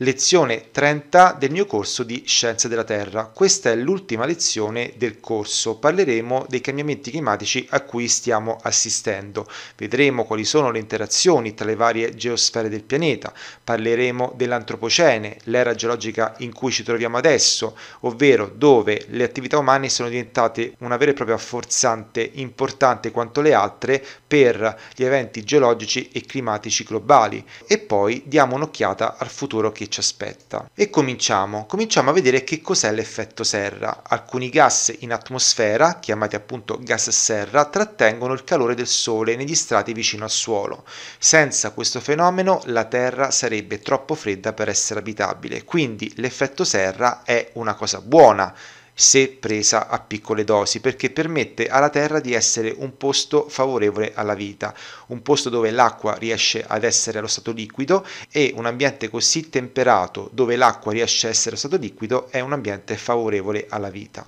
lezione 30 del mio corso di Scienze della Terra. Questa è l'ultima lezione del corso. Parleremo dei cambiamenti climatici a cui stiamo assistendo. Vedremo quali sono le interazioni tra le varie geosfere del pianeta. Parleremo dell'antropocene, l'era geologica in cui ci troviamo adesso, ovvero dove le attività umane sono diventate una vera e propria forzante importante quanto le altre per gli eventi geologici e climatici globali. E poi diamo un'occhiata al futuro che che ci aspetta. E cominciamo, cominciamo a vedere che cos'è l'effetto serra. Alcuni gas in atmosfera, chiamati appunto gas serra, trattengono il calore del Sole negli strati vicino al suolo. Senza questo fenomeno la Terra sarebbe troppo fredda per essere abitabile, quindi l'effetto serra è una cosa buona se presa a piccole dosi, perché permette alla Terra di essere un posto favorevole alla vita, un posto dove l'acqua riesce ad essere allo stato liquido e un ambiente così temperato dove l'acqua riesce a essere allo stato liquido è un ambiente favorevole alla vita.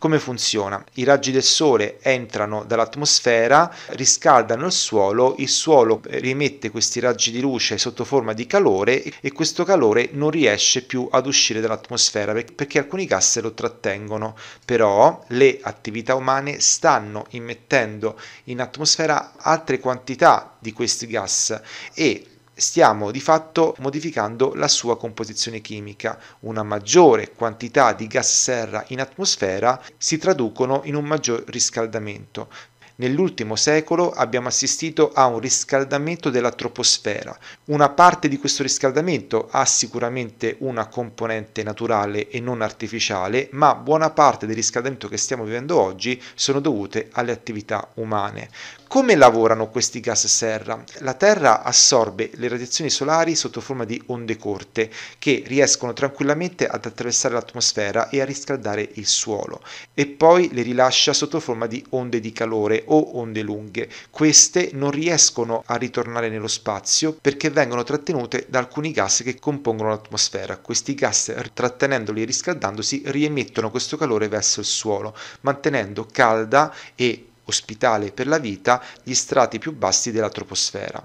Come funziona? I raggi del sole entrano dall'atmosfera, riscaldano il suolo, il suolo rimette questi raggi di luce sotto forma di calore e questo calore non riesce più ad uscire dall'atmosfera perché alcuni gas lo trattengono. Però le attività umane stanno immettendo in atmosfera altre quantità di questi gas e stiamo di fatto modificando la sua composizione chimica. Una maggiore quantità di gas serra in atmosfera si traducono in un maggior riscaldamento. Nell'ultimo secolo abbiamo assistito a un riscaldamento della troposfera. Una parte di questo riscaldamento ha sicuramente una componente naturale e non artificiale, ma buona parte del riscaldamento che stiamo vivendo oggi sono dovute alle attività umane. Come lavorano questi gas serra? La Terra assorbe le radiazioni solari sotto forma di onde corte che riescono tranquillamente ad attraversare l'atmosfera e a riscaldare il suolo e poi le rilascia sotto forma di onde di calore o onde lunghe. Queste non riescono a ritornare nello spazio perché vengono trattenute da alcuni gas che compongono l'atmosfera. Questi gas trattenendoli e riscaldandosi riemettono questo calore verso il suolo, mantenendo calda e ospitale per la vita gli strati più bassi della troposfera.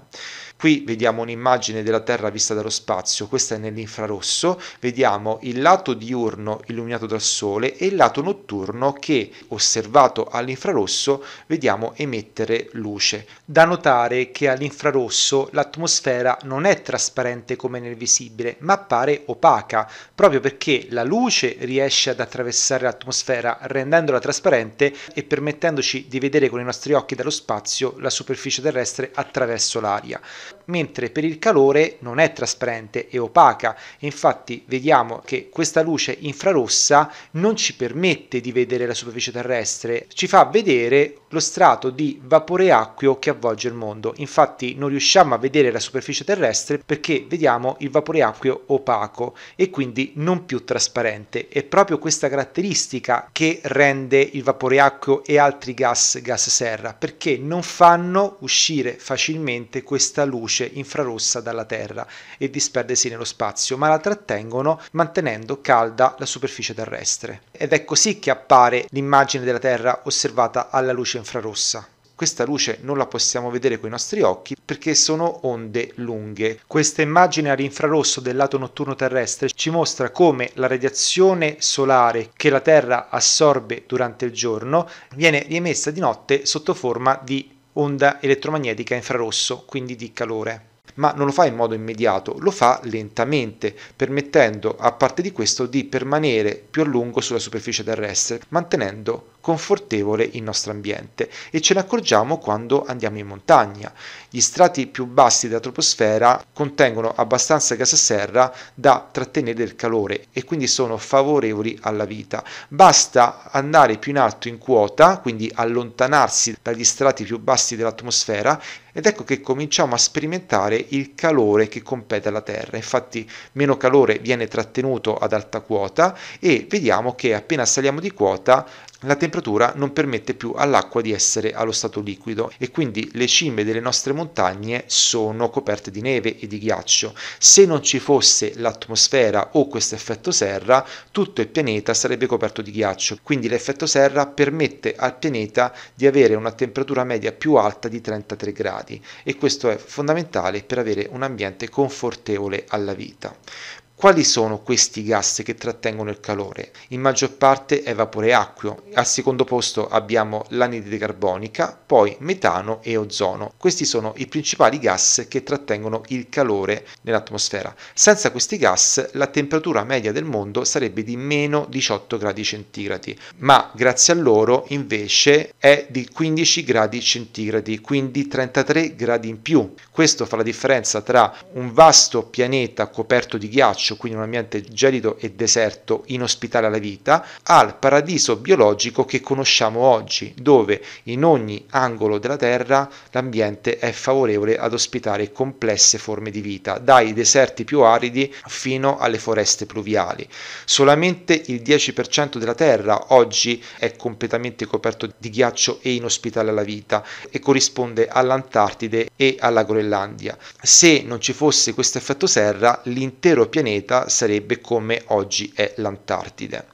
Qui vediamo un'immagine della Terra vista dallo spazio, questa è nell'infrarosso, vediamo il lato diurno illuminato dal Sole e il lato notturno che, osservato all'infrarosso, vediamo emettere luce. Da notare che all'infrarosso l'atmosfera non è trasparente come nel visibile, ma appare opaca, proprio perché la luce riesce ad attraversare l'atmosfera rendendola trasparente e permettendoci di vedere con i nostri occhi dallo spazio la superficie terrestre attraverso l'aria mentre per il calore non è trasparente, è opaca. Infatti vediamo che questa luce infrarossa non ci permette di vedere la superficie terrestre, ci fa vedere lo strato di vapore acqueo che avvolge il mondo. Infatti non riusciamo a vedere la superficie terrestre perché vediamo il vapore acqueo opaco e quindi non più trasparente. È proprio questa caratteristica che rende il vapore acqueo e altri gas gas serra perché non fanno uscire facilmente questa luce luce infrarossa dalla Terra e disperdersi nello spazio, ma la trattengono mantenendo calda la superficie terrestre. Ed è così che appare l'immagine della Terra osservata alla luce infrarossa. Questa luce non la possiamo vedere con i nostri occhi perché sono onde lunghe. Questa immagine all'infrarosso del lato notturno terrestre ci mostra come la radiazione solare che la Terra assorbe durante il giorno viene riemessa di notte sotto forma di onda elettromagnetica infrarosso, quindi di calore. Ma non lo fa in modo immediato, lo fa lentamente, permettendo a parte di questo di permanere più a lungo sulla superficie terrestre, mantenendo confortevole il nostro ambiente e ce ne accorgiamo quando andiamo in montagna. Gli strati più bassi della troposfera contengono abbastanza gas serra da trattenere il calore e quindi sono favorevoli alla vita. Basta andare più in alto in quota, quindi allontanarsi dagli strati più bassi dell'atmosfera ed ecco che cominciamo a sperimentare il calore che compete alla Terra. Infatti meno calore viene trattenuto ad alta quota e vediamo che appena saliamo di quota la temperatura non permette più all'acqua di essere allo stato liquido e quindi le cime delle nostre montagne sono coperte di neve e di ghiaccio. Se non ci fosse l'atmosfera o questo effetto serra, tutto il pianeta sarebbe coperto di ghiaccio. Quindi l'effetto serra permette al pianeta di avere una temperatura media più alta di 33 gradi e questo è fondamentale per avere un ambiente confortevole alla vita. Quali sono questi gas che trattengono il calore? In maggior parte è vapore acqueo, al secondo posto abbiamo l'anidride carbonica, poi metano e ozono. Questi sono i principali gas che trattengono il calore nell'atmosfera. Senza questi gas la temperatura media del mondo sarebbe di meno 18 gradi centigradi, ma grazie a loro invece è di 15 gradi centigradi, quindi 33 gradi in più. Questo fa la differenza tra un vasto pianeta coperto di ghiaccio ghiaccio, quindi un ambiente gelido e deserto inospitale alla vita, al paradiso biologico che conosciamo oggi, dove in ogni angolo della Terra l'ambiente è favorevole ad ospitare complesse forme di vita, dai deserti più aridi fino alle foreste pluviali. Solamente il 10% della Terra oggi è completamente coperto di ghiaccio e inospitale alla vita e corrisponde all'Antartide e alla Groenlandia. Se non ci fosse questo effetto serra, l'intero pianeta pianeta sarebbe come oggi è l'Antartide.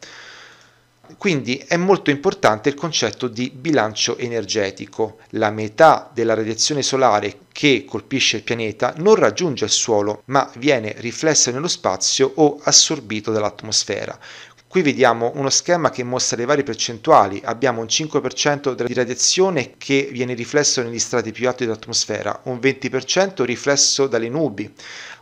Quindi è molto importante il concetto di bilancio energetico. La metà della radiazione solare che colpisce il pianeta non raggiunge il suolo, ma viene riflessa nello spazio o assorbito dall'atmosfera. Qui vediamo uno schema che mostra le varie percentuali. Abbiamo un 5% di radiazione che viene riflesso negli strati più alti dell'atmosfera, un 20% riflesso dalle nubi,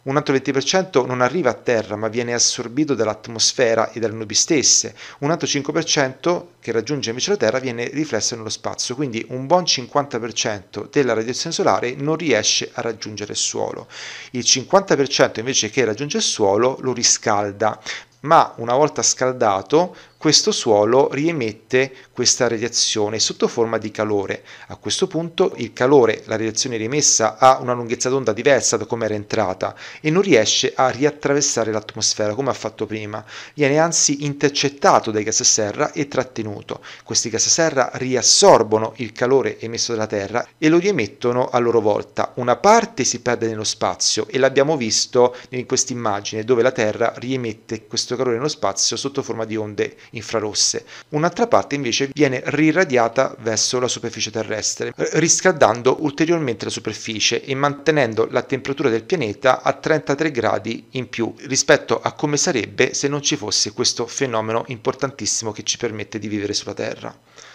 un altro 20% non arriva a terra ma viene assorbito dall'atmosfera e dalle nubi stesse. Un altro 5% che raggiunge invece la Terra viene riflesso nello spazio, quindi un buon 50% della radiazione solare non riesce a raggiungere il suolo. Il 50% invece che raggiunge il suolo lo riscalda, ma una volta scaldato questo suolo riemette questa radiazione sotto forma di calore. A questo punto il calore, la radiazione rimessa, ha una lunghezza d'onda diversa da come era entrata e non riesce a riattraversare l'atmosfera come ha fatto prima. Viene anzi intercettato dai gas serra e trattenuto. Questi gas serra riassorbono il calore emesso dalla Terra e lo riemettono a loro volta. Una parte si perde nello spazio e l'abbiamo visto in questa immagine dove la Terra riemette questo calore nello spazio sotto forma di onde infrarosse. Un'altra parte invece viene riradiata verso la superficie terrestre, riscaldando ulteriormente la superficie e mantenendo la temperatura del pianeta a 33 gradi in più rispetto a come sarebbe se non ci fosse questo fenomeno importantissimo che ci permette di vivere sulla Terra.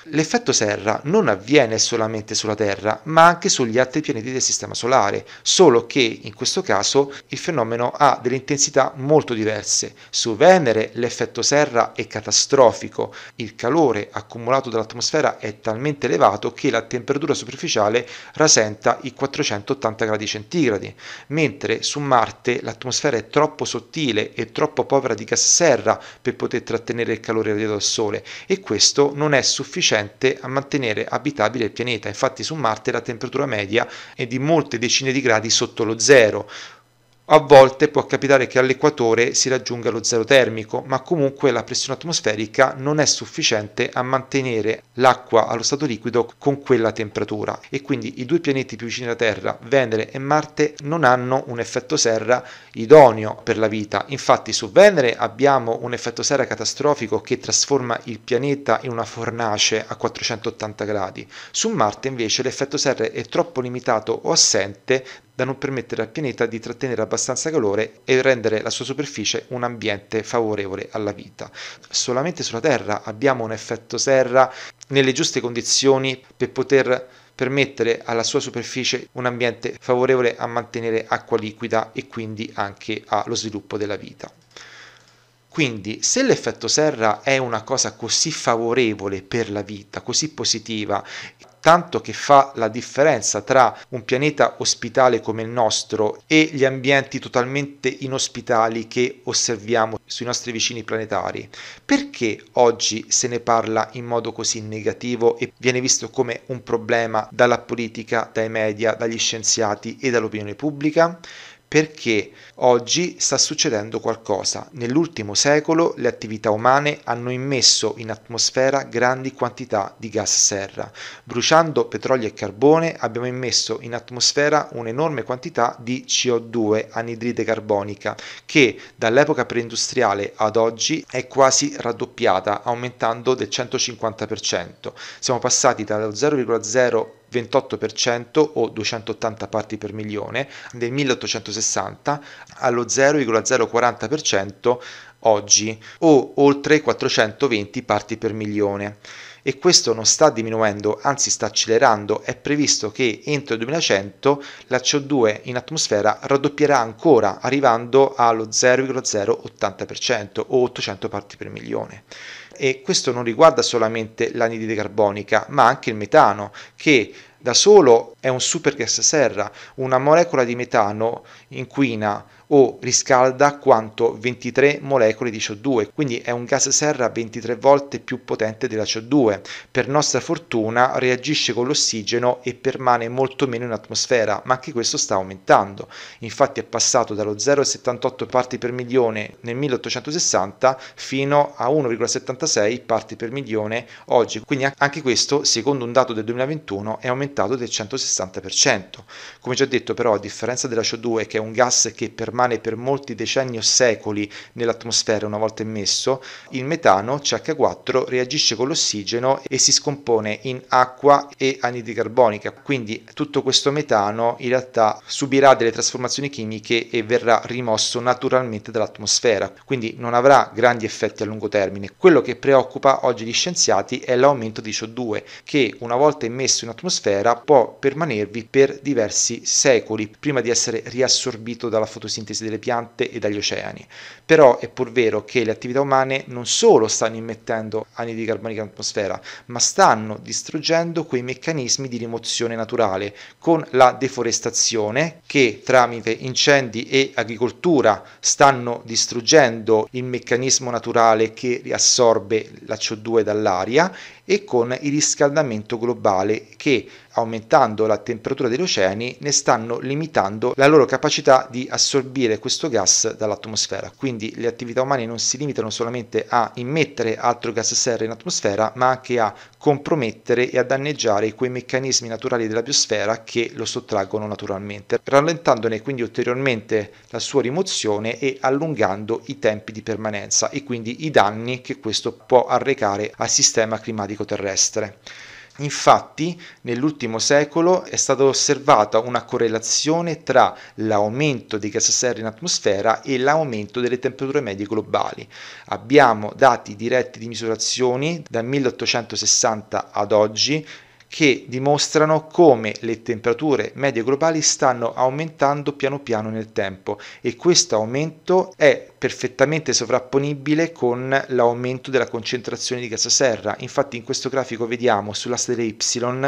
L'effetto serra non avviene solamente sulla Terra, ma anche sugli altri pianeti del Sistema Solare, solo che in questo caso il fenomeno ha delle intensità molto diverse. Su Venere l'effetto serra è catastrofico, il calore accumulato dall'atmosfera è talmente elevato che la temperatura superficiale rasenta i 480 gradi centigradi, mentre su Marte l'atmosfera è troppo sottile e troppo povera di gas serra per poter trattenere il calore radiato dal Sole e questo non è sufficiente sufficiente a mantenere abitabile il pianeta, infatti su Marte la temperatura media è di molte decine di gradi sotto lo zero, a volte può capitare che all'equatore si raggiunga lo zero termico, ma comunque la pressione atmosferica non è sufficiente a mantenere l'acqua allo stato liquido con quella temperatura e quindi i due pianeti più vicini alla Terra, Venere e Marte, non hanno un effetto serra idoneo per la vita. Infatti su Venere abbiamo un effetto serra catastrofico che trasforma il pianeta in una fornace a 480 gradi. Su Marte invece l'effetto serra è troppo limitato o assente da non permettere al pianeta di trattenere abbastanza calore e rendere la sua superficie un ambiente favorevole alla vita. Solamente sulla Terra abbiamo un effetto serra nelle giuste condizioni per poter permettere alla sua superficie un ambiente favorevole a mantenere acqua liquida e quindi anche allo sviluppo della vita. Quindi se l'effetto serra è una cosa così favorevole per la vita, così positiva, tanto che fa la differenza tra un pianeta ospitale come il nostro e gli ambienti totalmente inospitali che osserviamo sui nostri vicini planetari. Perché oggi se ne parla in modo così negativo e viene visto come un problema dalla politica, dai media, dagli scienziati e dall'opinione pubblica? perché oggi sta succedendo qualcosa. Nell'ultimo secolo le attività umane hanno immesso in atmosfera grandi quantità di gas serra. Bruciando petrolio e carbone abbiamo immesso in atmosfera un'enorme quantità di CO2, anidride carbonica, che dall'epoca preindustriale ad oggi è quasi raddoppiata, aumentando del 150%. Siamo passati dallo 0,0 28% o 280 parti per milione nel 1860 allo 0,040% oggi o oltre 420 parti per milione e questo non sta diminuendo, anzi sta accelerando. È previsto che entro il 2100 la CO2 in atmosfera raddoppierà ancora, arrivando allo 0,080% o 800 parti per milione e questo non riguarda solamente l'anidride carbonica, ma anche il metano che da solo è un super gas serra, una molecola di metano inquina o riscalda quanto 23 molecole di CO2, quindi è un gas serra 23 volte più potente della CO2. Per nostra fortuna reagisce con l'ossigeno e permane molto meno in atmosfera, ma anche questo sta aumentando. Infatti è passato dallo 0,78 parti per milione nel 1860 fino a 1,76 parti per milione oggi, quindi anche questo, secondo un dato del 2021, è aumentato del 160%. Come già detto però, a differenza della CO2 che è un gas che permane permane per molti decenni o secoli nell'atmosfera una volta immesso, il metano CH4 reagisce con l'ossigeno e si scompone in acqua e anidride carbonica, quindi tutto questo metano in realtà subirà delle trasformazioni chimiche e verrà rimosso naturalmente dall'atmosfera, quindi non avrà grandi effetti a lungo termine. Quello che preoccupa oggi gli scienziati è l'aumento di CO2 che una volta immesso in atmosfera può permanervi per diversi secoli prima di essere riassorbito dalla fotosintesi fotosintesi delle piante e dagli oceani. Però è pur vero che le attività umane non solo stanno immettendo anidride carbonica in atmosfera, ma stanno distruggendo quei meccanismi di rimozione naturale con la deforestazione che tramite incendi e agricoltura stanno distruggendo il meccanismo naturale che riassorbe la CO2 dall'aria e con il riscaldamento globale che, aumentando la temperatura degli oceani, ne stanno limitando la loro capacità di assorbire questo gas dall'atmosfera. Quindi le attività umane non si limitano solamente a immettere altro gas serra in atmosfera, ma anche a compromettere e a danneggiare quei meccanismi naturali della biosfera che lo sottraggono naturalmente, rallentandone quindi ulteriormente la sua rimozione e allungando i tempi di permanenza e quindi i danni che questo può arrecare al sistema climatico medico terrestre. Infatti, nell'ultimo secolo è stata osservata una correlazione tra l'aumento dei gas serra in atmosfera e l'aumento delle temperature medie globali. Abbiamo dati diretti di misurazioni dal 1860 ad oggi che dimostrano come le temperature medie globali stanno aumentando piano piano nel tempo e questo aumento è perfettamente sovrapponibile con l'aumento della concentrazione di gas serra. Infatti in questo grafico vediamo sulla delle Y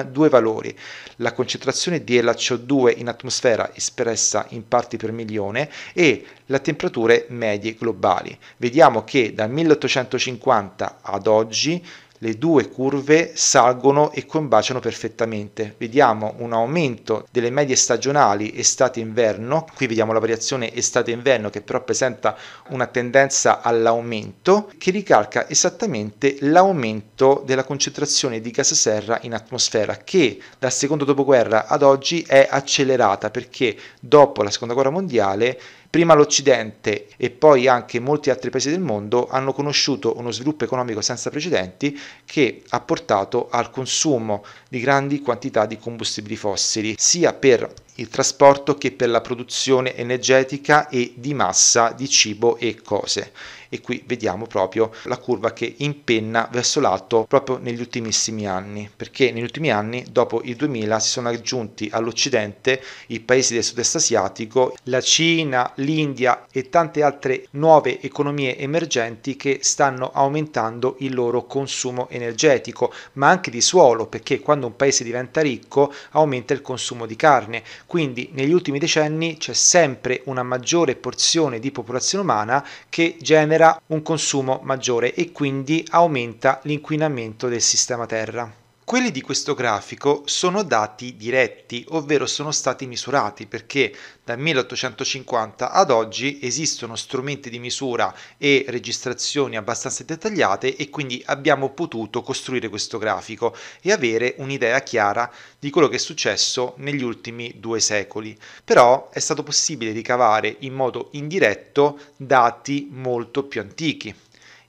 due valori, la concentrazione di LHO2 in atmosfera espressa in parti per milione e le temperature medie globali. Vediamo che dal 1850 ad oggi le due curve salgono e combaciano perfettamente. Vediamo un aumento delle medie stagionali estate-inverno, qui vediamo la variazione estate-inverno che però presenta una tendenza all'aumento che ricalca esattamente l'aumento della concentrazione di gas serra in atmosfera che dal secondo dopoguerra ad oggi è accelerata perché dopo la seconda guerra mondiale Prima l'Occidente e poi anche molti altri paesi del mondo hanno conosciuto uno sviluppo economico senza precedenti che ha portato al consumo di grandi quantità di combustibili fossili, sia per il trasporto che per la produzione energetica e di massa di cibo e cose e qui vediamo proprio la curva che impenna verso l'alto proprio negli ultimissimi anni, perché negli ultimi anni dopo il 2000 si sono aggiunti all'Occidente i paesi del sud-est asiatico, la Cina, l'India e tante altre nuove economie emergenti che stanno aumentando il loro consumo energetico, ma anche di suolo, perché quando un paese diventa ricco aumenta il consumo di carne, quindi negli ultimi decenni c'è sempre una maggiore porzione di popolazione umana che genera genera un consumo maggiore e quindi aumenta l'inquinamento del sistema Terra. Quelli di questo grafico sono dati diretti, ovvero sono stati misurati, perché dal 1850 ad oggi esistono strumenti di misura e registrazioni abbastanza dettagliate e quindi abbiamo potuto costruire questo grafico e avere un'idea chiara di quello che è successo negli ultimi due secoli. Però è stato possibile ricavare in modo indiretto dati molto più antichi.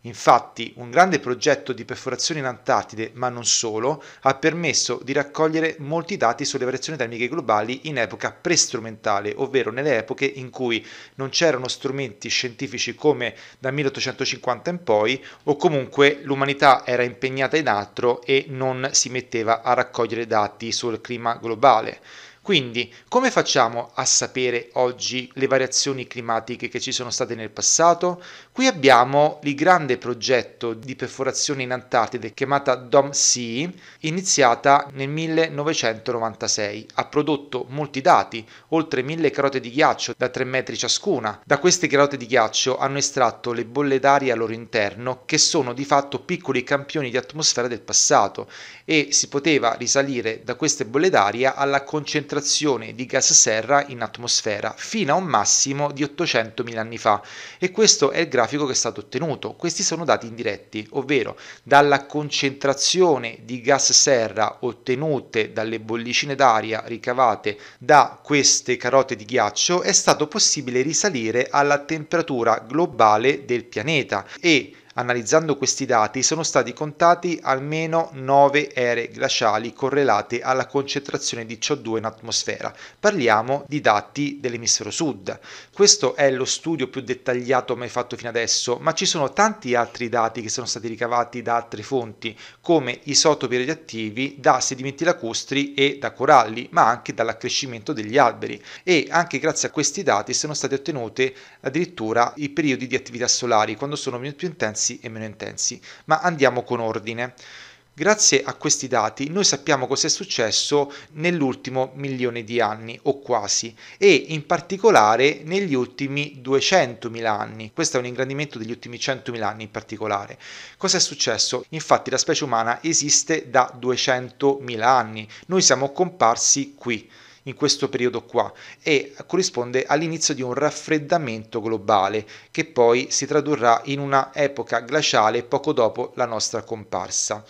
Infatti, un grande progetto di perforazione in Antartide, ma non solo, ha permesso di raccogliere molti dati sulle variazioni termiche globali in epoca pre-strumentale, ovvero nelle epoche in cui non c'erano strumenti scientifici come da 1850 in poi, o comunque l'umanità era impegnata in altro e non si metteva a raccogliere dati sul clima globale. Quindi, come facciamo a sapere oggi le variazioni climatiche che ci sono state nel passato? Qui abbiamo il grande progetto di perforazione in Antartide chiamata Dom Sea, iniziata nel 1996. Ha prodotto molti dati, oltre mille carote di ghiaccio da 3 metri ciascuna. Da queste carote di ghiaccio hanno estratto le bolle d'aria al loro interno, che sono di fatto piccoli campioni di atmosfera del passato e si poteva risalire da queste bolle d'aria alla concentrazione concentrazione di gas serra in atmosfera fino a un massimo di 800.000 anni fa e questo è il grafico che è stato ottenuto. Questi sono dati indiretti, ovvero dalla concentrazione di gas serra ottenute dalle bollicine d'aria ricavate da queste carote di ghiaccio è stato possibile risalire alla temperatura globale del pianeta e Analizzando questi dati sono stati contati almeno 9 ere glaciali correlate alla concentrazione di CO2 in atmosfera. Parliamo di dati dell'emisfero sud. Questo è lo studio più dettagliato mai fatto fino adesso, ma ci sono tanti altri dati che sono stati ricavati da altre fonti, come isotopi radioattivi da sedimenti lacustri e da coralli, ma anche dall'accrescimento degli alberi. E anche grazie a questi dati sono state ottenute addirittura i periodi di attività solari, quando sono più intensi e meno intensi. Ma andiamo con ordine. Grazie a questi dati noi sappiamo cosa è successo nell'ultimo milione di anni o quasi e in particolare negli ultimi 200.000 anni. Questo è un ingrandimento degli ultimi 100.000 anni in particolare. Cosa è successo? Infatti la specie umana esiste da 200.000 anni. Noi siamo comparsi qui in questo periodo qua e corrisponde all'inizio di un raffreddamento globale che poi si tradurrà in una epoca glaciale poco dopo la nostra comparsa.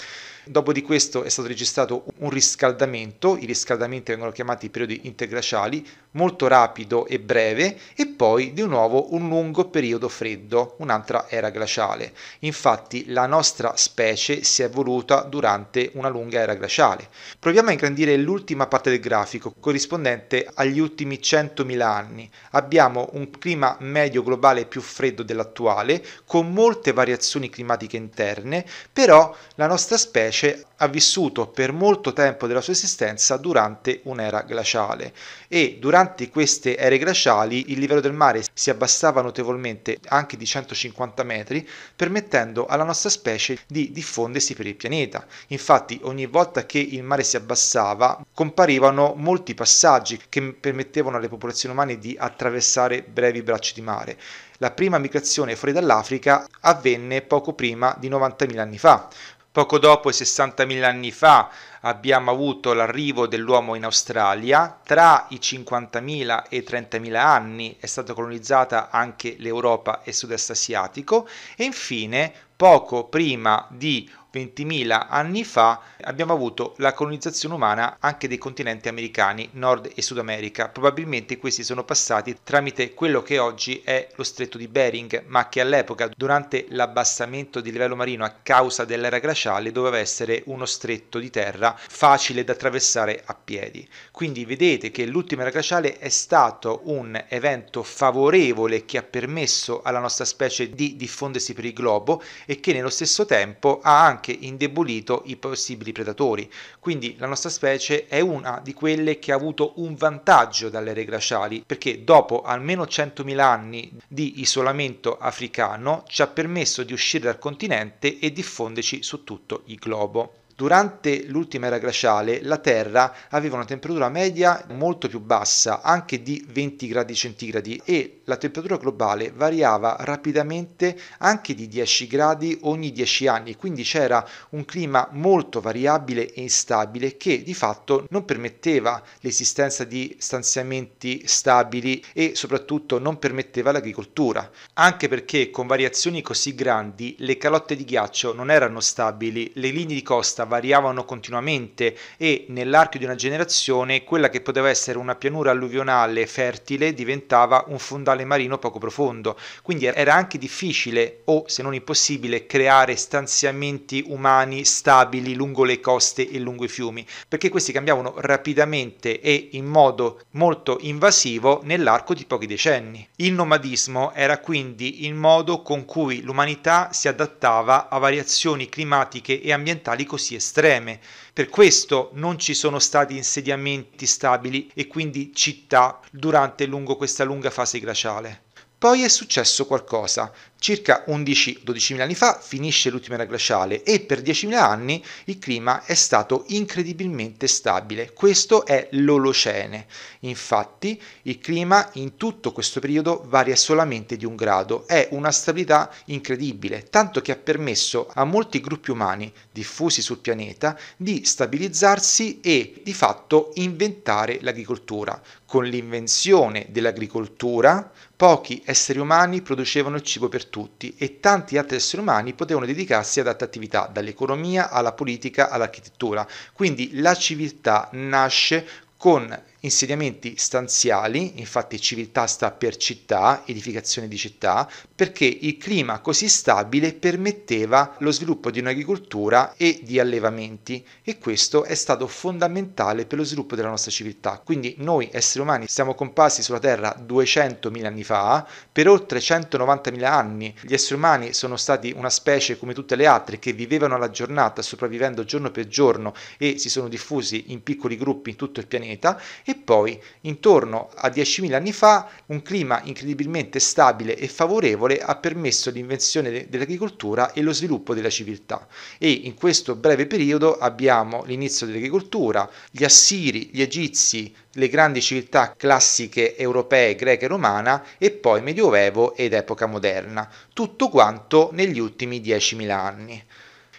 Dopo di questo è stato registrato un riscaldamento, i riscaldamenti vengono chiamati periodi interglaciali, molto rapido e breve, e poi di nuovo un lungo periodo freddo, un'altra era glaciale. Infatti la nostra specie si è evoluta durante una lunga era glaciale. Proviamo a ingrandire l'ultima parte del grafico, corrispondente agli ultimi 100.000 anni. Abbiamo un clima medio globale più freddo dell'attuale, con molte variazioni climatiche interne, però la nostra specie specie ha vissuto per molto tempo della sua esistenza durante un'era glaciale e durante queste ere glaciali il livello del mare si abbassava notevolmente anche di 150 metri permettendo alla nostra specie di diffondersi per il pianeta. Infatti ogni volta che il mare si abbassava comparivano molti passaggi che permettevano alle popolazioni umane di attraversare brevi bracci di mare. La prima migrazione fuori dall'Africa avvenne poco prima di 90.000 anni fa, Poco dopo 60.000 anni fa abbiamo avuto l'arrivo dell'uomo in Australia, tra i 50.000 e i 30.000 anni è stata colonizzata anche l'Europa e il sud-est asiatico e infine poco prima di 20.000 anni fa abbiamo avuto la colonizzazione umana anche dei continenti americani, Nord e Sud America. Probabilmente questi sono passati tramite quello che oggi è lo stretto di Bering, ma che all'epoca, durante l'abbassamento di livello marino a causa dell'era glaciale, doveva essere uno stretto di terra facile da attraversare a piedi. Quindi vedete che l'ultima era glaciale è stato un evento favorevole che ha permesso alla nostra specie di diffondersi per il globo e che nello stesso tempo ha anche anche indebolito i possibili predatori. Quindi la nostra specie è una di quelle che ha avuto un vantaggio dalle aree glaciali perché dopo almeno 100.000 anni di isolamento africano ci ha permesso di uscire dal continente e diffonderci su tutto il globo. Durante l'ultima era glaciale la Terra aveva una temperatura media molto più bassa, anche di 20 gradi centigradi, e la temperatura globale variava rapidamente anche di 10 gradi ogni 10 anni, quindi c'era un clima molto variabile e instabile che di fatto non permetteva l'esistenza di stanziamenti stabili e soprattutto non permetteva l'agricoltura, anche perché con variazioni così grandi le calotte di ghiaccio non erano stabili, le linee di costa variavano continuamente e nell'arco di una generazione quella che poteva essere una pianura alluvionale fertile diventava un fondale marino poco profondo, quindi era anche difficile o se non impossibile creare stanziamenti umani stabili lungo le coste e lungo i fiumi, perché questi cambiavano rapidamente e in modo molto invasivo nell'arco di pochi decenni. Il nomadismo era quindi il modo con cui l'umanità si adattava a variazioni climatiche e ambientali così estreme. Per questo non ci sono stati insediamenti stabili e quindi città durante lungo questa lunga fase glaciale. Poi è successo qualcosa. Circa 11-12.000 anni fa finisce l'ultima era glaciale e per 10.000 anni il clima è stato incredibilmente stabile. Questo è l'Olocene. Infatti il clima in tutto questo periodo varia solamente di un grado. È una stabilità incredibile, tanto che ha permesso a molti gruppi umani diffusi sul pianeta di stabilizzarsi e di fatto inventare l'agricoltura. Con l'invenzione dell'agricoltura pochi esseri umani producevano il cibo per tutti e tanti altri esseri umani potevano dedicarsi ad altre attività, dall'economia alla politica all'architettura. Quindi la civiltà nasce con insediamenti stanziali, infatti civiltà sta per città, edificazione di città, perché il clima così stabile permetteva lo sviluppo di un'agricoltura e di allevamenti e questo è stato fondamentale per lo sviluppo della nostra civiltà. Quindi noi esseri umani siamo comparsi sulla Terra 200.000 anni fa, per oltre 190.000 anni gli esseri umani sono stati una specie come tutte le altre che vivevano alla giornata sopravvivendo giorno per giorno e si sono diffusi in piccoli gruppi in tutto il pianeta e poi, intorno a 10.000 anni fa, un clima incredibilmente stabile e favorevole ha permesso l'invenzione dell'agricoltura e lo sviluppo della civiltà. E in questo breve periodo abbiamo l'inizio dell'agricoltura, gli assiri, gli egizi, le grandi civiltà classiche europee, greca e romana e poi medioevo ed epoca moderna. Tutto quanto negli ultimi 10.000 anni.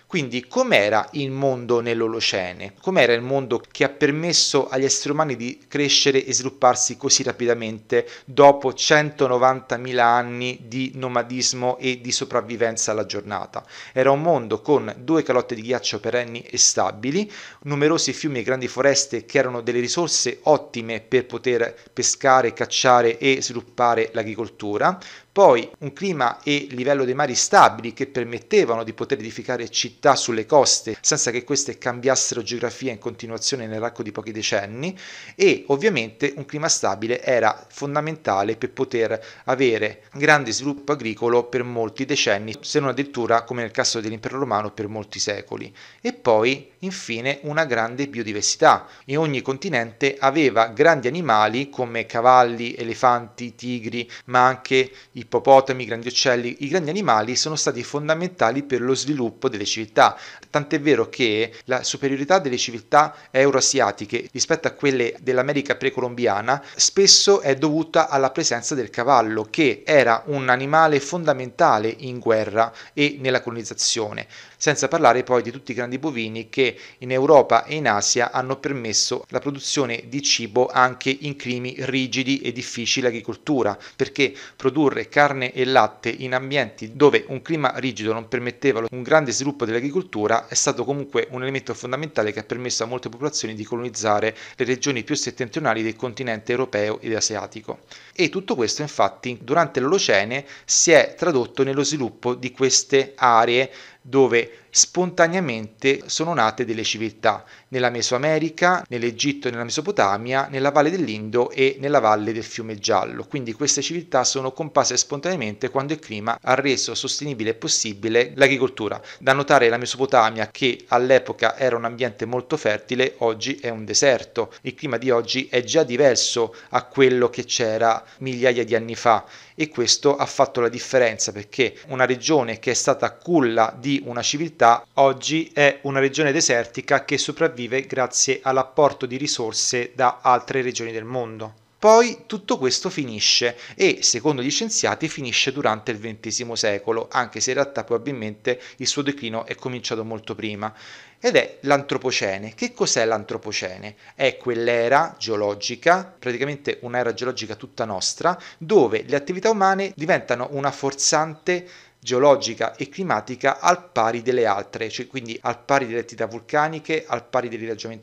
Quindi com'era il mondo nell'Olocene? Com'era il mondo che ha permesso agli esseri umani di crescere e svilupparsi così rapidamente dopo 190.000 anni di nomadismo e di sopravvivenza alla giornata? Era un mondo con due calotte di ghiaccio perenni e stabili, numerosi fiumi e grandi foreste che erano delle risorse ottime per poter pescare, cacciare e sviluppare l'agricoltura, poi un clima e livello dei mari stabili che permettevano di poter edificare città sulle coste senza che queste cambiassero geografia in continuazione nell'arco di pochi decenni e ovviamente un clima stabile era fondamentale per poter avere grande sviluppo agricolo per molti decenni, se non addirittura come nel caso dell'impero romano per molti secoli. E poi infine una grande biodiversità. In ogni continente aveva grandi animali come cavalli, elefanti, tigri, ma anche i ippopotami, grandi uccelli, i grandi animali sono stati fondamentali per lo sviluppo delle civiltà, tant'è vero che la superiorità delle civiltà euroasiatiche rispetto a quelle dell'America precolombiana spesso è dovuta alla presenza del cavallo, che era un animale fondamentale in guerra e nella colonizzazione senza parlare poi di tutti i grandi bovini che in Europa e in Asia hanno permesso la produzione di cibo anche in climi rigidi e difficili agricoltura, perché produrre carne e latte in ambienti dove un clima rigido non permetteva un grande sviluppo dell'agricoltura è stato comunque un elemento fondamentale che ha permesso a molte popolazioni di colonizzare le regioni più settentrionali del continente europeo ed asiatico. E tutto questo infatti durante l'Olocene si è tradotto nello sviluppo di queste aree dove spontaneamente sono nate delle civiltà nella Mesoamerica, nell'Egitto e nella Mesopotamia, nella valle dell'Indo e nella valle del fiume Giallo. Quindi queste civiltà sono comparse spontaneamente quando il clima ha reso sostenibile e possibile l'agricoltura. Da notare la Mesopotamia che all'epoca era un ambiente molto fertile, oggi è un deserto. Il clima di oggi è già diverso a quello che c'era migliaia di anni fa e questo ha fatto la differenza perché una regione che è stata culla di una civiltà città oggi è una regione desertica che sopravvive grazie all'apporto di risorse da altre regioni del mondo. Poi tutto questo finisce e, secondo gli scienziati, finisce durante il XX secolo, anche se in realtà probabilmente il suo declino è cominciato molto prima. Ed è l'antropocene. Che cos'è l'antropocene? È quell'era geologica, praticamente un'era geologica tutta nostra, dove le attività umane diventano una forzante geologica e climatica al pari delle altre, cioè quindi al pari delle attività vulcaniche, al pari del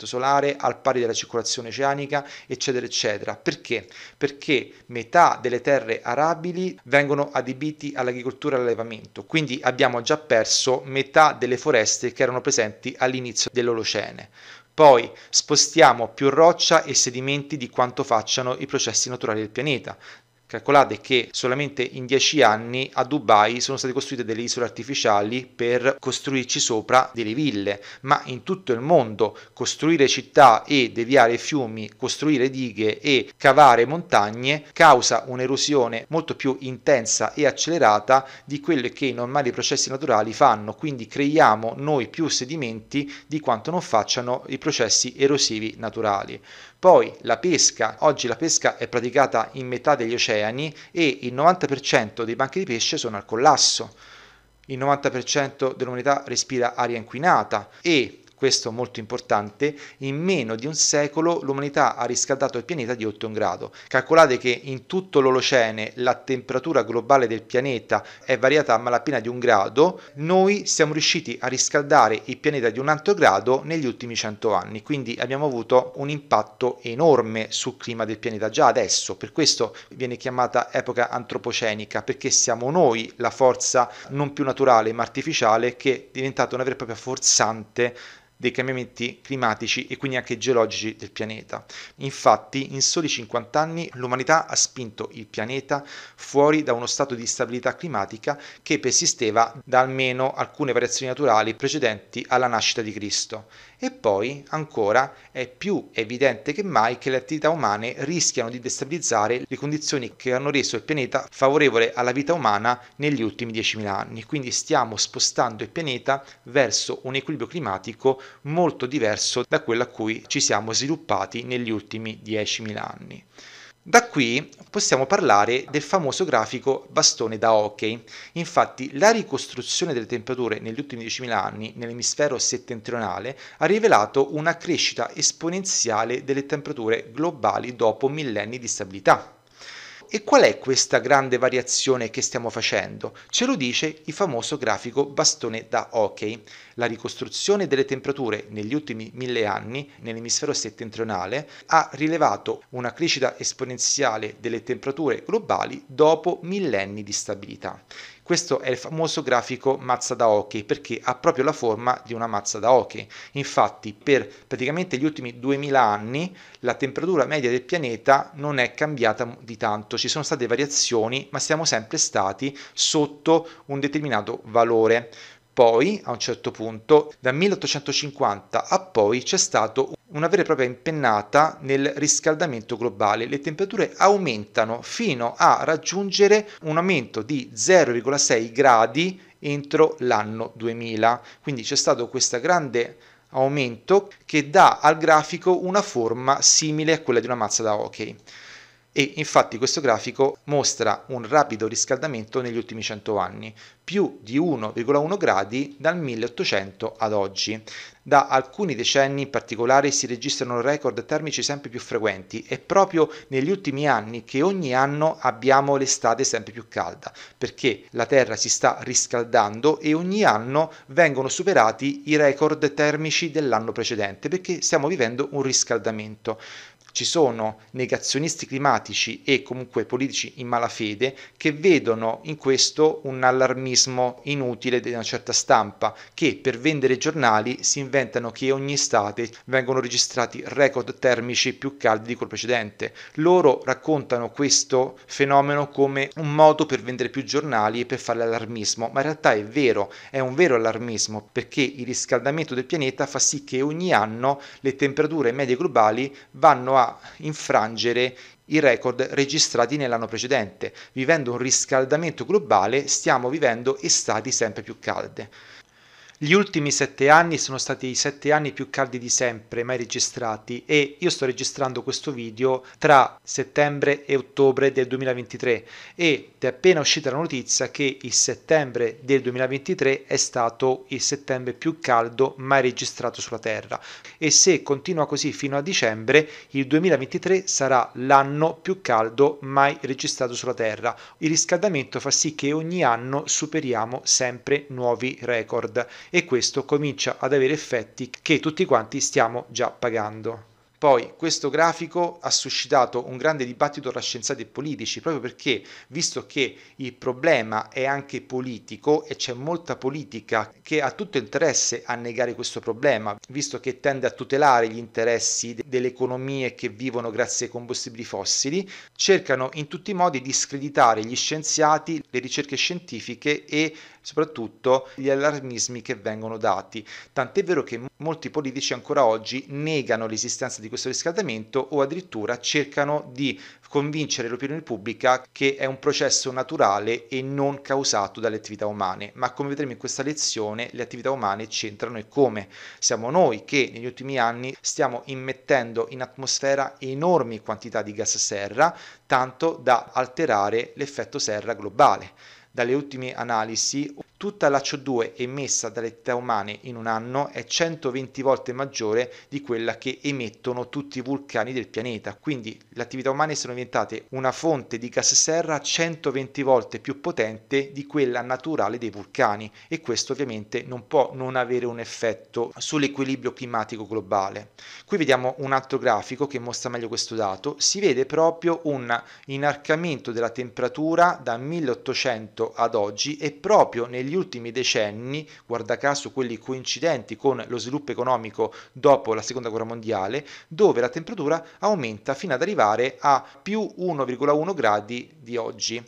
solare, al pari della circolazione oceanica, eccetera, eccetera. Perché? Perché metà delle terre arabili vengono adibiti all'agricoltura e all'allevamento, quindi abbiamo già perso metà delle foreste che erano presenti all'inizio dell'Olocene. Poi spostiamo più roccia e sedimenti di quanto facciano i processi naturali del pianeta. Calcolate che solamente in dieci anni a Dubai sono state costruite delle isole artificiali per costruirci sopra delle ville, ma in tutto il mondo costruire città e deviare fiumi, costruire dighe e cavare montagne causa un'erosione molto più intensa e accelerata di quelle che i normali processi naturali fanno, quindi creiamo noi più sedimenti di quanto non facciano i processi erosivi naturali. Poi la pesca, oggi la pesca è praticata in metà degli oceani e il 90% dei banchi di pesce sono al collasso il 90% dell'umanità respira aria inquinata e questo molto importante, in meno di un secolo l'umanità ha riscaldato il pianeta di 8 grado. Calcolate che in tutto l'Olocene la temperatura globale del pianeta è variata a malapena di un grado, noi siamo riusciti a riscaldare il pianeta di un altro grado negli ultimi 100 anni, quindi abbiamo avuto un impatto enorme sul clima del pianeta già adesso, per questo viene chiamata epoca antropocenica, perché siamo noi la forza non più naturale ma artificiale che è diventata una vera e propria forzante dei cambiamenti climatici e quindi anche geologici del pianeta. Infatti, in soli 50 anni l'umanità ha spinto il pianeta fuori da uno stato di stabilità climatica che persisteva da almeno alcune variazioni naturali precedenti alla nascita di Cristo e poi, ancora, è più evidente che mai che le attività umane rischiano di destabilizzare le condizioni che hanno reso il pianeta favorevole alla vita umana negli ultimi 10.000 anni. Quindi stiamo spostando il pianeta verso un equilibrio climatico molto diverso da quello a cui ci siamo sviluppati negli ultimi 10.000 anni. Da qui possiamo parlare del famoso grafico bastone da hockey. Infatti la ricostruzione delle temperature negli ultimi 10.000 anni nell'emisfero settentrionale ha rivelato una crescita esponenziale delle temperature globali dopo millenni di stabilità. E qual è questa grande variazione che stiamo facendo? Ce lo dice il famoso grafico bastone da hockey, la ricostruzione delle temperature negli ultimi mille anni nell'emisfero settentrionale ha rilevato una crescita esponenziale delle temperature globali dopo millenni di stabilità. Questo è il famoso grafico mazza da hockey perché ha proprio la forma di una mazza da hockey. Infatti per praticamente gli ultimi 2000 anni la temperatura media del pianeta non è cambiata di tanto, ci sono state variazioni ma siamo sempre stati sotto un determinato valore. Poi, a un certo punto, da 1850 a poi c'è stato un una vera e propria impennata nel riscaldamento globale. Le temperature aumentano fino a raggiungere un aumento di 0,6 gradi entro l'anno 2000. Quindi c'è stato questo grande aumento che dà al grafico una forma simile a quella di una mazza da hockey e infatti questo grafico mostra un rapido riscaldamento negli ultimi 100 anni, più di 1,1 gradi dal 1800 ad oggi. Da alcuni decenni in particolare si registrano record termici sempre più frequenti è proprio negli ultimi anni che ogni anno abbiamo l'estate sempre più calda, perché la Terra si sta riscaldando e ogni anno vengono superati i record termici dell'anno precedente, perché stiamo vivendo un riscaldamento ci sono negazionisti climatici e comunque politici in malafede che vedono in questo un allarmismo inutile di una certa stampa che per vendere giornali si inventano che ogni estate vengono registrati record termici più caldi di quello precedente. Loro raccontano questo fenomeno come un modo per vendere più giornali e per fare allarmismo, ma in realtà è vero, è un vero allarmismo perché il riscaldamento del pianeta fa sì che ogni anno le temperature medie globali vanno a infrangere i record registrati nell'anno precedente. Vivendo un riscaldamento globale stiamo vivendo estati sempre più calde. Gli ultimi sette anni sono stati i sette anni più caldi di sempre mai registrati e io sto registrando questo video tra settembre e ottobre del 2023 ed è appena uscita la notizia che il settembre del 2023 è stato il settembre più caldo mai registrato sulla Terra e se continua così fino a dicembre il 2023 sarà l'anno più caldo mai registrato sulla Terra. Il riscaldamento fa sì che ogni anno superiamo sempre nuovi record e questo comincia ad avere effetti che tutti quanti stiamo già pagando. Poi questo grafico ha suscitato un grande dibattito tra scienziati e politici, proprio perché, visto che il problema è anche politico e c'è molta politica che ha tutto interesse a negare questo problema, visto che tende a tutelare gli interessi de- delle economie che vivono grazie ai combustibili fossili, cercano in tutti i modi di screditare gli scienziati, le ricerche scientifiche e soprattutto gli allarmismi che vengono dati. Tant'è vero che molti politici ancora oggi negano l'esistenza di questo riscaldamento o addirittura cercano di convincere l'opinione pubblica che è un processo naturale e non causato dalle attività umane. Ma come vedremo in questa lezione, le attività umane c'entrano e come. Siamo noi che negli ultimi anni stiamo immettendo in atmosfera enormi quantità di gas serra, tanto da alterare l'effetto serra globale. Dalle ultime analisi, tutta la CO2 emessa dalle attività umane in un anno è 120 volte maggiore di quella che emettono tutti i vulcani del pianeta. Quindi le attività umane sono diventate una fonte di gas serra 120 volte più potente di quella naturale dei vulcani e questo ovviamente non può non avere un effetto sull'equilibrio climatico globale. Qui vediamo un altro grafico che mostra meglio questo dato, si vede proprio un inarcamento della temperatura da 1800 ad oggi e proprio negli ultimi decenni, guarda caso quelli coincidenti con lo sviluppo economico dopo la seconda guerra mondiale, dove la temperatura aumenta fino ad arrivare a più 1,1 gradi di oggi.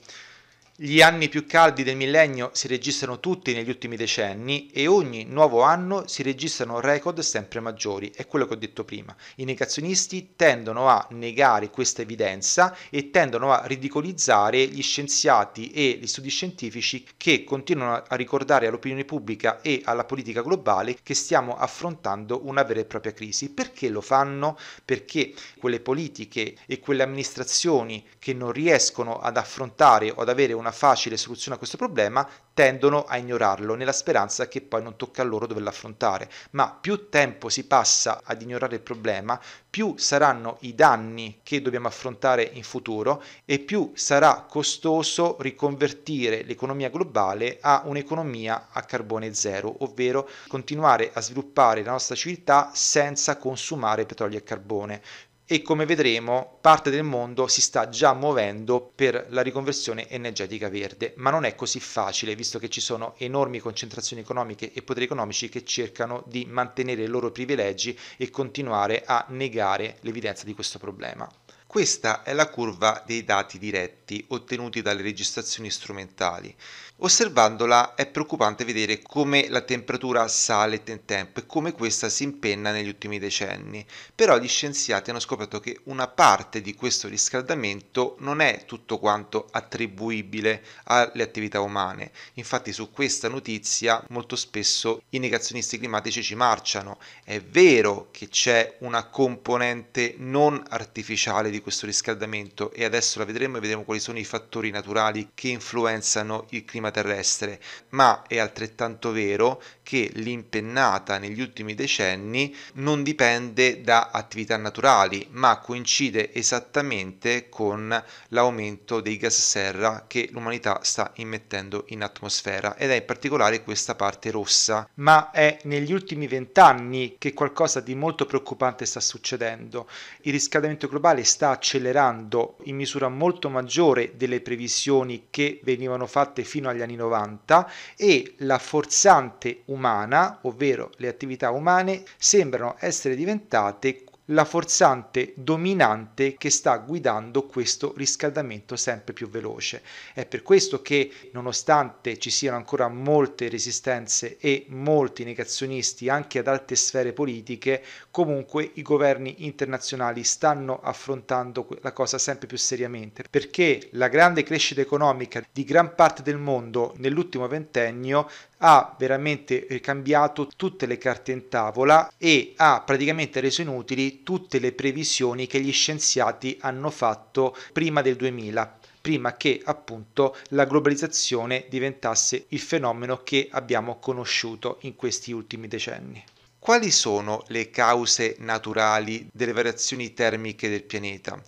Gli anni più caldi del millennio si registrano tutti negli ultimi decenni e ogni nuovo anno si registrano record sempre maggiori, è quello che ho detto prima. I negazionisti tendono a negare questa evidenza e tendono a ridicolizzare gli scienziati e gli studi scientifici che continuano a ricordare all'opinione pubblica e alla politica globale che stiamo affrontando una vera e propria crisi. Perché lo fanno? Perché quelle politiche e quelle amministrazioni che non riescono ad affrontare o ad avere una una facile soluzione a questo problema, tendono a ignorarlo nella speranza che poi non tocca a loro doverlo affrontare. Ma più tempo si passa ad ignorare il problema, più saranno i danni che dobbiamo affrontare in futuro e più sarà costoso riconvertire l'economia globale a un'economia a carbone zero, ovvero continuare a sviluppare la nostra civiltà senza consumare petrolio e carbone e come vedremo parte del mondo si sta già muovendo per la riconversione energetica verde, ma non è così facile visto che ci sono enormi concentrazioni economiche e poteri economici che cercano di mantenere i loro privilegi e continuare a negare l'evidenza di questo problema. Questa è la curva dei dati diretti ottenuti dalle registrazioni strumentali. Osservandola è preoccupante vedere come la temperatura sale in tempo e come questa si impenna negli ultimi decenni. Però gli scienziati hanno scoperto che una parte di questo riscaldamento non è tutto quanto attribuibile alle attività umane. Infatti su questa notizia molto spesso i negazionisti climatici ci marciano. È vero che c'è una componente non artificiale di questo riscaldamento e adesso la vedremo e vedremo quali sono i fattori naturali che influenzano il clima terrestre, ma è altrettanto vero che l'impennata negli ultimi decenni non dipende da attività naturali, ma coincide esattamente con l'aumento dei gas serra che l'umanità sta immettendo in atmosfera ed è in particolare questa parte rossa. Ma è negli ultimi vent'anni che qualcosa di molto preoccupante sta succedendo. Il riscaldamento globale sta accelerando in misura molto maggiore delle previsioni che venivano fatte fino agli anni 90 e la forzante umanità umana, ovvero le attività umane, sembrano essere diventate la forzante dominante che sta guidando questo riscaldamento sempre più veloce. È per questo che, nonostante ci siano ancora molte resistenze e molti negazionisti anche ad alte sfere politiche, comunque i governi internazionali stanno affrontando la cosa sempre più seriamente, perché la grande crescita economica di gran parte del mondo nell'ultimo ventennio ha veramente cambiato tutte le carte in tavola e ha praticamente reso inutili tutte le previsioni che gli scienziati hanno fatto prima del 2000 prima che appunto la globalizzazione diventasse il fenomeno che abbiamo conosciuto in questi ultimi decenni. Quali sono le cause naturali delle variazioni termiche del pianeta?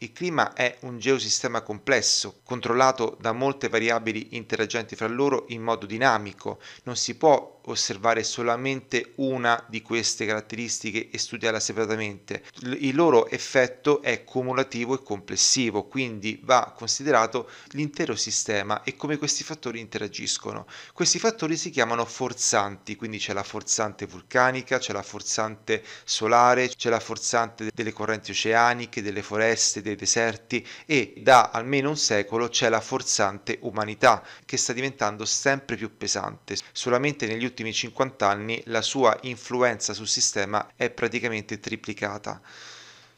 Il clima è un geosistema complesso, controllato da molte variabili interagenti fra loro in modo dinamico. Non si può osservare solamente una di queste caratteristiche e studiarla separatamente. Il loro effetto è cumulativo e complessivo, quindi va considerato l'intero sistema e come questi fattori interagiscono. Questi fattori si chiamano forzanti, quindi c'è la forzante vulcanica, c'è la forzante solare, c'è la forzante delle correnti oceaniche, delle foreste, dei deserti e da almeno un secolo c'è la forzante umanità che sta diventando sempre più pesante. Solamente negli ultimi 50 anni la sua influenza sul sistema è praticamente triplicata.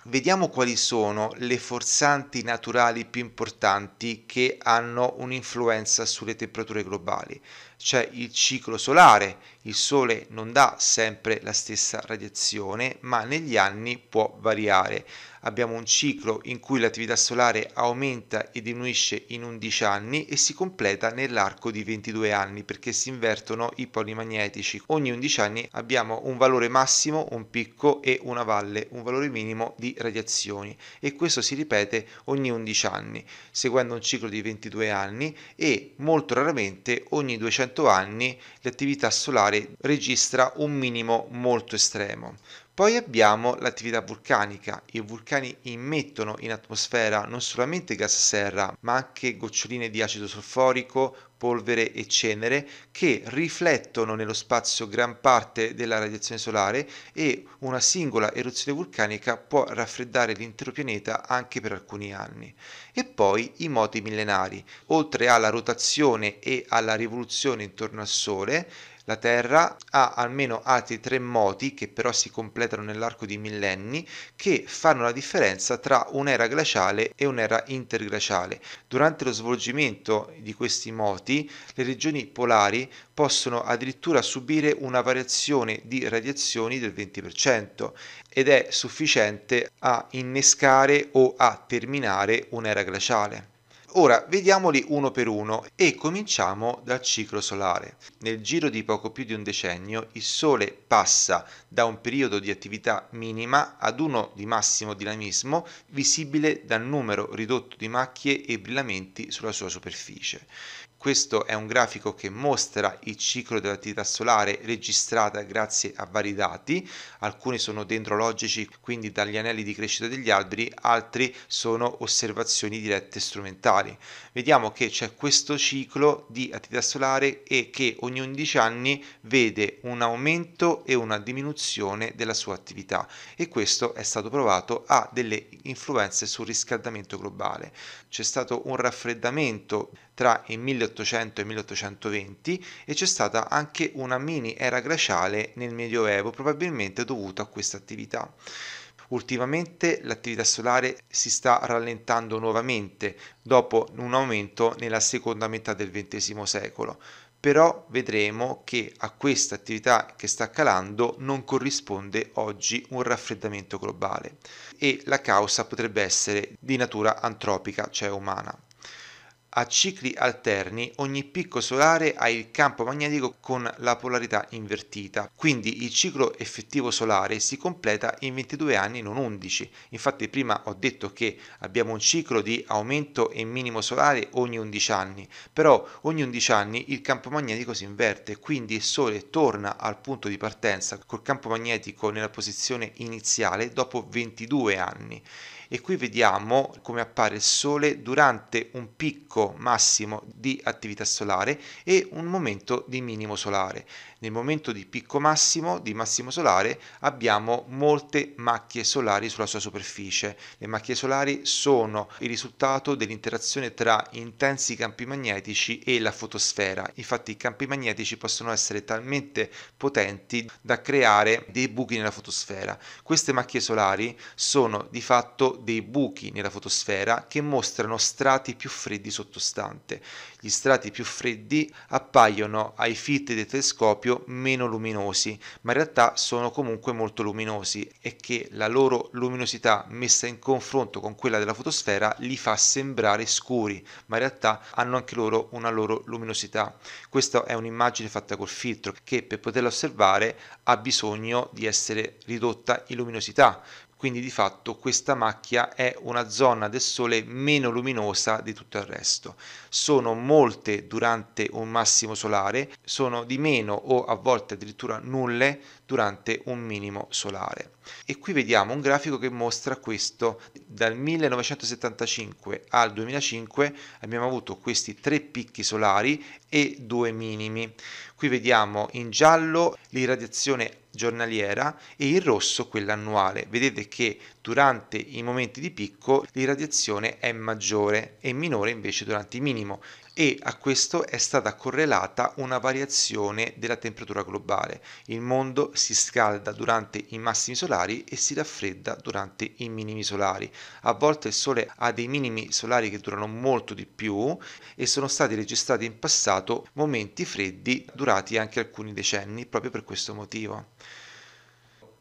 Vediamo quali sono le forzanti naturali più importanti che hanno un'influenza sulle temperature globali. C'è il ciclo solare, il sole non dà sempre la stessa radiazione, ma negli anni può variare. Abbiamo un ciclo in cui l'attività solare aumenta e diminuisce in 11 anni e si completa nell'arco di 22 anni perché si invertono i poli magnetici. Ogni 11 anni abbiamo un valore massimo, un picco e una valle, un valore minimo di radiazioni e questo si ripete ogni 11 anni, seguendo un ciclo di 22 anni e molto raramente ogni 200 anni l'attività solare registra un minimo molto estremo. Poi abbiamo l'attività vulcanica, i vulcani immettono in atmosfera non solamente gas serra, ma anche goccioline di acido solforico, polvere e cenere che riflettono nello spazio gran parte della radiazione solare e una singola eruzione vulcanica può raffreddare l'intero pianeta anche per alcuni anni. E poi i moti millenari, oltre alla rotazione e alla rivoluzione intorno al Sole, la Terra ha almeno altri tre moti, che però si completano nell'arco di millenni, che fanno la differenza tra un'era glaciale e un'era interglaciale. Durante lo svolgimento di questi moti, le regioni polari possono addirittura subire una variazione di radiazioni del 20% ed è sufficiente a innescare o a terminare un'era glaciale. Ora vediamoli uno per uno e cominciamo dal ciclo solare. Nel giro di poco più di un decennio il Sole passa da un periodo di attività minima ad uno di massimo dinamismo visibile dal numero ridotto di macchie e brillamenti sulla sua superficie. Questo è un grafico che mostra il ciclo dell'attività solare registrata grazie a vari dati, alcuni sono dendrologici, quindi dagli anelli di crescita degli alberi, altri sono osservazioni dirette strumentali. Vediamo che c'è questo ciclo di attività solare e che ogni 11 anni vede un aumento e una diminuzione della sua attività e questo è stato provato a delle influenze sul riscaldamento globale. C'è stato un raffreddamento tra il 1800 e il 1820 e c'è stata anche una mini era glaciale nel Medioevo, probabilmente dovuta a questa attività. Ultimamente l'attività solare si sta rallentando nuovamente dopo un aumento nella seconda metà del XX secolo, però vedremo che a questa attività che sta calando non corrisponde oggi un raffreddamento globale e la causa potrebbe essere di natura antropica, cioè umana a cicli alterni ogni picco solare ha il campo magnetico con la polarità invertita, quindi il ciclo effettivo solare si completa in 22 anni, non 11. Infatti prima ho detto che abbiamo un ciclo di aumento e minimo solare ogni 11 anni, però ogni 11 anni il campo magnetico si inverte, quindi il Sole torna al punto di partenza col campo magnetico nella posizione iniziale dopo 22 anni e qui vediamo come appare il Sole durante un picco massimo di attività solare e un momento di minimo solare nel momento di picco massimo, di massimo solare, abbiamo molte macchie solari sulla sua superficie. Le macchie solari sono il risultato dell'interazione tra intensi campi magnetici e la fotosfera. Infatti i campi magnetici possono essere talmente potenti da creare dei buchi nella fotosfera. Queste macchie solari sono di fatto dei buchi nella fotosfera che mostrano strati più freddi sottostante. Gli strati più freddi appaiono ai fitti del telescopio esempio meno luminosi, ma in realtà sono comunque molto luminosi e che la loro luminosità messa in confronto con quella della fotosfera li fa sembrare scuri, ma in realtà hanno anche loro una loro luminosità. Questa è un'immagine fatta col filtro che per poterla osservare ha bisogno di essere ridotta in luminosità, quindi di fatto questa macchia è una zona del Sole meno luminosa di tutto il resto sono molte durante un massimo solare, sono di meno o a volte addirittura nulle durante un minimo solare. E qui vediamo un grafico che mostra questo. Dal 1975 al 2005 abbiamo avuto questi tre picchi solari e due minimi. Qui vediamo in giallo l'irradiazione giornaliera e in rosso quella annuale. Vedete che durante i momenti di picco l'irradiazione è maggiore e minore invece durante i minimi minimo e a questo è stata correlata una variazione della temperatura globale. Il mondo si scalda durante i massimi solari e si raffredda durante i minimi solari. A volte il Sole ha dei minimi solari che durano molto di più e sono stati registrati in passato momenti freddi durati anche alcuni decenni proprio per questo motivo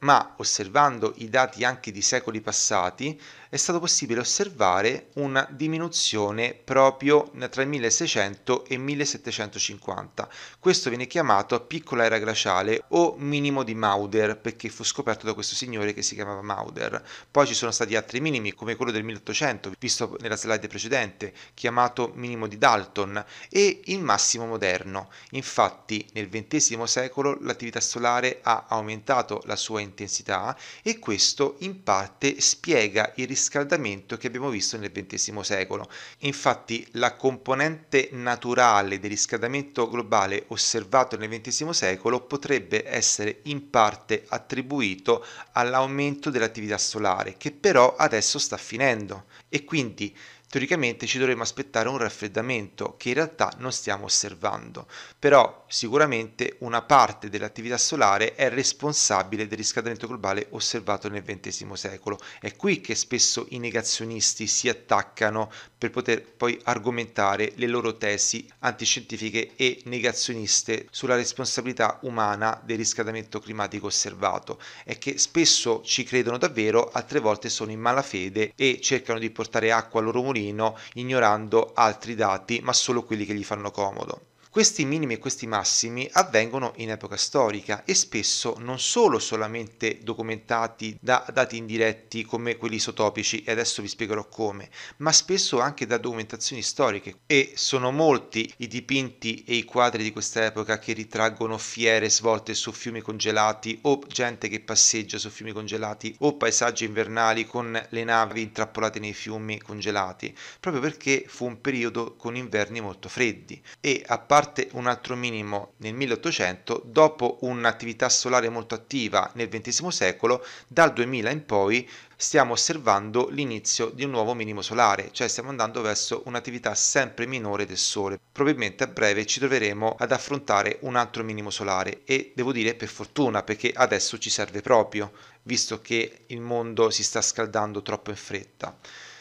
ma osservando i dati anche di secoli passati è stato possibile osservare una diminuzione proprio tra il 1600 e il 1750. Questo viene chiamato piccola era glaciale o minimo di Mauder perché fu scoperto da questo signore che si chiamava Mauder. Poi ci sono stati altri minimi come quello del 1800 visto nella slide precedente chiamato minimo di Dalton e il massimo moderno. Infatti nel XX secolo l'attività solare ha aumentato la sua intensità e questo in parte spiega il risultato riscaldamento che abbiamo visto nel XX secolo. Infatti la componente naturale del riscaldamento globale osservato nel XX secolo potrebbe essere in parte attribuito all'aumento dell'attività solare, che però adesso sta finendo e quindi teoricamente ci dovremmo aspettare un raffreddamento che in realtà non stiamo osservando. Però sicuramente una parte dell'attività solare è responsabile del riscaldamento globale osservato nel XX secolo. È qui che spesso i negazionisti si attaccano per poter poi argomentare le loro tesi antiscientifiche e negazioniste sulla responsabilità umana del riscaldamento climatico osservato. È che spesso ci credono davvero, altre volte sono in malafede e cercano di portare acqua al loro mulino ignorando altri dati, ma solo quelli che gli fanno comodo. Questi minimi e questi massimi avvengono in epoca storica e spesso non solo solamente documentati da dati indiretti come quelli isotopici, e adesso vi spiegherò come, ma spesso anche da documentazioni storiche. E sono molti i dipinti e i quadri di questa epoca che ritraggono fiere svolte su fiumi congelati o gente che passeggia su fiumi congelati o paesaggi invernali con le navi intrappolate nei fiumi congelati, proprio perché fu un periodo con inverni molto freddi e a parte parte un altro minimo nel 1800, dopo un'attività solare molto attiva nel XX secolo, dal 2000 in poi stiamo osservando l'inizio di un nuovo minimo solare, cioè stiamo andando verso un'attività sempre minore del Sole. Probabilmente a breve ci troveremo ad affrontare un altro minimo solare e devo dire per fortuna perché adesso ci serve proprio, visto che il mondo si sta scaldando troppo in fretta.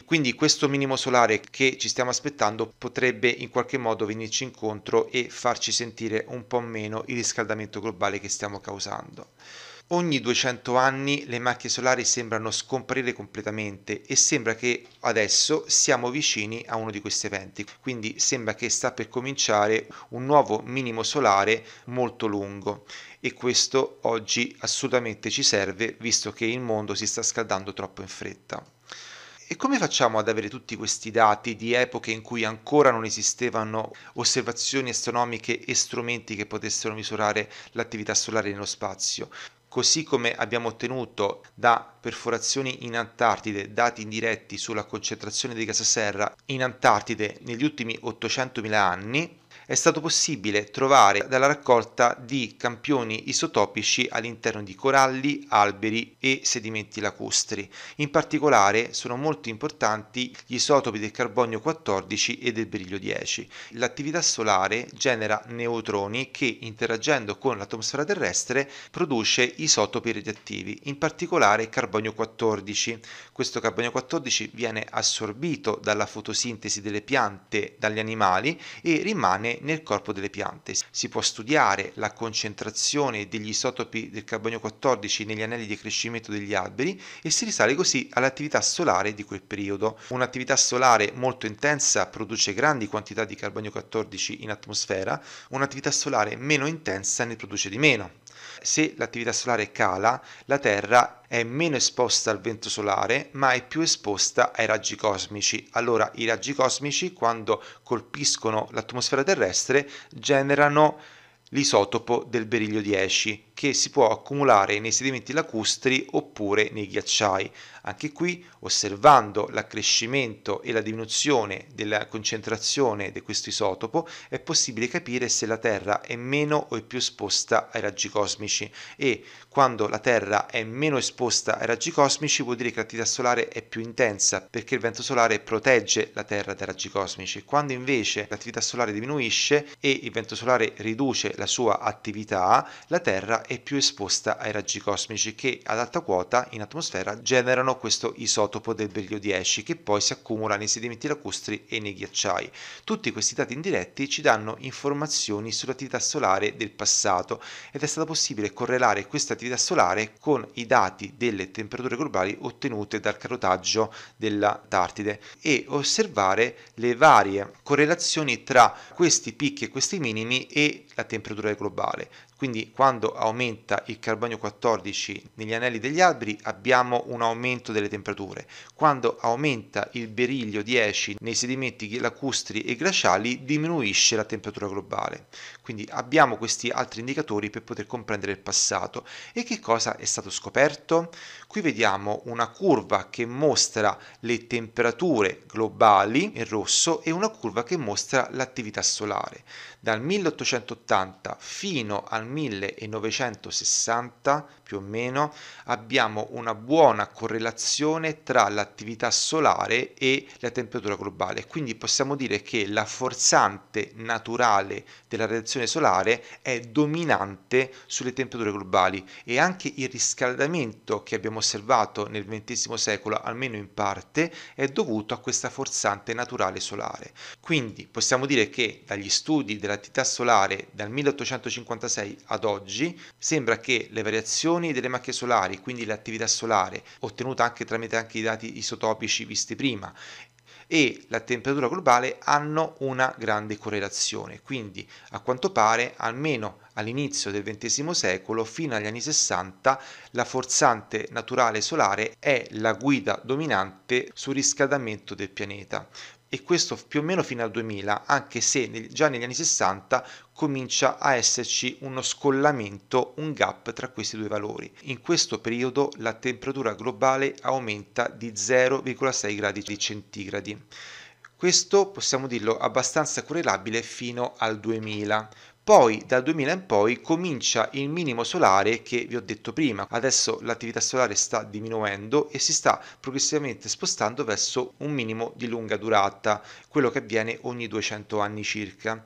Quindi questo minimo solare che ci stiamo aspettando potrebbe in qualche modo venirci incontro e farci sentire un po' meno il riscaldamento globale che stiamo causando. Ogni 200 anni le macchie solari sembrano scomparire completamente e sembra che adesso siamo vicini a uno di questi eventi, quindi sembra che sta per cominciare un nuovo minimo solare molto lungo e questo oggi assolutamente ci serve visto che il mondo si sta scaldando troppo in fretta. E come facciamo ad avere tutti questi dati di epoche in cui ancora non esistevano osservazioni astronomiche e strumenti che potessero misurare l'attività solare nello spazio? Così come abbiamo ottenuto da perforazioni in Antartide dati indiretti sulla concentrazione di gas serra in Antartide negli ultimi 800.000 anni, è stato possibile trovare dalla raccolta di campioni isotopici all'interno di coralli, alberi e sedimenti lacustri. In particolare sono molto importanti gli isotopi del carbonio 14 e del beriglio 10. L'attività solare genera neutroni che interagendo con l'atmosfera terrestre produce isotopi radioattivi, in particolare carbonio 14. Questo carbonio 14 viene assorbito dalla fotosintesi delle piante, dagli animali e rimane nel corpo delle piante. Si può studiare la concentrazione degli isotopi del carbonio 14 negli anelli di crescimento degli alberi e si risale così all'attività solare di quel periodo. Un'attività solare molto intensa produce grandi quantità di carbonio 14 in atmosfera, un'attività solare meno intensa ne produce di meno se l'attività solare cala, la Terra è meno esposta al vento solare, ma è più esposta ai raggi cosmici. Allora, i raggi cosmici, quando colpiscono l'atmosfera terrestre, generano l'isotopo del beriglio 10 che si può accumulare nei sedimenti lacustri oppure nei ghiacciai. Anche qui, osservando l'accrescimento e la diminuzione della concentrazione di questo isotopo, è possibile capire se la Terra è meno o è più esposta ai raggi cosmici e quando la Terra è meno esposta ai raggi cosmici vuol dire che l'attività solare è più intensa perché il vento solare protegge la Terra dai raggi cosmici. Quando invece l'attività solare diminuisce e il vento solare riduce la sua attività, la Terra è più esposta ai raggi cosmici che ad alta quota in atmosfera generano questo isotopo del berillio 10 che poi si accumula nei sedimenti lacustri e nei ghiacciai. Tutti questi dati indiretti ci danno informazioni sull'attività solare del passato ed è stato possibile correlare questa attività solare con i dati delle temperature globali ottenute dal carotaggio dell'Antartide e osservare le varie correlazioni tra questi picchi e questi minimi e la temperatura globale. Quindi quando aumenta il carbonio 14 negli anelli degli alberi abbiamo un aumento delle temperature. Quando aumenta il beriglio 10 nei sedimenti lacustri e glaciali diminuisce la temperatura globale. Quindi abbiamo questi altri indicatori per poter comprendere il passato. E che cosa è stato scoperto? Qui vediamo una curva che mostra le temperature globali in rosso e una curva che mostra l'attività solare. Dal 1880 fino al 1960 più o meno abbiamo una buona correlazione tra l'attività solare e la temperatura globale. Quindi possiamo dire che la forzante naturale della radiazione radiazione solare è dominante sulle temperature globali e anche il riscaldamento che abbiamo osservato nel XX secolo, almeno in parte, è dovuto a questa forzante naturale solare. Quindi possiamo dire che dagli studi dell'attività solare dal 1856 ad oggi sembra che le variazioni delle macchie solari, quindi l'attività solare, ottenuta anche tramite anche i dati isotopici visti prima, e la temperatura globale hanno una grande correlazione, quindi a quanto pare almeno all'inizio del XX secolo fino agli anni 60 la forzante naturale solare è la guida dominante sul riscaldamento del pianeta e questo più o meno fino al 2000, anche se nel, già negli anni 60 comincia a esserci uno scollamento, un gap tra questi due valori. In questo periodo la temperatura globale aumenta di 0,6 gradi centigradi. Questo possiamo dirlo abbastanza correlabile fino al 2000. Poi dal 2000 in poi comincia il minimo solare che vi ho detto prima. Adesso l'attività solare sta diminuendo e si sta progressivamente spostando verso un minimo di lunga durata, quello che avviene ogni 200 anni circa.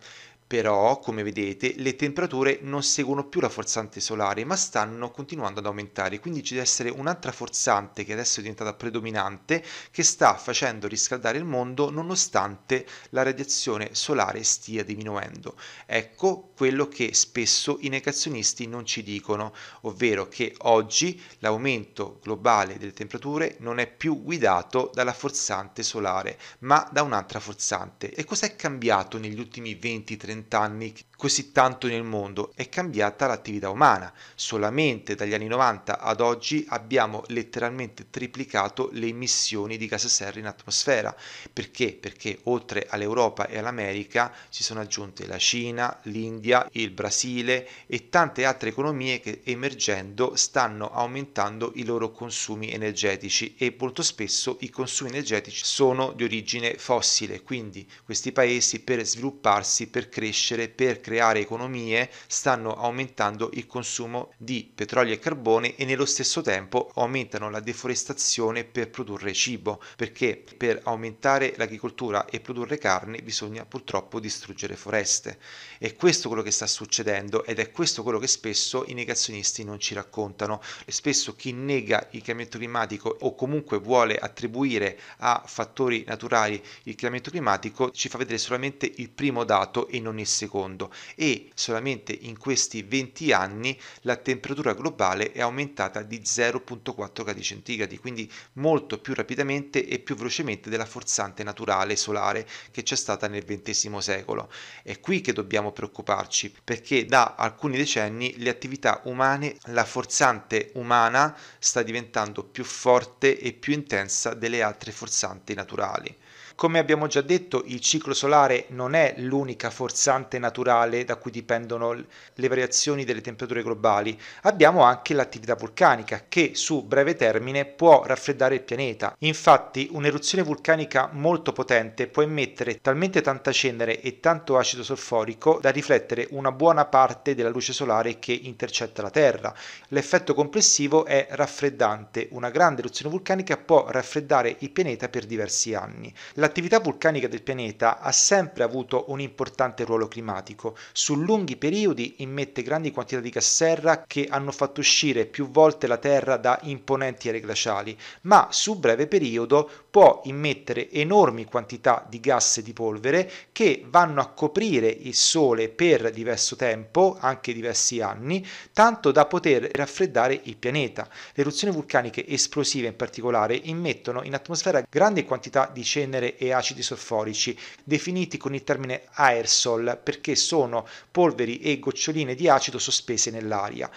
Però, come vedete, le temperature non seguono più la forzante solare, ma stanno continuando ad aumentare, quindi ci deve essere un'altra forzante che adesso è diventata predominante, che sta facendo riscaldare il mondo nonostante la radiazione solare stia diminuendo. Ecco quello che spesso i negazionisti non ci dicono, ovvero che oggi l'aumento globale delle temperature non è più guidato dalla forzante solare, ma da un'altra forzante. E cos'è cambiato negli ultimi 20-30 anni? momentan nicht. così tanto nel mondo, è cambiata l'attività umana. Solamente dagli anni 90 ad oggi abbiamo letteralmente triplicato le emissioni di gas serra in atmosfera. Perché? Perché oltre all'Europa e all'America si sono aggiunte la Cina, l'India, il Brasile e tante altre economie che emergendo stanno aumentando i loro consumi energetici e molto spesso i consumi energetici sono di origine fossile, quindi questi paesi per svilupparsi, per crescere, per creare creare economie stanno aumentando il consumo di petrolio e carbone e nello stesso tempo aumentano la deforestazione per produrre cibo, perché per aumentare l'agricoltura e produrre carne bisogna purtroppo distruggere foreste. E questo è quello che sta succedendo ed è questo quello che spesso i negazionisti non ci raccontano. spesso chi nega il cambiamento climatico o comunque vuole attribuire a fattori naturali il cambiamento climatico ci fa vedere solamente il primo dato e non il secondo e solamente in questi 20 anni la temperatura globale è aumentata di 0,4 gradi centigradi, quindi molto più rapidamente e più velocemente della forzante naturale solare che c'è stata nel XX secolo. È qui che dobbiamo preoccuparci, perché da alcuni decenni le attività umane, la forzante umana sta diventando più forte e più intensa delle altre forzanti naturali. Come abbiamo già detto, il ciclo solare non è l'unica forzante naturale da cui dipendono le variazioni delle temperature globali. Abbiamo anche l'attività vulcanica che su breve termine può raffreddare il pianeta. Infatti, un'eruzione vulcanica molto potente può emettere talmente tanta cenere e tanto acido solforico da riflettere una buona parte della luce solare che intercetta la Terra. L'effetto complessivo è raffreddante. Una grande eruzione vulcanica può raffreddare il pianeta per diversi anni. L'attività vulcanica del pianeta ha sempre avuto un importante ruolo climatico. Su lunghi periodi immette grandi quantità di gas serra che hanno fatto uscire più volte la Terra da imponenti aree glaciali, ma su breve periodo può immettere enormi quantità di gas e di polvere che vanno a coprire il Sole per diverso tempo, anche diversi anni, tanto da poter raffreddare il pianeta. Le eruzioni vulcaniche esplosive in particolare immettono in atmosfera grandi quantità di cenere e acidi solforici, definiti con il termine aerosol perché sono polveri e goccioline di acido sospese nell'aria.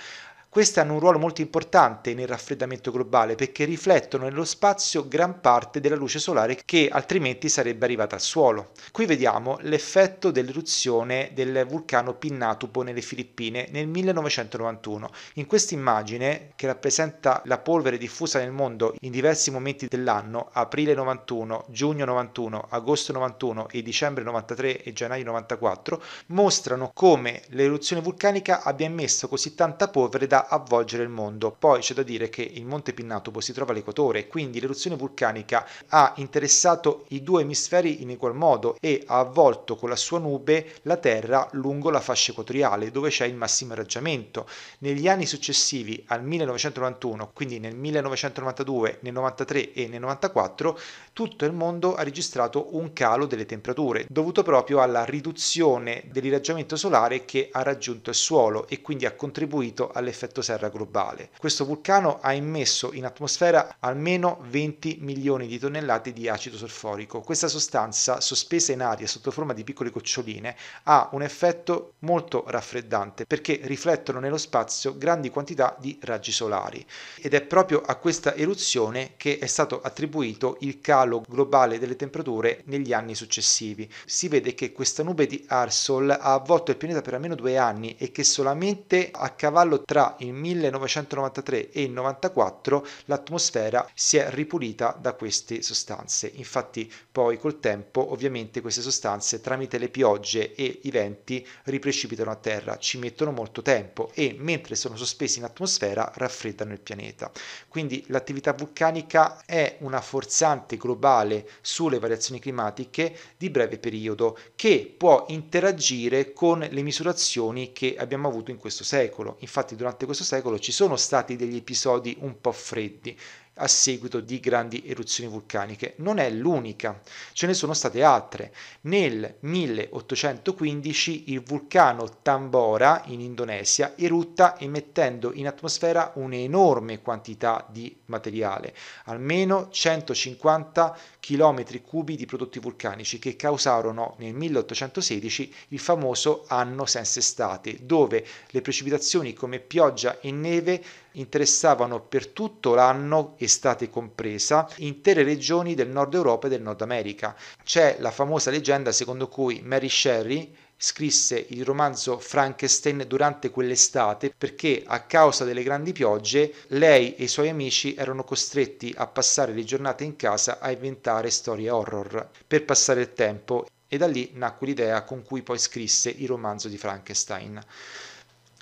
Queste hanno un ruolo molto importante nel raffreddamento globale perché riflettono nello spazio gran parte della luce solare che altrimenti sarebbe arrivata al suolo. Qui vediamo l'effetto dell'eruzione del vulcano Pinnatubo nelle Filippine nel 1991. In questa immagine, che rappresenta la polvere diffusa nel mondo in diversi momenti dell'anno, aprile 91, giugno 91, agosto 91 e dicembre 93 e gennaio 94, mostrano come l'eruzione vulcanica abbia immesso così tanta polvere da avvolgere il mondo. Poi c'è da dire che il Monte Pinnatubo si trova all'equatore e quindi l'eruzione vulcanica ha interessato i due emisferi in egual modo e ha avvolto con la sua nube la Terra lungo la fascia equatoriale dove c'è il massimo raggiamento. Negli anni successivi al 1991, quindi nel 1992, nel 93 e nel 94, tutto il mondo ha registrato un calo delle temperature dovuto proprio alla riduzione dell'irraggiamento solare che ha raggiunto il suolo e quindi ha contribuito all'effetto serra globale. Questo vulcano ha immesso in atmosfera almeno 20 milioni di tonnellate di acido solforico. Questa sostanza, sospesa in aria sotto forma di piccole goccioline, ha un effetto molto raffreddante perché riflettono nello spazio grandi quantità di raggi solari ed è proprio a questa eruzione che è stato attribuito il calo globale delle temperature negli anni successivi. Si vede che questa nube di Arsol ha avvolto il pianeta per almeno due anni e che solamente a cavallo tra i il 1993 e il 94 l'atmosfera si è ripulita da queste sostanze. Infatti poi col tempo ovviamente queste sostanze tramite le piogge e i venti riprecipitano a terra, ci mettono molto tempo e mentre sono sospesi in atmosfera raffreddano il pianeta. Quindi l'attività vulcanica è una forzante globale sulle variazioni climatiche di breve periodo che può interagire con le misurazioni che abbiamo avuto in questo secolo. Infatti durante questo secolo ci sono stati degli episodi un po' freddi a seguito di grandi eruzioni vulcaniche. Non è l'unica, ce ne sono state altre. Nel 1815 il vulcano Tambora in Indonesia erutta emettendo in atmosfera un'enorme quantità di materiale, almeno 150 km cubi di prodotti vulcanici che causarono nel 1816 il famoso anno senza estate, dove le precipitazioni come pioggia e neve interessavano per tutto l'anno, estate compresa, intere regioni del nord Europa e del Nord America. C'è la famosa leggenda secondo cui Mary Sherry scrisse il romanzo Frankenstein durante quell'estate perché a causa delle grandi piogge lei e i suoi amici erano costretti a passare le giornate in casa a inventare storie horror per passare il tempo e da lì nacque l'idea con cui poi scrisse il romanzo di Frankenstein.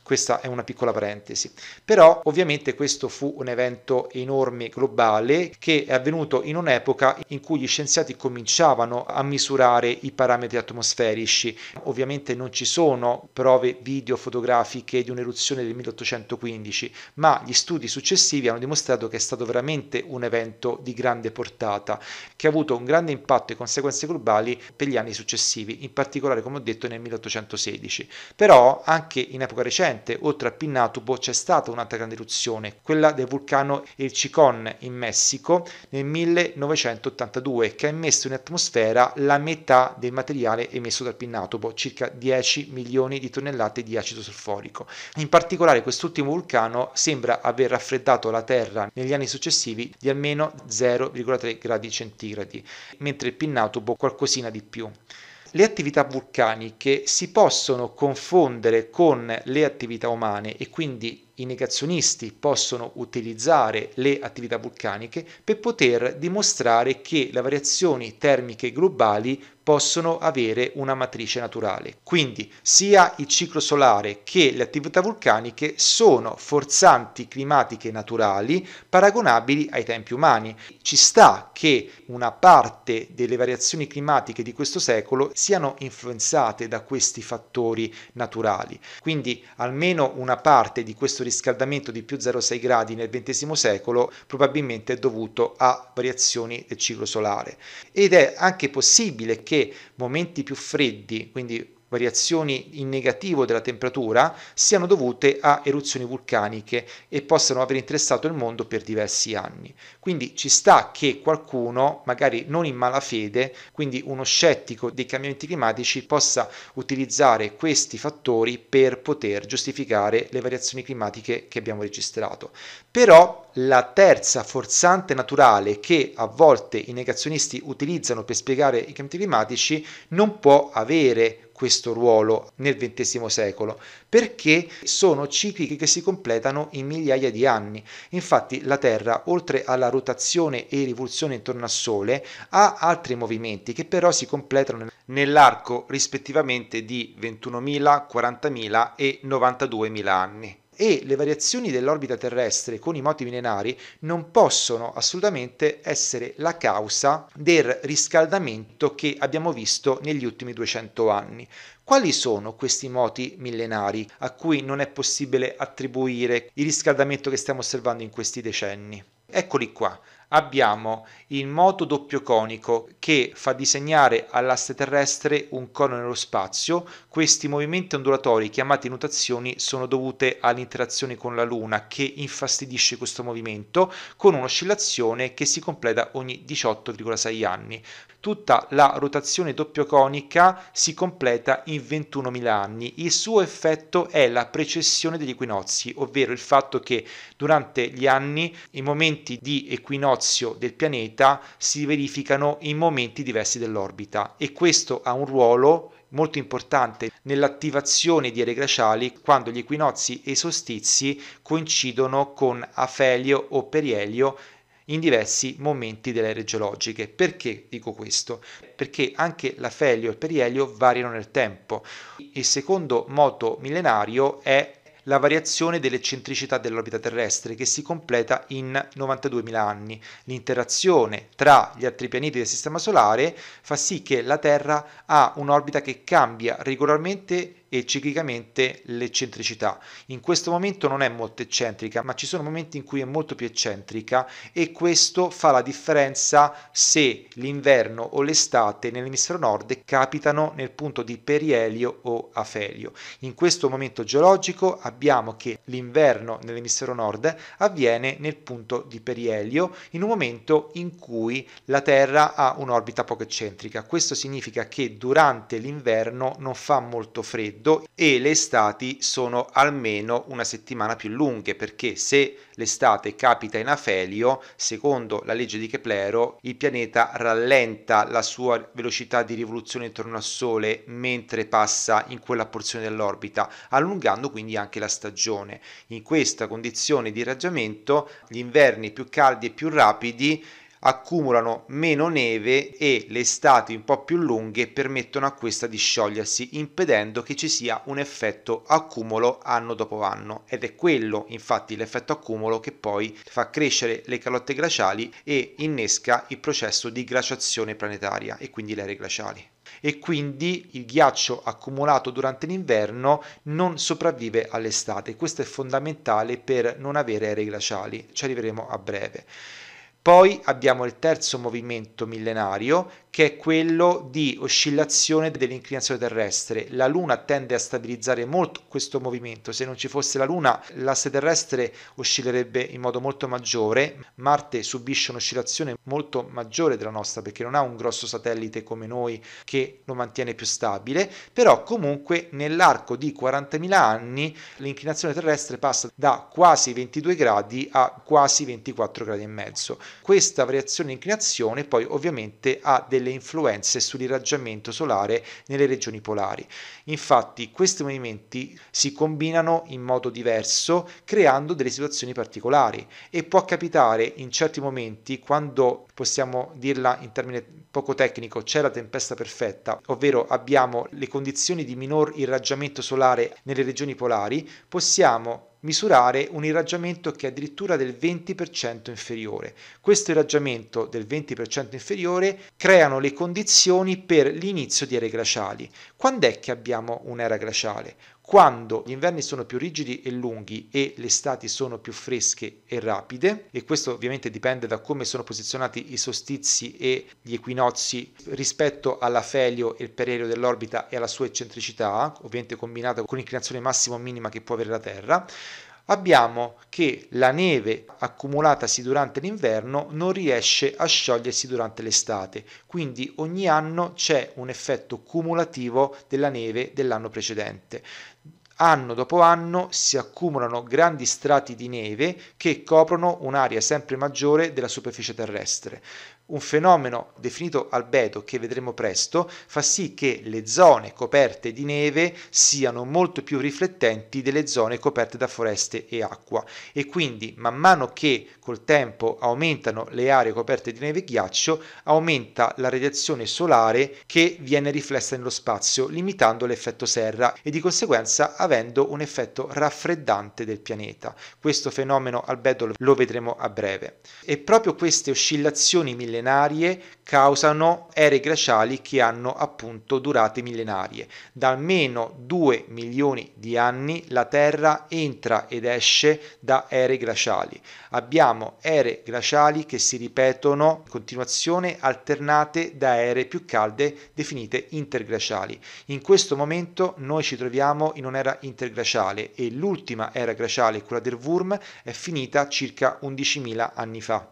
Questa è una piccola parentesi. Però ovviamente questo fu un evento enorme globale che è avvenuto in un'epoca in cui gli scienziati cominciavano a misurare i parametri atmosferici. Ovviamente non ci sono prove video fotografiche di un'eruzione del 1815, ma gli studi successivi hanno dimostrato che è stato veramente un evento di grande portata, che ha avuto un grande impatto e conseguenze globali per gli anni successivi, in particolare come ho detto nel 1816. Però anche in epoca recente recente, oltre al Pinnatubo, c'è stata un'altra grande eruzione, quella del vulcano El Chicón in Messico nel 1982, che ha emesso in atmosfera la metà del materiale emesso dal Pinnatubo, circa 10 milioni di tonnellate di acido solforico. In particolare quest'ultimo vulcano sembra aver raffreddato la Terra negli anni successivi di almeno 0,3 gradi centigradi, mentre il Pinnatubo qualcosina di più le attività vulcaniche si possono confondere con le attività umane e quindi i negazionisti possono utilizzare le attività vulcaniche per poter dimostrare che le variazioni termiche globali possono avere una matrice naturale. Quindi sia il ciclo solare che le attività vulcaniche sono forzanti climatiche naturali paragonabili ai tempi umani. Ci sta che una parte delle variazioni climatiche di questo secolo siano influenzate da questi fattori naturali. Quindi almeno una parte di questo riscaldamento di più 0,6 gradi nel XX secolo probabilmente è dovuto a variazioni del ciclo solare. Ed è anche possibile che perché momenti più freddi, quindi variazioni in negativo della temperatura, siano dovute a eruzioni vulcaniche e possano aver interessato il mondo per diversi anni. Quindi ci sta che qualcuno, magari non in malafede, quindi uno scettico dei cambiamenti climatici, possa utilizzare questi fattori per poter giustificare le variazioni climatiche che abbiamo registrato. Però la terza forzante naturale che a volte i negazionisti utilizzano per spiegare i cambiamenti climatici non può avere questo ruolo nel XX secolo perché sono cicli che si completano in migliaia di anni. Infatti la Terra, oltre alla rotazione e rivoluzione intorno al Sole, ha altri movimenti che però si completano nell'arco rispettivamente di 21.000, 40.000 e 92.000 anni e le variazioni dell'orbita terrestre con i moti millenari non possono assolutamente essere la causa del riscaldamento che abbiamo visto negli ultimi 200 anni. Quali sono questi moti millenari a cui non è possibile attribuire il riscaldamento che stiamo osservando in questi decenni? Eccoli qua abbiamo il moto doppio conico che fa disegnare all'asse terrestre un cono nello spazio. Questi movimenti ondulatori chiamati nutazioni sono dovute all'interazione con la Luna che infastidisce questo movimento con un'oscillazione che si completa ogni 18,6 anni tutta la rotazione doppio conica si completa in 21.000 anni. Il suo effetto è la precessione degli equinozi, ovvero il fatto che durante gli anni i momenti di equinozio del pianeta si verificano in momenti diversi dell'orbita e questo ha un ruolo molto importante nell'attivazione di aree glaciali quando gli equinozi e i sostizi coincidono con afelio o perielio in diversi momenti delle ere geologiche. Perché dico questo? Perché anche la felio e il perielio variano nel tempo. Il secondo moto millenario è la variazione dell'eccentricità dell'orbita terrestre che si completa in 92.000 anni. L'interazione tra gli altri pianeti del Sistema Solare fa sì che la Terra ha un'orbita che cambia regolarmente e ciclicamente l'eccentricità. In questo momento non è molto eccentrica, ma ci sono momenti in cui è molto più eccentrica e questo fa la differenza se l'inverno o l'estate nell'emisfero nord capitano nel punto di perielio o afelio. In questo momento geologico abbiamo che l'inverno nell'emisfero nord avviene nel punto di perielio in un momento in cui la Terra ha un'orbita poco eccentrica. Questo significa che durante l'inverno non fa molto freddo freddo e le estati sono almeno una settimana più lunghe perché se l'estate capita in afelio, secondo la legge di Keplero, il pianeta rallenta la sua velocità di rivoluzione intorno al Sole mentre passa in quella porzione dell'orbita, allungando quindi anche la stagione. In questa condizione di irraggiamento, gli inverni più caldi e più rapidi accumulano meno neve e le estati un po' più lunghe permettono a questa di sciogliersi, impedendo che ci sia un effetto accumulo anno dopo anno. Ed è quello, infatti, l'effetto accumulo che poi fa crescere le calotte glaciali e innesca il processo di glaciazione planetaria e quindi le aree glaciali e quindi il ghiaccio accumulato durante l'inverno non sopravvive all'estate. Questo è fondamentale per non avere aree glaciali, ci arriveremo a breve. Poi abbiamo il terzo movimento millenario che è quello di oscillazione dell'inclinazione terrestre. La Luna tende a stabilizzare molto questo movimento, se non ci fosse la Luna l'asse terrestre oscillerebbe in modo molto maggiore, Marte subisce un'oscillazione molto maggiore della nostra perché non ha un grosso satellite come noi che lo mantiene più stabile, però comunque nell'arco di 40.000 anni l'inclinazione terrestre passa da quasi 22 gradi a quasi 24 gradi e mezzo. Questa variazione di inclinazione poi ovviamente ha delle delle influenze sull'irraggiamento solare nelle regioni polari. Infatti questi movimenti si combinano in modo diverso creando delle situazioni particolari e può capitare in certi momenti quando possiamo dirla in termine poco tecnico c'è la tempesta perfetta, ovvero abbiamo le condizioni di minor irraggiamento solare nelle regioni polari, possiamo misurare un irraggiamento che è addirittura del 20% inferiore. Questo irraggiamento del 20% inferiore creano le condizioni per l'inizio di ere glaciali. Quando è che abbiamo un'era glaciale? quando gli inverni sono più rigidi e lunghi e le estati sono più fresche e rapide, e questo ovviamente dipende da come sono posizionati i solstizi e gli equinozi rispetto alla felio e il perielio dell'orbita e alla sua eccentricità, ovviamente combinata con l'inclinazione massima o minima che può avere la Terra, abbiamo che la neve accumulatasi durante l'inverno non riesce a sciogliersi durante l'estate, quindi ogni anno c'è un effetto cumulativo della neve dell'anno precedente. Anno dopo anno si accumulano grandi strati di neve che coprono un'area sempre maggiore della superficie terrestre. Un fenomeno definito albedo che vedremo presto fa sì che le zone coperte di neve siano molto più riflettenti delle zone coperte da foreste e acqua e quindi man mano che col tempo aumentano le aree coperte di neve e ghiaccio aumenta la radiazione solare che viene riflessa nello spazio limitando l'effetto serra e di conseguenza avendo un effetto raffreddante del pianeta. Questo fenomeno albedo lo vedremo a breve. E proprio queste oscillazioni millenarie millenarie causano ere glaciali che hanno appunto durate millenarie. Da almeno 2 milioni di anni la Terra entra ed esce da ere glaciali. Abbiamo ere glaciali che si ripetono in continuazione alternate da ere più calde definite interglaciali. In questo momento noi ci troviamo in un'era interglaciale e l'ultima era glaciale, quella del Wurm, è finita circa 11.000 anni fa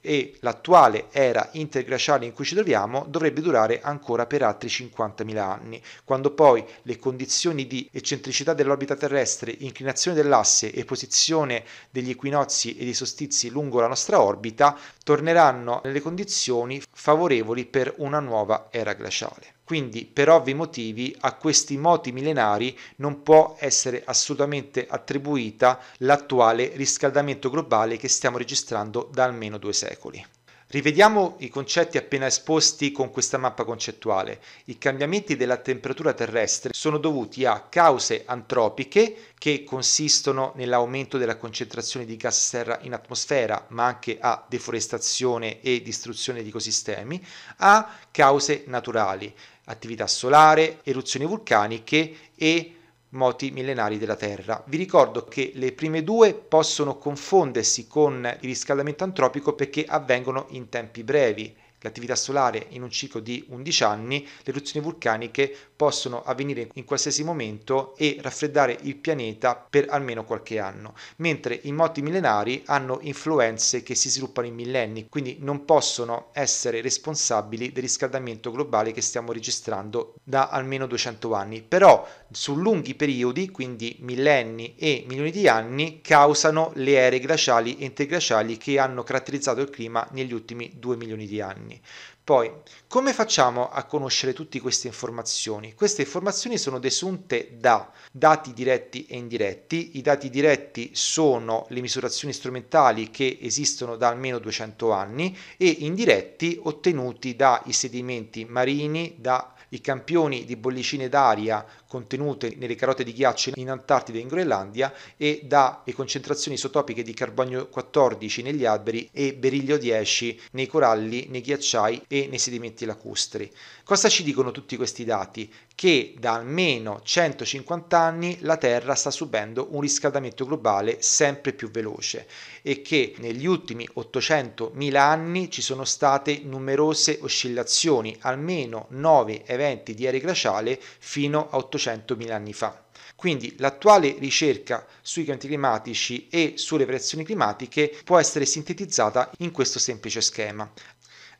e l'attuale era interglaciale in cui ci troviamo dovrebbe durare ancora per altri 50.000 anni, quando poi le condizioni di eccentricità dell'orbita terrestre, inclinazione dell'asse e posizione degli equinozi e dei sostizi lungo la nostra orbita torneranno nelle condizioni favorevoli per una nuova era glaciale. Quindi per ovvi motivi a questi moti millenari non può essere assolutamente attribuita l'attuale riscaldamento globale che stiamo registrando da almeno due secoli. Rivediamo i concetti appena esposti con questa mappa concettuale. I cambiamenti della temperatura terrestre sono dovuti a cause antropiche che consistono nell'aumento della concentrazione di gas serra in atmosfera, ma anche a deforestazione e distruzione di ecosistemi, a cause naturali attività solare, eruzioni vulcaniche e moti millenari della Terra. Vi ricordo che le prime due possono confondersi con il riscaldamento antropico perché avvengono in tempi brevi l'attività solare in un ciclo di 11 anni, le eruzioni vulcaniche possono avvenire in qualsiasi momento e raffreddare il pianeta per almeno qualche anno, mentre i moti millenari hanno influenze che si sviluppano in millenni, quindi non possono essere responsabili del riscaldamento globale che stiamo registrando da almeno 200 anni, però su lunghi periodi, quindi millenni e milioni di anni, causano le ere glaciali e interglaciali che hanno caratterizzato il clima negli ultimi 2 milioni di anni anni. Poi, come facciamo a conoscere tutte queste informazioni? Queste informazioni sono desunte da dati diretti e indiretti. I dati diretti sono le misurazioni strumentali che esistono da almeno 200 anni e indiretti ottenuti dai sedimenti marini, dai campioni di bollicine d'aria contenute nelle carote di ghiaccio in Antartide e in Groenlandia e dalle concentrazioni isotopiche di carbonio 14 negli alberi e beriglio 10 nei coralli, nei ghiacciai e nei sedimenti lacustri. Cosa ci dicono tutti questi dati? Che da almeno 150 anni la Terra sta subendo un riscaldamento globale sempre più veloce e che negli ultimi 800.000 anni ci sono state numerose oscillazioni, almeno 9 eventi di aereo glaciale fino a 800.000 200.000 anni fa. Quindi l'attuale ricerca sui cambiamenti climatici e sulle variazioni climatiche può essere sintetizzata in questo semplice schema.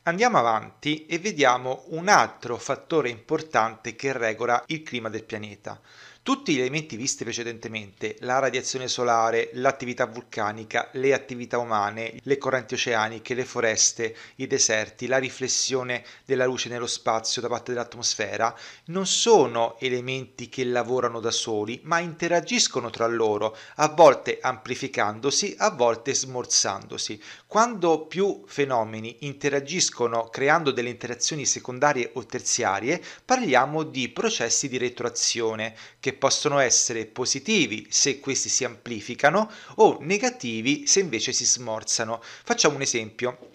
Andiamo avanti e vediamo un altro fattore importante che regola il clima del pianeta, tutti gli elementi visti precedentemente, la radiazione solare, l'attività vulcanica, le attività umane, le correnti oceaniche, le foreste, i deserti, la riflessione della luce nello spazio da parte dell'atmosfera, non sono elementi che lavorano da soli, ma interagiscono tra loro, a volte amplificandosi, a volte smorzandosi. Quando più fenomeni interagiscono creando delle interazioni secondarie o terziarie, parliamo di processi di retroazione che possono essere positivi se questi si amplificano o negativi se invece si smorzano. Facciamo un esempio.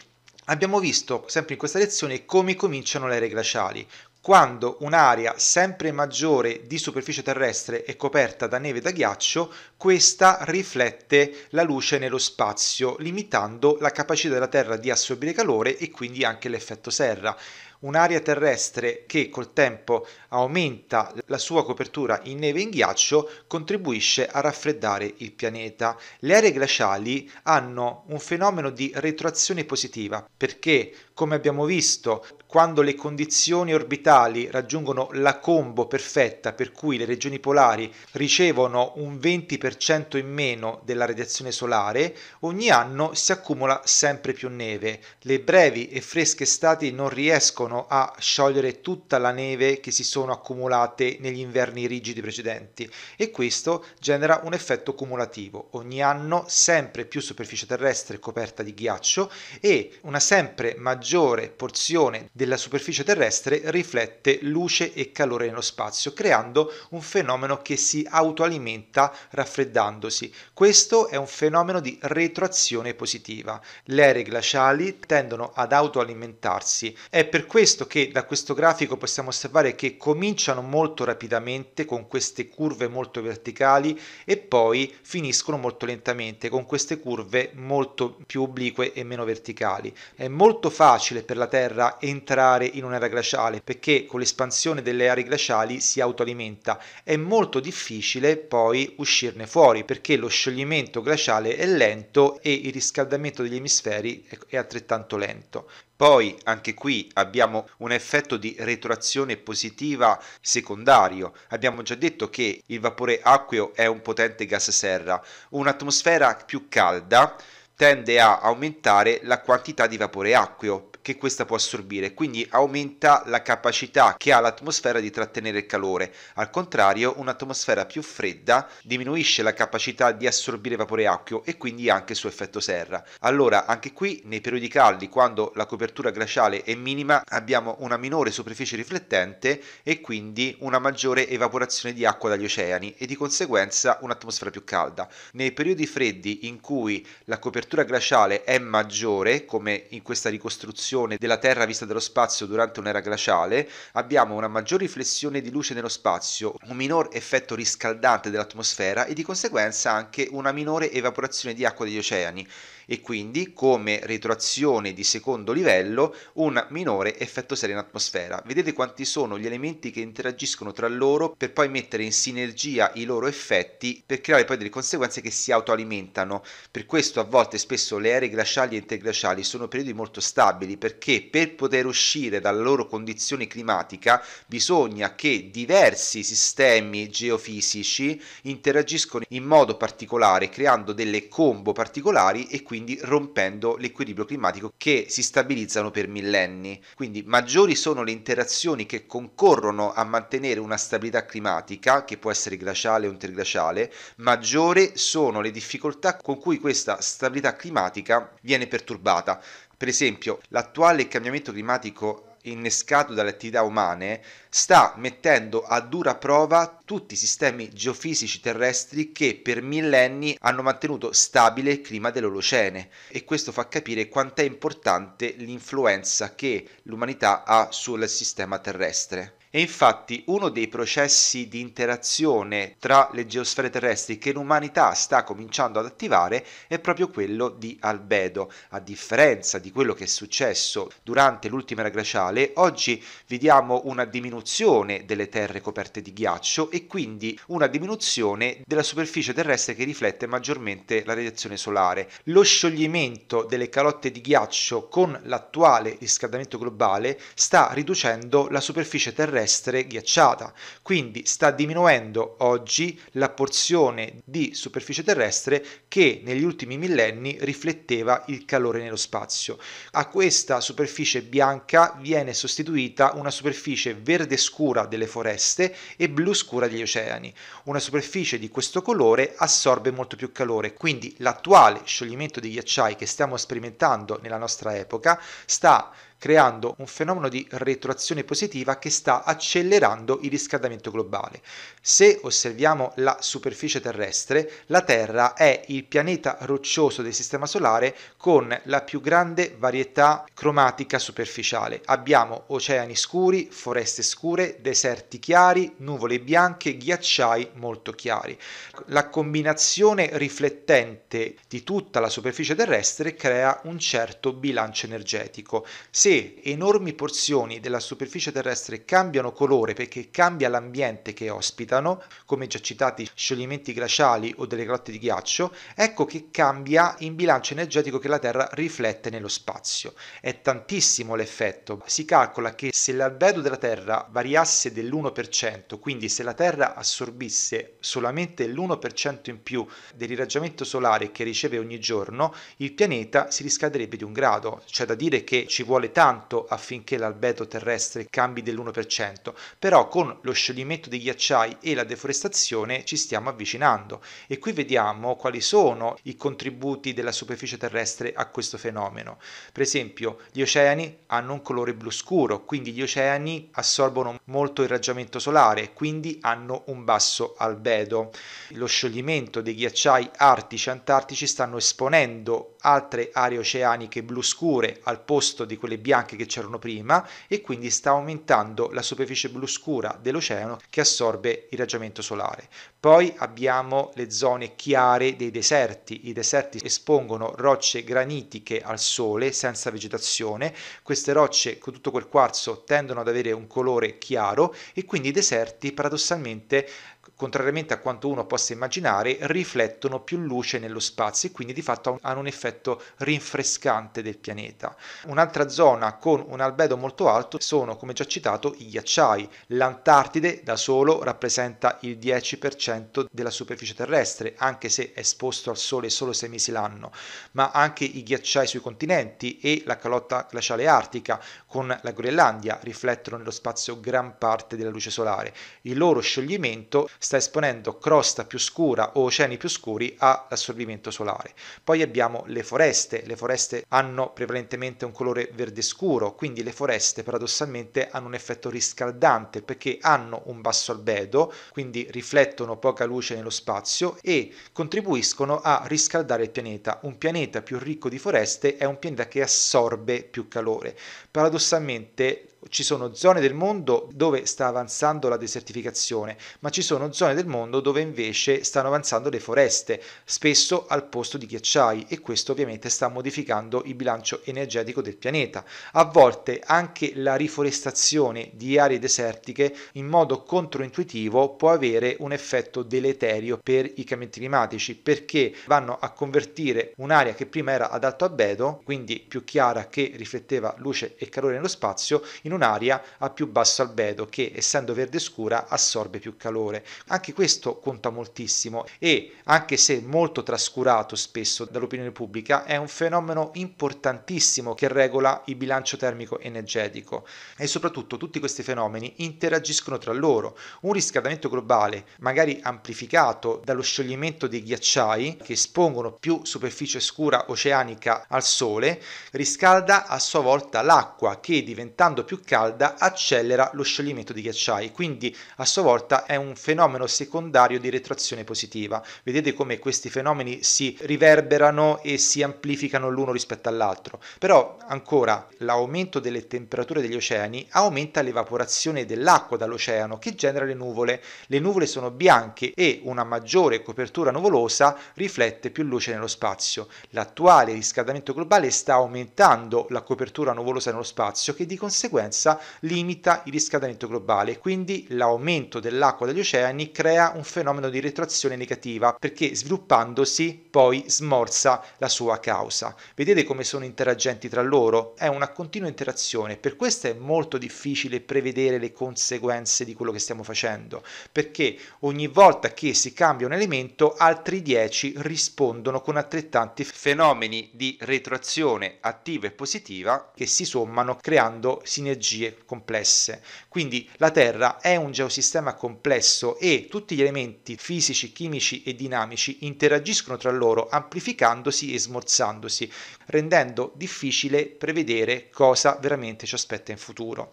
Abbiamo visto sempre in questa lezione come cominciano le aree glaciali, quando un'area sempre maggiore di superficie terrestre è coperta da neve e da ghiaccio, questa riflette la luce nello spazio, limitando la capacità della Terra di assorbire calore e quindi anche l'effetto serra un'area terrestre che col tempo aumenta la sua copertura in neve e in ghiaccio, contribuisce a raffreddare il pianeta. Le aree glaciali hanno un fenomeno di retroazione positiva perché, come abbiamo visto, quando le condizioni orbitali raggiungono la combo perfetta per cui le regioni polari ricevono un 20% in meno della radiazione solare, ogni anno si accumula sempre più neve. Le brevi e fresche estati non riescono riescono a sciogliere tutta la neve che si sono accumulate negli inverni rigidi precedenti e questo genera un effetto cumulativo. Ogni anno sempre più superficie terrestre coperta di ghiaccio e una sempre maggiore porzione della superficie terrestre riflette luce e calore nello spazio, creando un fenomeno che si autoalimenta raffreddandosi. Questo è un fenomeno di retroazione positiva. Le aree glaciali tendono ad autoalimentarsi. È per questo questo che da questo grafico possiamo osservare che cominciano molto rapidamente con queste curve molto verticali e poi finiscono molto lentamente con queste curve molto più oblique e meno verticali. È molto facile per la Terra entrare in un'era glaciale perché con l'espansione delle aree glaciali si autoalimenta. È molto difficile poi uscirne fuori perché lo scioglimento glaciale è lento e il riscaldamento degli emisferi è altrettanto lento. Poi anche qui abbiamo un effetto di retroazione positiva secondario. Abbiamo già detto che il vapore acqueo è un potente gas serra. Un'atmosfera più calda tende a aumentare la quantità di vapore acqueo, che questa può assorbire, quindi aumenta la capacità che ha l'atmosfera di trattenere il calore. Al contrario, un'atmosfera più fredda diminuisce la capacità di assorbire vapore acqueo e quindi anche il suo effetto serra. Allora, anche qui nei periodi caldi, quando la copertura glaciale è minima, abbiamo una minore superficie riflettente e quindi una maggiore evaporazione di acqua dagli oceani e di conseguenza un'atmosfera più calda. Nei periodi freddi in cui la copertura glaciale è maggiore, come in questa ricostruzione, evoluzione della Terra vista dallo spazio durante un'era glaciale, abbiamo una maggior riflessione di luce nello spazio, un minor effetto riscaldante dell'atmosfera e di conseguenza anche una minore evaporazione di acqua degli oceani e quindi come retroazione di secondo livello un minore effetto sera in atmosfera. Vedete quanti sono gli elementi che interagiscono tra loro per poi mettere in sinergia i loro effetti per creare poi delle conseguenze che si autoalimentano. Per questo a volte spesso le aree glaciali e interglaciali sono periodi molto stabili perché per poter uscire dalla loro condizione climatica bisogna che diversi sistemi geofisici interagiscono in modo particolare creando delle combo particolari e quindi quindi rompendo l'equilibrio climatico che si stabilizzano per millenni. Quindi maggiori sono le interazioni che concorrono a mantenere una stabilità climatica, che può essere glaciale o interglaciale, maggiori sono le difficoltà con cui questa stabilità climatica viene perturbata. Per esempio, l'attuale cambiamento climatico innescato dalle attività umane sta mettendo a dura prova tutti i sistemi geofisici terrestri che per millenni hanno mantenuto stabile il clima dell'Olocene e questo fa capire quanto è importante l'influenza che l'umanità ha sul sistema terrestre. È infatti uno dei processi di interazione tra le geosfere terrestri che l'umanità sta cominciando ad attivare è proprio quello di albedo. A differenza di quello che è successo durante l'ultima era glaciale, oggi vediamo una diminuzione delle terre coperte di ghiaccio e quindi una diminuzione della superficie terrestre che riflette maggiormente la radiazione solare. Lo scioglimento delle calotte di ghiaccio con l'attuale riscaldamento globale sta riducendo la superficie terrestre terrestre ghiacciata, quindi sta diminuendo oggi la porzione di superficie terrestre che negli ultimi millenni rifletteva il calore nello spazio. A questa superficie bianca viene sostituita una superficie verde scura delle foreste e blu scura degli oceani. Una superficie di questo colore assorbe molto più calore, quindi l'attuale scioglimento dei ghiacciai che stiamo sperimentando nella nostra epoca sta creando un fenomeno di retroazione positiva che sta accelerando il riscaldamento globale. Se osserviamo la superficie terrestre, la Terra è il pianeta roccioso del Sistema Solare con la più grande varietà cromatica superficiale. Abbiamo oceani scuri, foreste scure, deserti chiari, nuvole bianche, ghiacciai molto chiari. La combinazione riflettente di tutta la superficie terrestre crea un certo bilancio energetico. Se se enormi porzioni della superficie terrestre cambiano colore perché cambia l'ambiente che ospitano, come già citati scioglimenti glaciali o delle grotte di ghiaccio, ecco che cambia il bilancio energetico che la Terra riflette nello spazio. È tantissimo l'effetto. Si calcola che se l'albedo della Terra variasse dell'1%, quindi se la Terra assorbisse solamente l'1% in più dell'irraggiamento solare che riceve ogni giorno, il pianeta si riscalderebbe di un grado. C'è da dire che ci vuole tanto tanto affinché l'albedo terrestre cambi dell'1%, però con lo scioglimento dei ghiacciai e la deforestazione ci stiamo avvicinando e qui vediamo quali sono i contributi della superficie terrestre a questo fenomeno. Per esempio, gli oceani hanno un colore blu scuro, quindi gli oceani assorbono molto irraggiamento raggiamento solare, quindi hanno un basso albedo. Lo scioglimento dei ghiacciai artici e antartici stanno esponendo altre aree oceaniche blu scure al posto di quelle bianche che c'erano prima e quindi sta aumentando la superficie blu scura dell'oceano che assorbe il raggiamento solare. Poi abbiamo le zone chiare dei deserti, i deserti espongono rocce granitiche al sole senza vegetazione, queste rocce con tutto quel quarzo tendono ad avere un colore chiaro e quindi i deserti paradossalmente contrariamente a quanto uno possa immaginare, riflettono più luce nello spazio e quindi di fatto hanno un effetto rinfrescante del pianeta. Un'altra zona con un albedo molto alto sono, come già citato, i ghiacciai. L'Antartide da solo rappresenta il 10% della superficie terrestre, anche se è esposto al sole solo sei mesi l'anno, ma anche i ghiacciai sui continenti e la calotta glaciale artica con la Groenlandia riflettono nello spazio gran parte della luce solare. Il loro scioglimento sta esponendo crosta più scura o oceani più scuri all'assorbimento solare. Poi abbiamo le foreste, le foreste hanno prevalentemente un colore verde scuro, quindi le foreste paradossalmente hanno un effetto riscaldante perché hanno un basso albedo, quindi riflettono poca luce nello spazio e contribuiscono a riscaldare il pianeta. Un pianeta più ricco di foreste è un pianeta che assorbe più calore. Paradossalmente ci sono zone del mondo dove sta avanzando la desertificazione, ma ci sono zone del mondo dove invece stanno avanzando le foreste, spesso al posto di ghiacciai e questo ovviamente sta modificando il bilancio energetico del pianeta. A volte anche la riforestazione di aree desertiche in modo controintuitivo può avere un effetto deleterio per i cambiamenti climatici perché vanno a convertire un'area che prima era ad alto albedo, quindi più chiara che rifletteva luce e calore nello spazio, in in un'area a più basso albedo che essendo verde scura assorbe più calore. Anche questo conta moltissimo e anche se molto trascurato spesso dall'opinione pubblica è un fenomeno importantissimo che regola il bilancio termico energetico e soprattutto tutti questi fenomeni interagiscono tra loro. Un riscaldamento globale magari amplificato dallo scioglimento dei ghiacciai che espongono più superficie scura oceanica al sole riscalda a sua volta l'acqua che diventando più calda accelera lo scioglimento di ghiacciai, quindi a sua volta è un fenomeno secondario di retrazione positiva. Vedete come questi fenomeni si riverberano e si amplificano l'uno rispetto all'altro. Però ancora l'aumento delle temperature degli oceani aumenta l'evaporazione dell'acqua dall'oceano che genera le nuvole. Le nuvole sono bianche e una maggiore copertura nuvolosa riflette più luce nello spazio. L'attuale riscaldamento globale sta aumentando la copertura nuvolosa nello spazio che di conseguenza conseguenza limita il riscaldamento globale, quindi l'aumento dell'acqua degli oceani crea un fenomeno di retroazione negativa perché sviluppandosi poi smorza la sua causa. Vedete come sono interagenti tra loro? È una continua interazione, per questo è molto difficile prevedere le conseguenze di quello che stiamo facendo, perché ogni volta che si cambia un elemento altri 10 rispondono con altrettanti fenomeni di retroazione attiva e positiva che si sommano creando sinergie energie complesse. Quindi la Terra è un geosistema complesso e tutti gli elementi fisici, chimici e dinamici interagiscono tra loro amplificandosi e smorzandosi, rendendo difficile prevedere cosa veramente ci aspetta in futuro.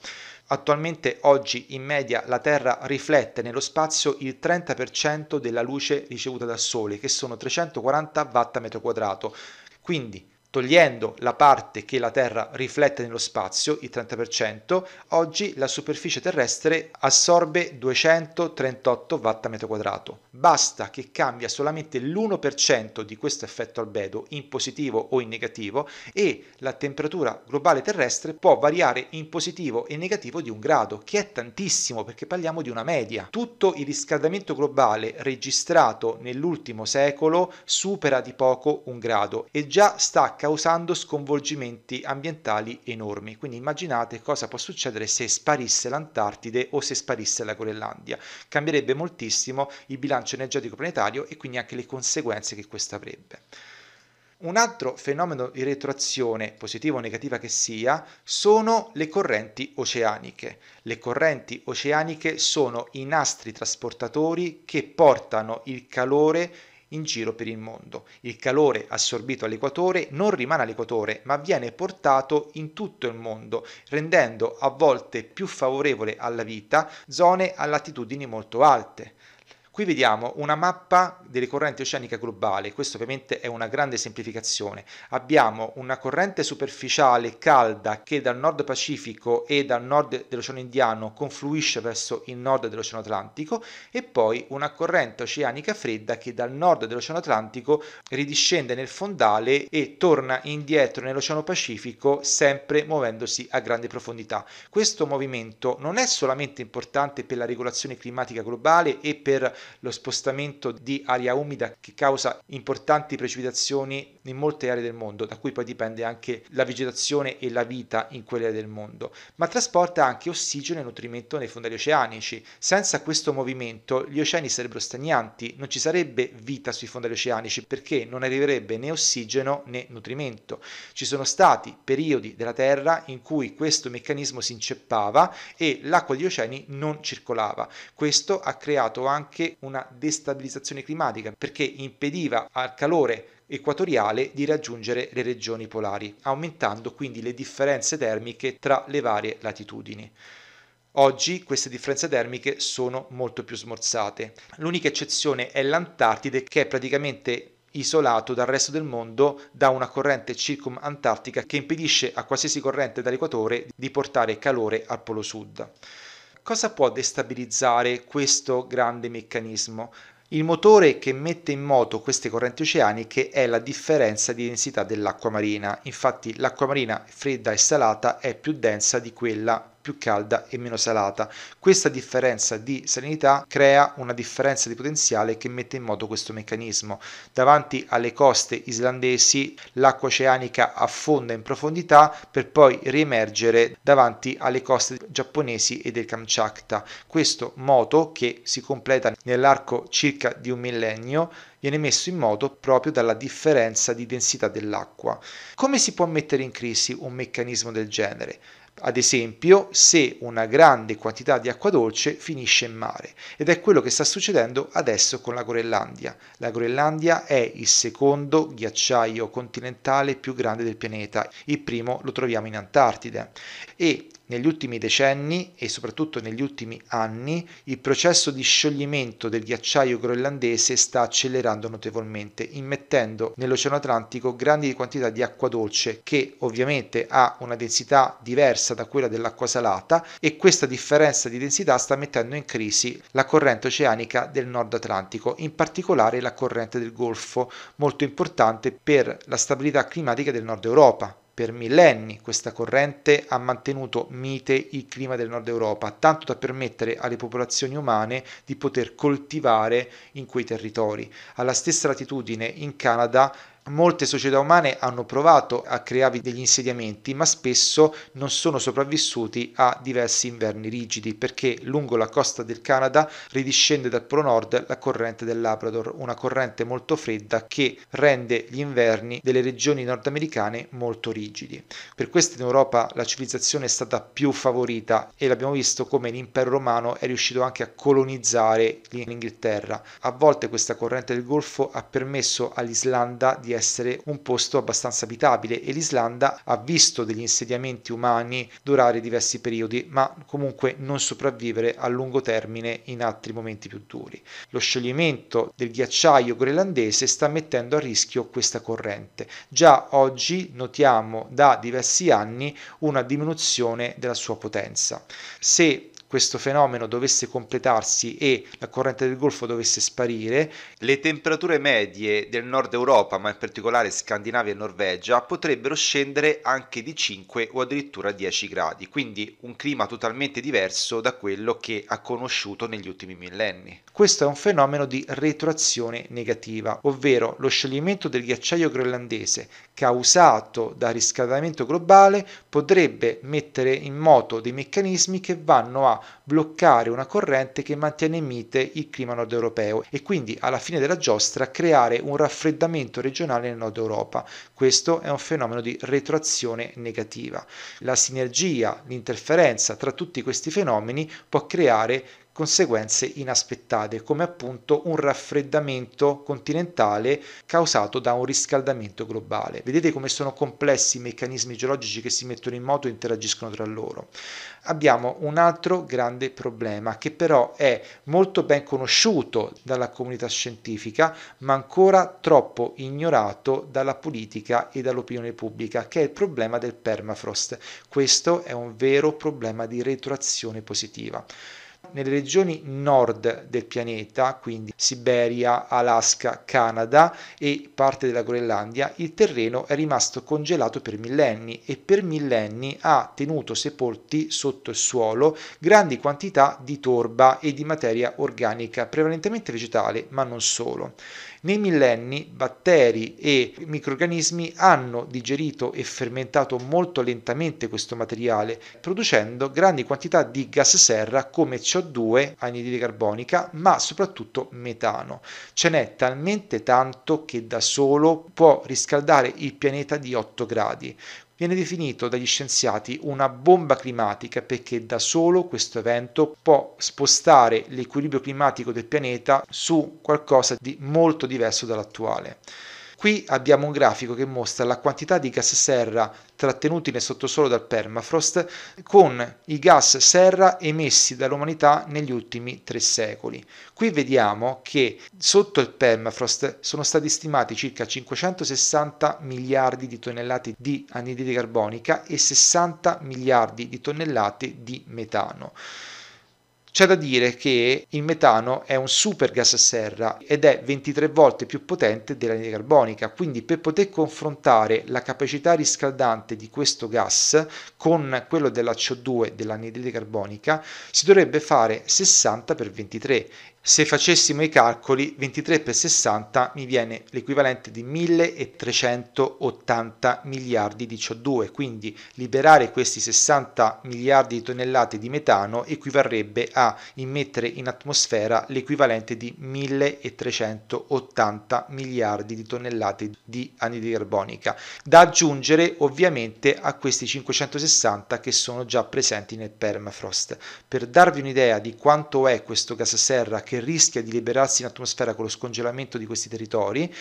Attualmente oggi in media la Terra riflette nello spazio il 30% della luce ricevuta dal Sole, che sono 340 watt a metro quadrato. Quindi Togliendo la parte che la Terra riflette nello spazio, il 30%, oggi la superficie terrestre assorbe 238 watt a metro quadrato. Basta che cambia solamente l'1% di questo effetto albedo, in positivo o in negativo, e la temperatura globale terrestre può variare in positivo e negativo di un grado, che è tantissimo perché parliamo di una media. Tutto il riscaldamento globale registrato nell'ultimo secolo supera di poco un grado e già sta causando sconvolgimenti ambientali enormi. Quindi immaginate cosa può succedere se sparisse l'Antartide o se sparisse la Groenlandia. Cambierebbe moltissimo il bilancio energetico planetario e quindi anche le conseguenze che questo avrebbe. Un altro fenomeno di retroazione, positiva o negativa che sia, sono le correnti oceaniche. Le correnti oceaniche sono i nastri trasportatori che portano il calore in giro per il mondo. Il calore assorbito all'equatore non rimane all'equatore, ma viene portato in tutto il mondo, rendendo a volte più favorevole alla vita zone a latitudini molto alte. Qui vediamo una mappa delle correnti oceaniche globali, questo ovviamente è una grande semplificazione. Abbiamo una corrente superficiale calda che dal nord Pacifico e dal nord dell'Oceano Indiano confluisce verso il nord dell'Oceano Atlantico e poi una corrente oceanica fredda che dal nord dell'Oceano Atlantico ridiscende nel fondale e torna indietro nell'Oceano Pacifico sempre muovendosi a grande profondità. Questo movimento non è solamente importante per la regolazione climatica globale e per lo spostamento di aria umida che causa importanti precipitazioni in molte aree del mondo, da cui poi dipende anche la vegetazione e la vita in quelle aree del mondo, ma trasporta anche ossigeno e nutrimento nei fondali oceanici. Senza questo movimento gli oceani sarebbero stagnanti, non ci sarebbe vita sui fondali oceanici perché non arriverebbe né ossigeno né nutrimento. Ci sono stati periodi della Terra in cui questo meccanismo si inceppava e l'acqua degli oceani non circolava. Questo ha creato anche una destabilizzazione climatica perché impediva al calore equatoriale di raggiungere le regioni polari, aumentando quindi le differenze termiche tra le varie latitudini. Oggi queste differenze termiche sono molto più smorzate. L'unica eccezione è l'Antartide che è praticamente isolato dal resto del mondo da una corrente circumantartica che impedisce a qualsiasi corrente dall'equatore di portare calore al polo sud. Cosa può destabilizzare questo grande meccanismo? Il motore che mette in moto queste correnti oceaniche è la differenza di densità dell'acqua marina, infatti l'acqua marina fredda e salata è più densa di quella più calda e meno salata. Questa differenza di salinità crea una differenza di potenziale che mette in moto questo meccanismo. Davanti alle coste islandesi l'acqua oceanica affonda in profondità per poi riemergere davanti alle coste giapponesi e del Kamchatka. Questo moto che si completa nell'arco circa di un millennio viene messo in moto proprio dalla differenza di densità dell'acqua. Come si può mettere in crisi un meccanismo del genere? ad esempio se una grande quantità di acqua dolce finisce in mare ed è quello che sta succedendo adesso con la Groenlandia. La Groenlandia è il secondo ghiacciaio continentale più grande del pianeta, il primo lo troviamo in Antartide e negli ultimi decenni e soprattutto negli ultimi anni il processo di scioglimento del ghiacciaio groenlandese sta accelerando notevolmente, immettendo nell'Oceano Atlantico grandi quantità di acqua dolce che ovviamente ha una densità diversa da quella dell'acqua salata e questa differenza di densità sta mettendo in crisi la corrente oceanica del Nord Atlantico, in particolare la corrente del Golfo, molto importante per la stabilità climatica del Nord Europa. Per millenni questa corrente ha mantenuto mite il clima del nord Europa, tanto da permettere alle popolazioni umane di poter coltivare in quei territori. Alla stessa latitudine in Canada Molte società umane hanno provato a creare degli insediamenti, ma spesso non sono sopravvissuti a diversi inverni rigidi, perché lungo la costa del Canada ridiscende dal Polo Nord la corrente del Labrador, una corrente molto fredda che rende gli inverni delle regioni nordamericane molto rigidi. Per questo in Europa la civilizzazione è stata più favorita e l'abbiamo visto come l'impero romano è riuscito anche a colonizzare l'Inghilterra. A volte questa corrente del Golfo ha permesso all'Islanda di essere essere un posto abbastanza abitabile e l'Islanda ha visto degli insediamenti umani durare diversi periodi, ma comunque non sopravvivere a lungo termine in altri momenti più duri. Lo scioglimento del ghiacciaio groenlandese sta mettendo a rischio questa corrente. Già oggi notiamo da diversi anni una diminuzione della sua potenza. Se questo fenomeno dovesse completarsi e la corrente del Golfo dovesse sparire, le temperature medie del nord Europa, ma in particolare Scandinavia e Norvegia, potrebbero scendere anche di 5 o addirittura 10 gradi, quindi un clima totalmente diverso da quello che ha conosciuto negli ultimi millenni. Questo è un fenomeno di retroazione negativa, ovvero lo scioglimento del ghiacciaio groenlandese causato da riscaldamento globale potrebbe mettere in moto dei meccanismi che vanno a bloccare una corrente che mantiene mite il clima nord europeo e quindi alla fine della giostra creare un raffreddamento regionale nel nord Europa. Questo è un fenomeno di retroazione negativa. La sinergia, l'interferenza tra tutti questi fenomeni può creare conseguenze inaspettate, come appunto un raffreddamento continentale causato da un riscaldamento globale. Vedete come sono complessi i meccanismi geologici che si mettono in moto e interagiscono tra loro. Abbiamo un altro grande problema che però è molto ben conosciuto dalla comunità scientifica, ma ancora troppo ignorato dalla politica e dall'opinione pubblica, che è il problema del permafrost. Questo è un vero problema di retroazione positiva. Nelle regioni nord del pianeta, quindi Siberia, Alaska, Canada e parte della Groenlandia, il terreno è rimasto congelato per millenni e per millenni ha tenuto sepolti sotto il suolo grandi quantità di torba e di materia organica, prevalentemente vegetale, ma non solo. Nei millenni batteri e microrganismi hanno digerito e fermentato molto lentamente questo materiale, producendo grandi quantità di gas serra come CO2, anidride carbonica, ma soprattutto metano. Ce n'è talmente tanto che da solo può riscaldare il pianeta di 8 gradi viene definito dagli scienziati una bomba climatica perché da solo questo evento può spostare l'equilibrio climatico del pianeta su qualcosa di molto diverso dall'attuale. Qui abbiamo un grafico che mostra la quantità di gas serra trattenuti nel sottosuolo dal permafrost con i gas serra emessi dall'umanità negli ultimi tre secoli. Qui vediamo che sotto il permafrost sono stati stimati circa 560 miliardi di tonnellate di anidride carbonica e 60 miliardi di tonnellate di metano. C'è da dire che il metano è un super gas a serra ed è 23 volte più potente dell'anidride carbonica, quindi per poter confrontare la capacità riscaldante di questo gas con quello della CO2 dell'anidride carbonica si dovrebbe fare 60 per 23 se facessimo i calcoli, 23 per 60 mi viene l'equivalente di 1380 miliardi di CO2, quindi liberare questi 60 miliardi di tonnellate di metano equivarrebbe a immettere in atmosfera l'equivalente di 1380 miliardi di tonnellate di anidride carbonica, da aggiungere ovviamente a questi 560 che sono già presenti nel permafrost. Per darvi un'idea di quanto è questo gas serra che rischia di liberarsi in atmosfera con lo scongelamento di questi territori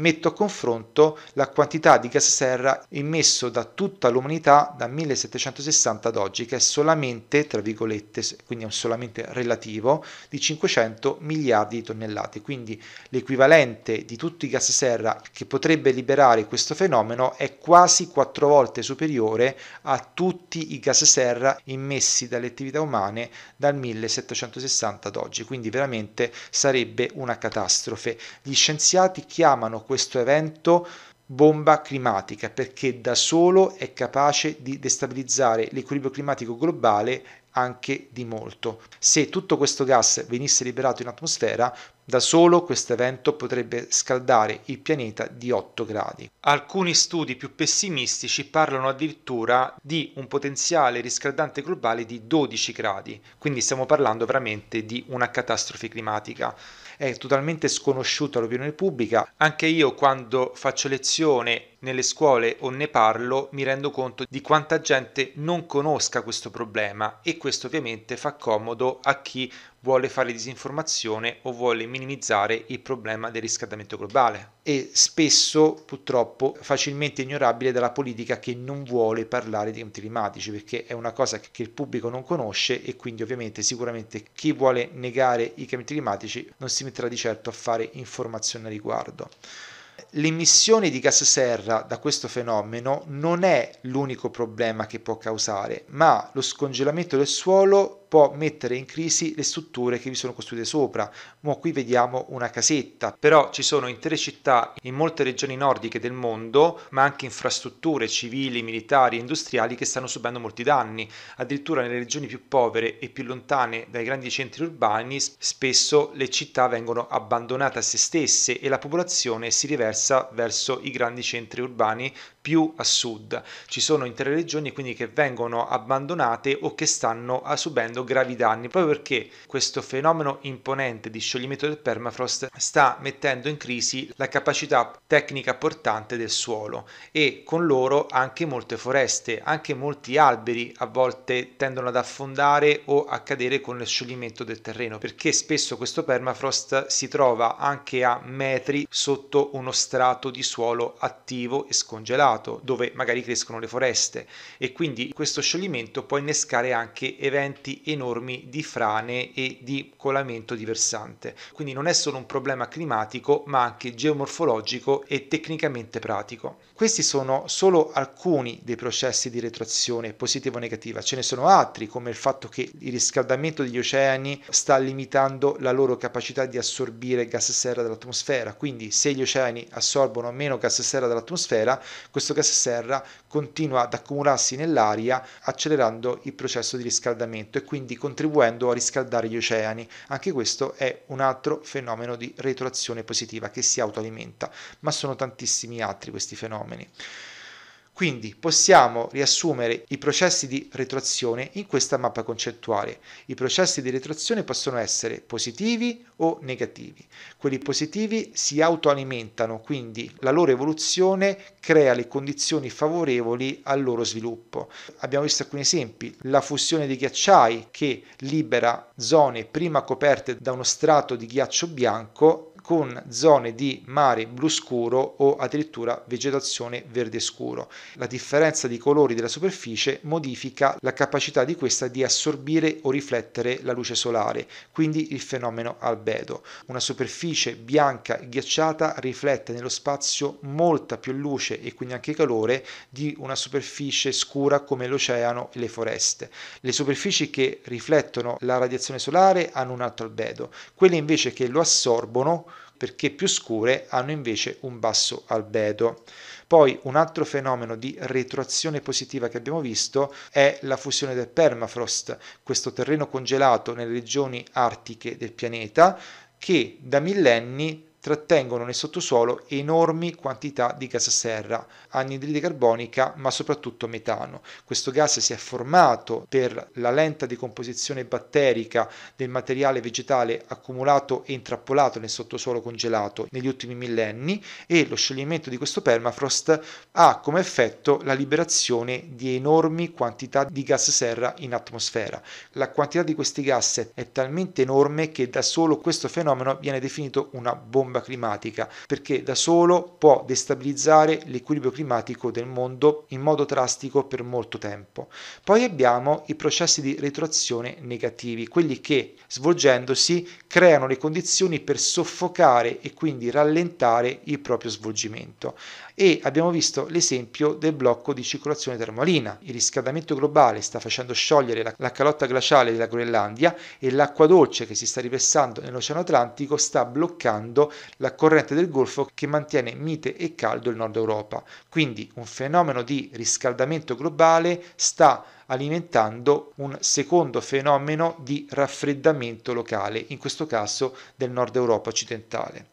metto a confronto la quantità di gas serra immesso da tutta l'umanità da 1760 ad oggi, che è solamente, tra virgolette, quindi è un solamente relativo, di 500 miliardi di tonnellate. Quindi l'equivalente di tutti i gas serra che potrebbe liberare questo fenomeno è quasi quattro volte superiore a tutti i gas serra immessi dalle attività umane dal 1760 ad oggi. Quindi veramente sarebbe una catastrofe. Gli scienziati chiamano questo evento bomba climatica perché da solo è capace di destabilizzare l'equilibrio climatico globale anche di molto. Se tutto questo gas venisse liberato in atmosfera, da solo questo evento potrebbe scaldare il pianeta di 8 gradi. Alcuni studi più pessimistici parlano addirittura di un potenziale riscaldante globale di 12 gradi, quindi stiamo parlando veramente di una catastrofe climatica è totalmente sconosciuto all'opinione pubblica. Anche io quando faccio lezione nelle scuole o ne parlo mi rendo conto di quanta gente non conosca questo problema e questo ovviamente fa comodo a chi vuole fare disinformazione o vuole minimizzare il problema del riscaldamento globale e spesso purtroppo facilmente ignorabile dalla politica che non vuole parlare di temi climatici perché è una cosa che il pubblico non conosce e quindi ovviamente sicuramente chi vuole negare i cambiamenti climatici non si metterà di certo a fare informazione a riguardo l'emissione di gas serra da questo fenomeno non è l'unico problema che può causare, ma lo scongelamento del suolo può mettere in crisi le strutture che vi sono costruite sopra. Mo qui vediamo una casetta, però ci sono intere città in molte regioni nordiche del mondo, ma anche infrastrutture civili, militari industriali che stanno subendo molti danni. Addirittura nelle regioni più povere e più lontane dai grandi centri urbani spesso le città vengono abbandonate a se stesse e la popolazione si riversa verso i grandi centri urbani più a sud. Ci sono intere regioni quindi che vengono abbandonate o che stanno ah, subendo gravi danni, proprio perché questo fenomeno imponente di scioglimento del permafrost sta mettendo in crisi la capacità tecnica portante del suolo e con loro anche molte foreste, anche molti alberi a volte tendono ad affondare o a cadere con lo scioglimento del terreno, perché spesso questo permafrost si trova anche a metri sotto uno strato di suolo attivo e scongelato isolato dove magari crescono le foreste e quindi questo scioglimento può innescare anche eventi enormi di frane e di colamento di versante. Quindi non è solo un problema climatico ma anche geomorfologico e tecnicamente pratico. Questi sono solo alcuni dei processi di retroazione positiva o negativa, ce ne sono altri come il fatto che il riscaldamento degli oceani sta limitando la loro capacità di assorbire gas serra dall'atmosfera, quindi se gli oceani assorbono meno gas serra dall'atmosfera, questo gas serra continua ad accumularsi nell'aria accelerando il processo di riscaldamento e quindi contribuendo a riscaldare gli oceani. Anche questo è un altro fenomeno di retroazione positiva che si autoalimenta, ma sono tantissimi altri questi fenomeni. Quindi possiamo riassumere i processi di retroazione in questa mappa concettuale. I processi di retroazione possono essere positivi o negativi. Quelli positivi si autoalimentano, quindi la loro evoluzione crea le condizioni favorevoli al loro sviluppo. Abbiamo visto alcuni esempi, la fusione dei ghiacciai che libera zone prima coperte da uno strato di ghiaccio bianco con zone di mare blu scuro o addirittura vegetazione verde scuro. La differenza di colori della superficie modifica la capacità di questa di assorbire o riflettere la luce solare, quindi il fenomeno albedo. Una superficie bianca e ghiacciata riflette nello spazio molta più luce e quindi anche calore di una superficie scura come l'oceano e le foreste. Le superfici che riflettono la radiazione solare hanno un altro albedo, quelle invece che lo assorbono perché più scure hanno invece un basso albedo. Poi un altro fenomeno di retroazione positiva che abbiamo visto è la fusione del permafrost, questo terreno congelato nelle regioni artiche del pianeta che da millenni trattengono nel sottosuolo enormi quantità di gas serra, anidride carbonica, ma soprattutto metano. Questo gas si è formato per la lenta decomposizione batterica del materiale vegetale accumulato e intrappolato nel sottosuolo congelato negli ultimi millenni e lo scioglimento di questo permafrost ha come effetto la liberazione di enormi quantità di gas serra in atmosfera. La quantità di questi gas è talmente enorme che da solo questo fenomeno viene definito una bomba bomba climatica, perché da solo può destabilizzare l'equilibrio climatico del mondo in modo drastico per molto tempo. Poi abbiamo i processi di retroazione negativi, quelli che, svolgendosi, creano le condizioni per soffocare e quindi rallentare il proprio svolgimento e abbiamo visto l'esempio del blocco di circolazione termalina. Il riscaldamento globale sta facendo sciogliere la, la calotta glaciale della Groenlandia e l'acqua dolce che si sta riversando nell'Oceano Atlantico sta bloccando la corrente del Golfo che mantiene mite e caldo il nord Europa. Quindi un fenomeno di riscaldamento globale sta alimentando un secondo fenomeno di raffreddamento locale, in questo caso del nord Europa occidentale.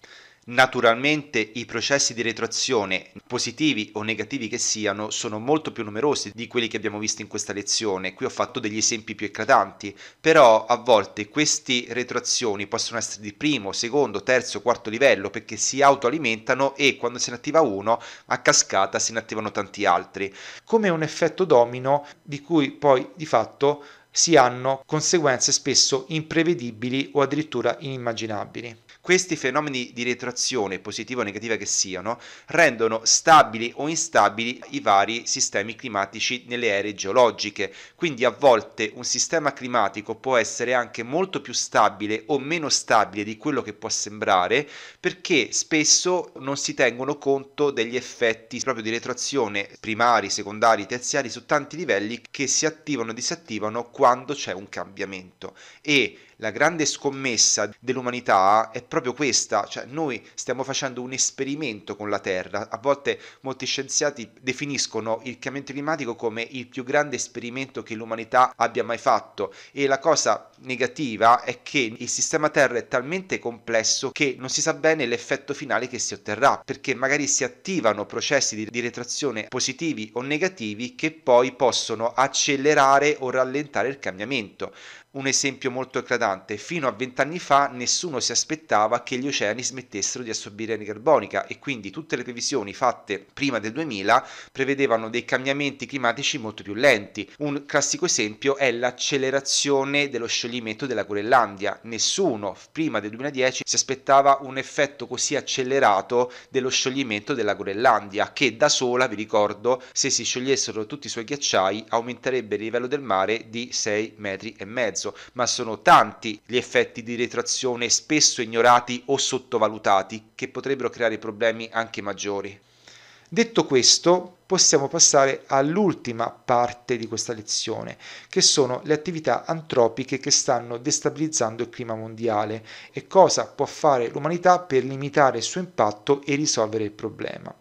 Naturalmente i processi di retroazione, positivi o negativi che siano, sono molto più numerosi di quelli che abbiamo visto in questa lezione. Qui ho fatto degli esempi più eclatanti, però a volte queste retroazioni possono essere di primo, secondo, terzo, quarto livello perché si autoalimentano e quando se ne attiva uno, a cascata se ne attivano tanti altri, come un effetto domino di cui poi di fatto si hanno conseguenze spesso imprevedibili o addirittura inimmaginabili questi fenomeni di retrazione, positiva o negativa che siano, rendono stabili o instabili i vari sistemi climatici nelle aree geologiche. Quindi a volte un sistema climatico può essere anche molto più stabile o meno stabile di quello che può sembrare, perché spesso non si tengono conto degli effetti proprio di retrazione primari, secondari, terziari su tanti livelli che si attivano e disattivano quando c'è un cambiamento. E la grande scommessa dell'umanità è proprio questa, cioè noi stiamo facendo un esperimento con la Terra, a volte molti scienziati definiscono il cambiamento climatico come il più grande esperimento che l'umanità abbia mai fatto e la cosa negativa è che il sistema Terra è talmente complesso che non si sa bene l'effetto finale che si otterrà, perché magari si attivano processi di, retrazione positivi o negativi che poi possono accelerare o rallentare il cambiamento. Un esempio molto eclatante, fino a vent'anni fa nessuno si aspettava che gli oceani smettessero di assorbire anidride carbonica e quindi tutte le previsioni fatte prima del 2000 prevedevano dei cambiamenti climatici molto più lenti. Un classico esempio è l'accelerazione dello scioglimento della Groenlandia. Nessuno prima del 2010 si aspettava un effetto così accelerato dello scioglimento della Groenlandia che da sola, vi ricordo, se si sciogliessero tutti i suoi ghiacciai aumenterebbe il livello del mare di 6 metri e mezzo stesso, ma sono tanti gli effetti di retrazione spesso ignorati o sottovalutati che potrebbero creare problemi anche maggiori. Detto questo, possiamo passare all'ultima parte di questa lezione, che sono le attività antropiche che stanno destabilizzando il clima mondiale e cosa può fare l'umanità per limitare il suo impatto e risolvere il problema.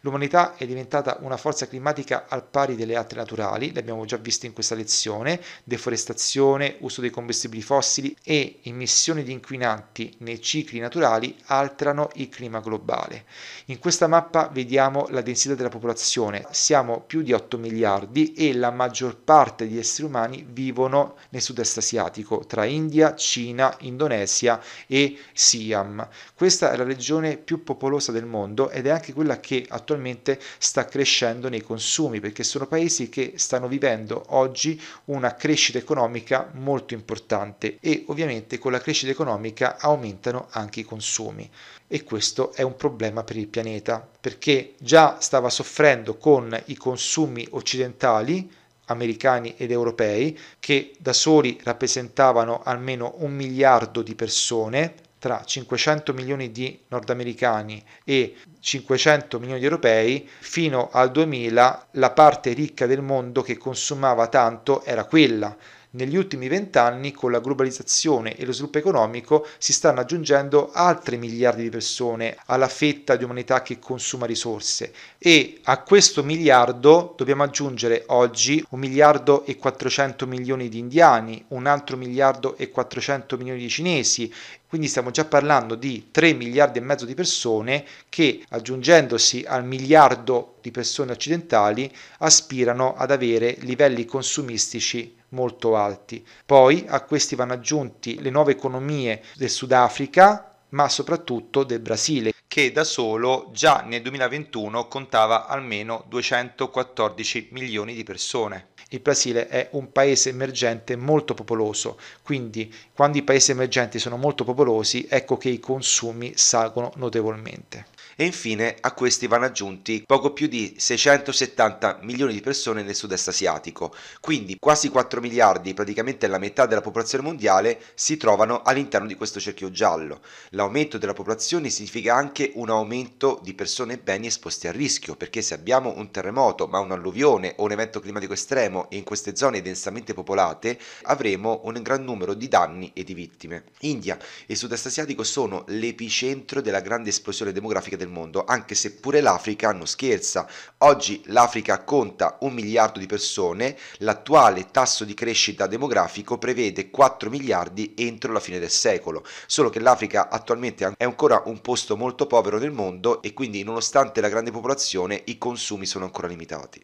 L'umanità è diventata una forza climatica al pari delle altre naturali, l'abbiamo già visto in questa lezione, deforestazione, uso dei combustibili fossili e emissioni di inquinanti nei cicli naturali alterano il clima globale. In questa mappa vediamo la densità della popolazione, siamo più di 8 miliardi e la maggior parte degli esseri umani vivono nel sud-est asiatico, tra India, Cina, Indonesia e Siam. Questa è la regione più popolosa del mondo ed è anche quella che attualmente attualmente sta crescendo nei consumi, perché sono paesi che stanno vivendo oggi una crescita economica molto importante e ovviamente con la crescita economica aumentano anche i consumi e questo è un problema per il pianeta, perché già stava soffrendo con i consumi occidentali americani ed europei, che da soli rappresentavano almeno un miliardo di persone, tra 500 milioni di nordamericani e 500 milioni di europei, fino al 2000 la parte ricca del mondo che consumava tanto era quella. Negli ultimi vent'anni, con la globalizzazione e lo sviluppo economico, si stanno aggiungendo altri miliardi di persone alla fetta di umanità che consuma risorse e a questo miliardo dobbiamo aggiungere oggi un miliardo e 400 milioni di indiani, un altro miliardo e 400 milioni di cinesi quindi stiamo già parlando di 3 miliardi e mezzo di persone che aggiungendosi al miliardo di persone occidentali aspirano ad avere livelli consumistici molto alti. Poi a questi vanno aggiunti le nuove economie del Sudafrica, ma soprattutto del Brasile, che da solo già nel 2021 contava almeno 214 milioni di persone. Il Brasile è un paese emergente molto popoloso, quindi quando i paesi emergenti sono molto popolosi ecco che i consumi salgono notevolmente e infine a questi vanno aggiunti poco più di 670 milioni di persone nel sud-est asiatico, quindi quasi 4 miliardi, praticamente la metà della popolazione mondiale, si trovano all'interno di questo cerchio giallo. L'aumento della popolazione significa anche un aumento di persone e beni esposti a rischio, perché se abbiamo un terremoto, ma un'alluvione o un evento climatico estremo in queste zone densamente popolate, avremo un gran numero di danni e di vittime. India e sud-est asiatico sono l'epicentro della grande esplosione demografica del del mondo, anche se pure l'Africa non scherza. Oggi l'Africa conta un miliardo di persone, l'attuale tasso di crescita demografico prevede 4 miliardi entro la fine del secolo, solo che l'Africa attualmente è ancora un posto molto povero nel mondo e quindi nonostante la grande popolazione i consumi sono ancora limitati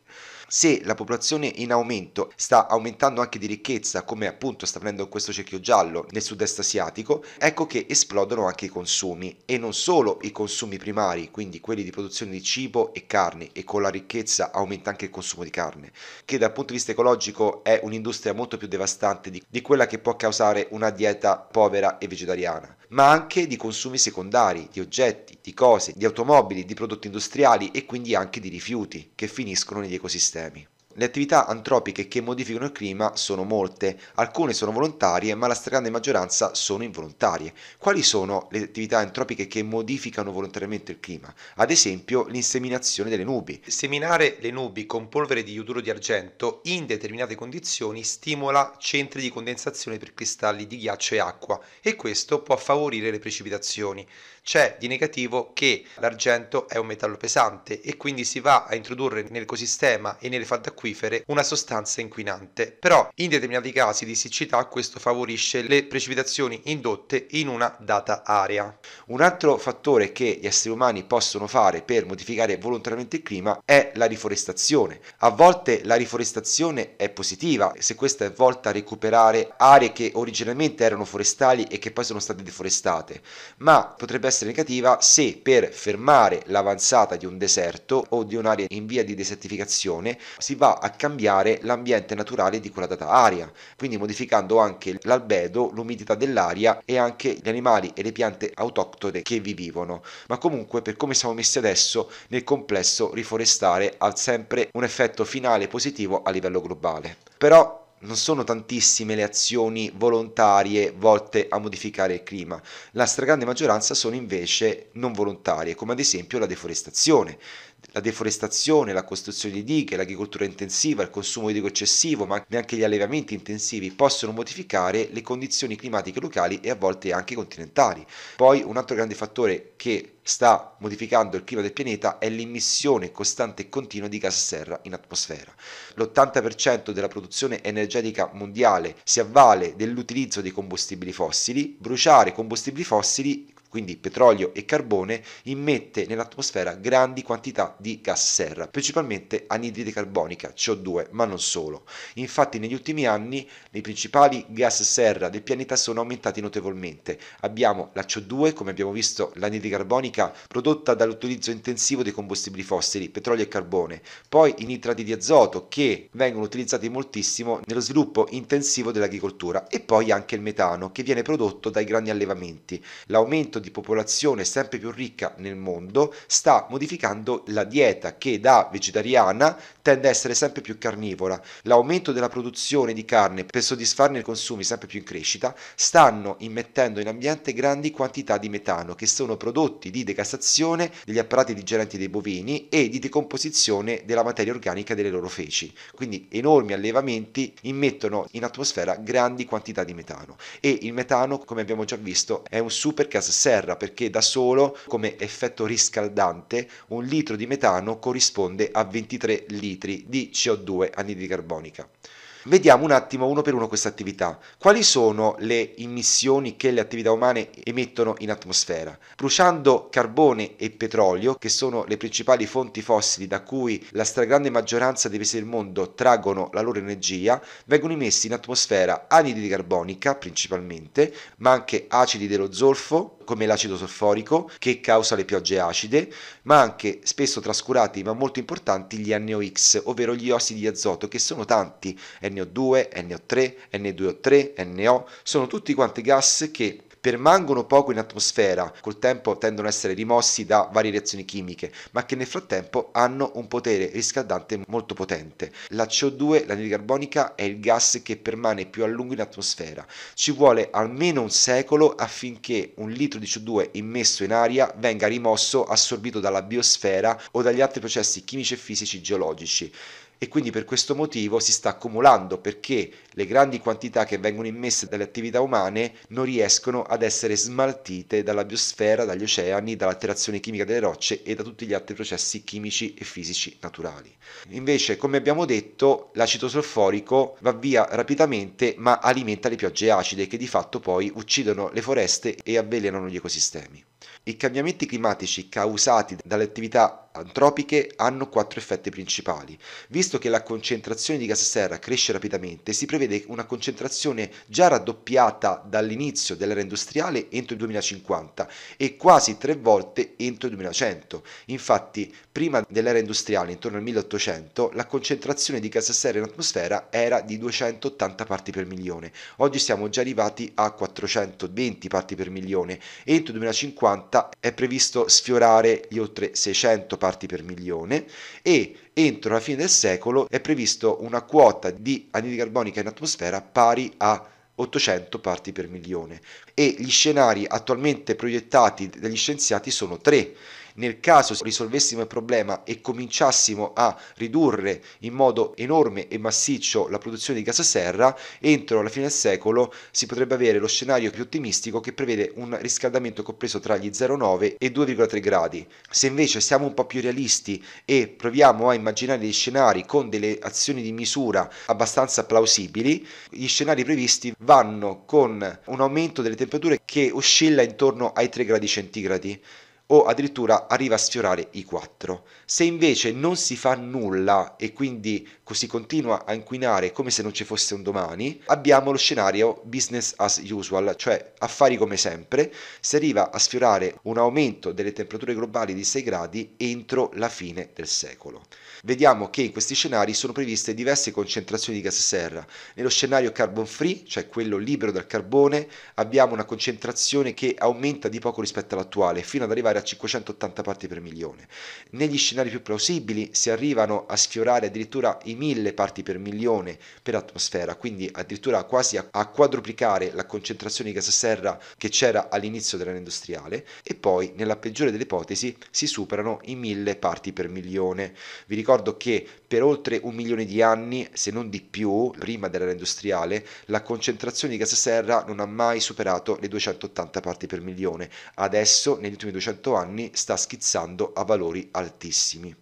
se la popolazione in aumento sta aumentando anche di ricchezza, come appunto sta avvenendo in questo cerchio giallo nel sud-est asiatico, ecco che esplodono anche i consumi e non solo i consumi primari, quindi quelli di produzione di cibo e carne, e con la ricchezza aumenta anche il consumo di carne, che dal punto di vista ecologico è un'industria molto più devastante di, di quella che può causare una dieta povera e vegetariana, ma anche di consumi secondari, di oggetti, di cose, di automobili, di prodotti industriali e quindi anche di rifiuti che finiscono negli ecosistemi. at me. Le attività antropiche che modificano il clima sono molte, alcune sono volontarie ma la stragrande maggioranza sono involontarie. Quali sono le attività antropiche che modificano volontariamente il clima? Ad esempio l'inseminazione delle nubi. Seminare le nubi con polvere di iuduro di argento in determinate condizioni stimola centri di condensazione per cristalli di ghiaccio e acqua e questo può favorire le precipitazioni. C'è di negativo che l'argento è un metallo pesante e quindi si va a introdurre nell'ecosistema e nelle falde acquatiche acquifere una sostanza inquinante. Però in determinati casi di siccità questo favorisce le precipitazioni indotte in una data area. Un altro fattore che gli esseri umani possono fare per modificare volontariamente il clima è la riforestazione. A volte la riforestazione è positiva se questa è volta a recuperare aree che originalmente erano forestali e che poi sono state deforestate, ma potrebbe essere negativa se per fermare l'avanzata di un deserto o di un'area in via di desertificazione si va a cambiare l'ambiente naturale di quella data aria, quindi modificando anche l'albedo, l'umidità dell'aria e anche gli animali e le piante autoctone che vi vivono. Ma comunque, per come siamo messi adesso, nel complesso riforestare ha sempre un effetto finale positivo a livello globale. Però non sono tantissime le azioni volontarie volte a modificare il clima, la stragrande maggioranza sono invece non volontarie, come ad esempio la deforestazione la deforestazione, la costruzione di dighe, l'agricoltura intensiva, il consumo idrico eccessivo, ma neanche gli allevamenti intensivi possono modificare le condizioni climatiche locali e a volte anche continentali. Poi un altro grande fattore che sta modificando il clima del pianeta è l'immissione costante e continua di gas serra in atmosfera. L'80% della produzione energetica mondiale si avvale dell'utilizzo dei combustibili fossili. Bruciare combustibili fossili quindi petrolio e carbone, immette nell'atmosfera grandi quantità di gas serra, principalmente anidride carbonica, CO2, ma non solo. Infatti negli ultimi anni i principali gas serra del pianeta sono aumentati notevolmente. Abbiamo la CO2, come abbiamo visto, l'anidride carbonica prodotta dall'utilizzo intensivo dei combustibili fossili, petrolio e carbone, poi i nitrati di azoto che vengono utilizzati moltissimo nello sviluppo intensivo dell'agricoltura e poi anche il metano che viene prodotto dai grandi allevamenti. L'aumento di popolazione sempre più ricca nel mondo sta modificando la dieta che da vegetariana tende a essere sempre più carnivora. L'aumento della produzione di carne per soddisfarne i consumi sempre più in crescita stanno immettendo in ambiente grandi quantità di metano che sono prodotti di decassazione degli apparati digerenti dei bovini e di decomposizione della materia organica delle loro feci. Quindi enormi allevamenti immettono in atmosfera grandi quantità di metano e il metano, come abbiamo già visto, è un super gas serra terra perché da solo, come effetto riscaldante, un litro di metano corrisponde a 23 litri di CO2 anidride carbonica. Vediamo un attimo uno per uno questa attività. Quali sono le emissioni che le attività umane emettono in atmosfera? Bruciando carbone e petrolio, che sono le principali fonti fossili da cui la stragrande maggioranza dei paesi del mondo traggono la loro energia, vengono emessi in atmosfera anidride carbonica principalmente, ma anche acidi dello zolfo, come l'acido solforico che causa le piogge acide, ma anche spesso trascurati ma molto importanti gli NOx, ovvero gli ossidi di azoto che sono tanti, NO2, NO3, N2O3, NO, sono tutti quanti gas che permangono poco in atmosfera, col tempo tendono ad essere rimossi da varie reazioni chimiche, ma che nel frattempo hanno un potere riscaldante molto potente. La CO2, l'anidride carbonica, è il gas che permane più a lungo in atmosfera. Ci vuole almeno un secolo affinché un litro di CO2 immesso in aria venga rimosso, assorbito dalla biosfera o dagli altri processi chimici e fisici geologici e quindi per questo motivo si sta accumulando perché le grandi quantità che vengono immesse dalle attività umane non riescono ad essere smaltite dalla biosfera, dagli oceani, dall'alterazione chimica delle rocce e da tutti gli altri processi chimici e fisici naturali. Invece, come abbiamo detto, l'acido solforico va via rapidamente ma alimenta le piogge acide che di fatto poi uccidono le foreste e avvelenano gli ecosistemi. I cambiamenti climatici causati dalle attività antropiche hanno quattro effetti principali. Visto che la concentrazione di gas serra cresce rapidamente, si prevede una concentrazione già raddoppiata dall'inizio dell'era industriale entro il 2050 e quasi tre volte entro il 2100. Infatti, prima dell'era industriale, intorno al 1800, la concentrazione di gas serra in atmosfera era di 280 parti per milione. Oggi siamo già arrivati a 420 parti per milione. Entro il 2050 90 è previsto sfiorare gli oltre 600 parti per milione e entro la fine del secolo è previsto una quota di anidride carbonica in atmosfera pari a 800 parti per milione e gli scenari attualmente proiettati dagli scienziati sono tre nel caso risolvessimo il problema e cominciassimo a ridurre in modo enorme e massiccio la produzione di gas serra, entro la fine del secolo si potrebbe avere lo scenario più ottimistico che prevede un riscaldamento compreso tra gli 0,9 e 2,3 gradi. Se invece siamo un po' più realisti e proviamo a immaginare dei scenari con delle azioni di misura abbastanza plausibili, gli scenari previsti vanno con un aumento delle temperature che oscilla intorno ai 3 gradi centigradi o addirittura arriva a sfiorare i 4. Se invece non si fa nulla e quindi si continua a inquinare come se non ci fosse un domani, abbiamo lo scenario business as usual, cioè affari come sempre, si arriva a sfiorare un aumento delle temperature globali di 6 gradi entro la fine del secolo vediamo che in questi scenari sono previste diverse concentrazioni di gas serra. Nello scenario carbon free, cioè quello libero dal carbone, abbiamo una concentrazione che aumenta di poco rispetto all'attuale, fino ad arrivare a 580 parti per milione. Negli scenari più plausibili si arrivano a sfiorare addirittura i 1000 parti per milione per atmosfera, quindi addirittura quasi a quadruplicare la concentrazione di gas serra che c'era all'inizio dell'era industriale e poi nella peggiore delle ipotesi si superano i 1000 parti per milione. Vi ricordo ricordo che per oltre un milione di anni, se non di più, prima dell'era industriale, la concentrazione di gas serra non ha mai superato le 280 parti per milione. Adesso, negli ultimi 200 anni, sta schizzando a valori altissimi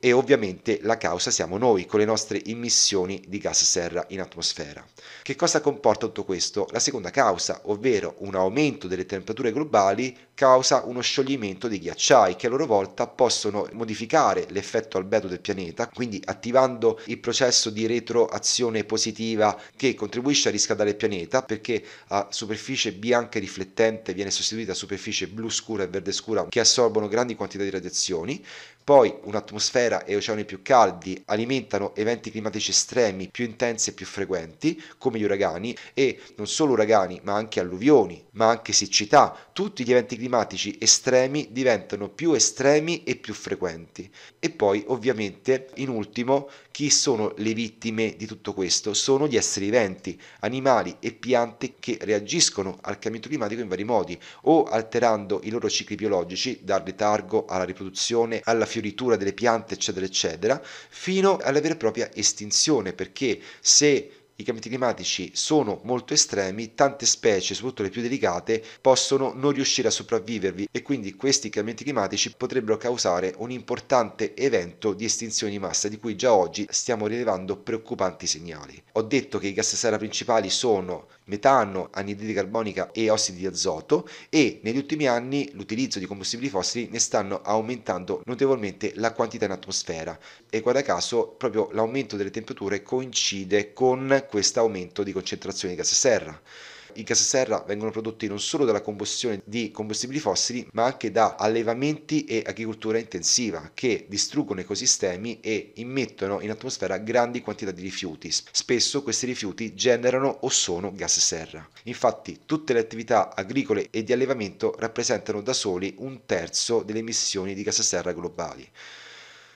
e ovviamente la causa siamo noi con le nostre emissioni di gas serra in atmosfera. Che cosa comporta tutto questo? La seconda causa, ovvero un aumento delle temperature globali causa uno scioglimento dei ghiacciai che a loro volta possono modificare l'effetto albedo del pianeta, quindi attivando il processo di retroazione positiva che contribuisce a riscaldare il pianeta perché a superficie bianca riflettente viene sostituita a superficie blu scura e verde scura che assorbono grandi quantità di radiazioni, poi un'atmosfera e oceani più caldi alimentano eventi climatici estremi più intensi e più frequenti, come gli uragani, e non solo uragani, ma anche alluvioni, ma anche siccità, tutti gli eventi climatici estremi diventano più estremi e più frequenti. E poi ovviamente in ultimo chi sono le vittime di tutto questo? Sono gli esseri viventi, animali e piante che reagiscono al cambiamento climatico in vari modi, o alterando i loro cicli biologici, dal letargo alla riproduzione, alla fioritura delle piante, eccetera, eccetera, fino alla vera e propria estinzione, perché se i cambiamenti climatici sono molto estremi, tante specie, soprattutto le più delicate, possono non riuscire a sopravvivervi e quindi questi cambiamenti climatici potrebbero causare un importante evento di estinzione di massa di cui già oggi stiamo rilevando preoccupanti segnali. Ho detto che i gas sera principali sono metano, anidride carbonica e ossidi di azoto e negli ultimi anni l'utilizzo di combustibili fossili ne stanno aumentando notevolmente la quantità in atmosfera e guarda caso proprio l'aumento delle temperature coincide con questo aumento di concentrazione di gas serra i gas serra vengono prodotti non solo dalla combustione di combustibili fossili, ma anche da allevamenti e agricoltura intensiva che distruggono ecosistemi e immettono in atmosfera grandi quantità di rifiuti. Spesso questi rifiuti generano o sono gas serra. Infatti, tutte le attività agricole e di allevamento rappresentano da soli un terzo delle emissioni di gas serra globali.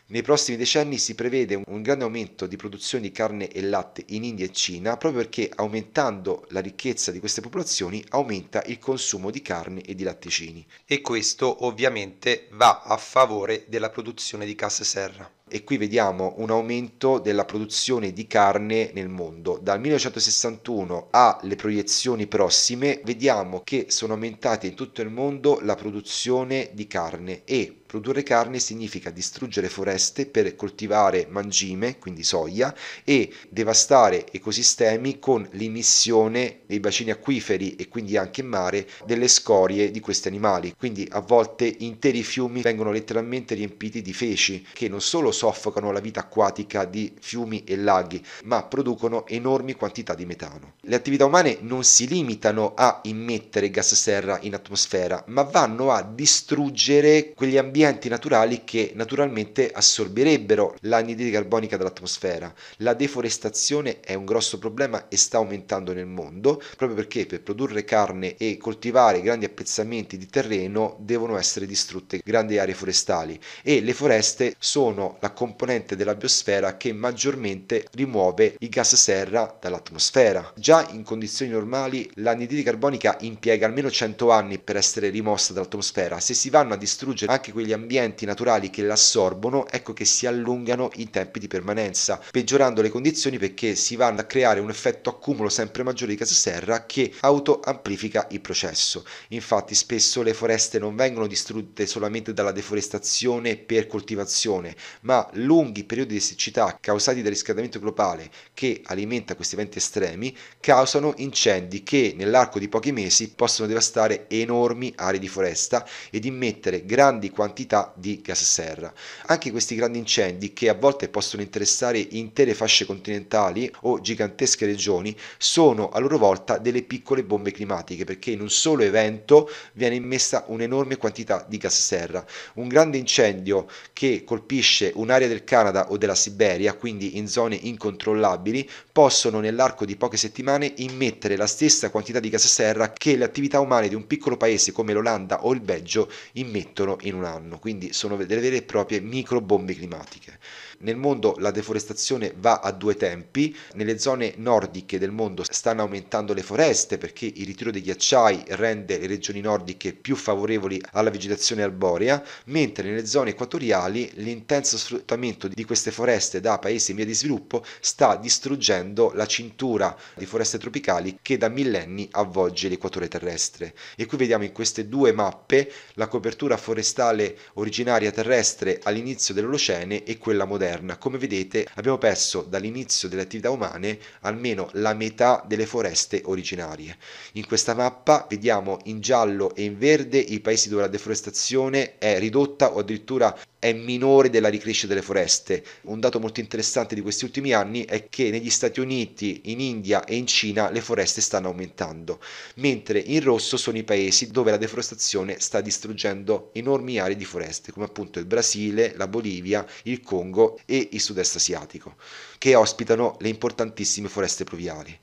Nei prossimi decenni si prevede un grande aumento di produzione di carne e latte in India e Cina proprio perché aumentando la ricchezza di queste popolazioni aumenta il consumo di carne e di latticini. E questo ovviamente va a favore della produzione di casse serra e qui vediamo un aumento della produzione di carne nel mondo. Dal 1961 alle proiezioni prossime vediamo che sono aumentate in tutto il mondo la produzione di carne e Produrre carne significa distruggere foreste per coltivare mangime, quindi soia, e devastare ecosistemi con l'immissione nei bacini acquiferi e quindi anche in mare delle scorie di questi animali. Quindi a volte interi fiumi vengono letteralmente riempiti di feci che non solo soffocano la vita acquatica di fiumi e laghi, ma producono enormi quantità di metano. Le attività umane non si limitano a immettere gas serra in atmosfera, ma vanno a distruggere quegli ambienti ambienti naturali che naturalmente assorbirebbero l'anidride carbonica dall'atmosfera. La deforestazione è un grosso problema e sta aumentando nel mondo, proprio perché per produrre carne e coltivare grandi appezzamenti di terreno devono essere distrutte grandi aree forestali e le foreste sono la componente della biosfera che maggiormente rimuove i gas serra dall'atmosfera. Già in condizioni normali l'anidride carbonica impiega almeno 100 anni per essere rimossa dall'atmosfera. Se si vanno a distruggere anche quegli gli ambienti naturali che l'assorbono, ecco che si allungano i tempi di permanenza, peggiorando le condizioni perché si vanno a creare un effetto accumulo sempre maggiore di gas serra che autoamplifica il processo. Infatti spesso le foreste non vengono distrutte solamente dalla deforestazione per coltivazione, ma lunghi periodi di siccità causati dal riscaldamento globale che alimenta questi eventi estremi causano incendi che nell'arco di pochi mesi possono devastare enormi aree di foresta ed immettere grandi quantità quantità di gas serra. Anche questi grandi incendi, che a volte possono interessare intere fasce continentali o gigantesche regioni, sono a loro volta delle piccole bombe climatiche, perché in un solo evento viene immessa un'enorme quantità di gas serra. Un grande incendio che colpisce un'area del Canada o della Siberia, quindi in zone incontrollabili, possono nell'arco di poche settimane immettere la stessa quantità di gas serra che le attività umane di un piccolo paese come l'Olanda o il Belgio immettono in un anno quindi sono delle vere e proprie micro bombe climatiche. Nel mondo la deforestazione va a due tempi, nelle zone nordiche del mondo stanno aumentando le foreste perché il ritiro dei ghiacciai rende le regioni nordiche più favorevoli alla vegetazione arborea, mentre nelle zone equatoriali l'intenso sfruttamento di queste foreste da paesi in via di sviluppo sta distruggendo la cintura di foreste tropicali che da millenni avvolge l'equatore terrestre. E qui vediamo in queste due mappe la copertura forestale originaria terrestre all'inizio dell'Olocene e quella moderna moderna, come vedete abbiamo perso dall'inizio delle attività umane almeno la metà delle foreste originarie. In questa mappa vediamo in giallo e in verde i paesi dove la deforestazione è ridotta o addirittura è minore della ricrescita delle foreste. Un dato molto interessante di questi ultimi anni è che negli Stati Uniti, in India e in Cina le foreste stanno aumentando, mentre in rosso sono i paesi dove la deforestazione sta distruggendo enormi aree di foreste, come appunto il Brasile, la Bolivia, il Congo e il sud-est asiatico, che ospitano le importantissime foreste pluviali.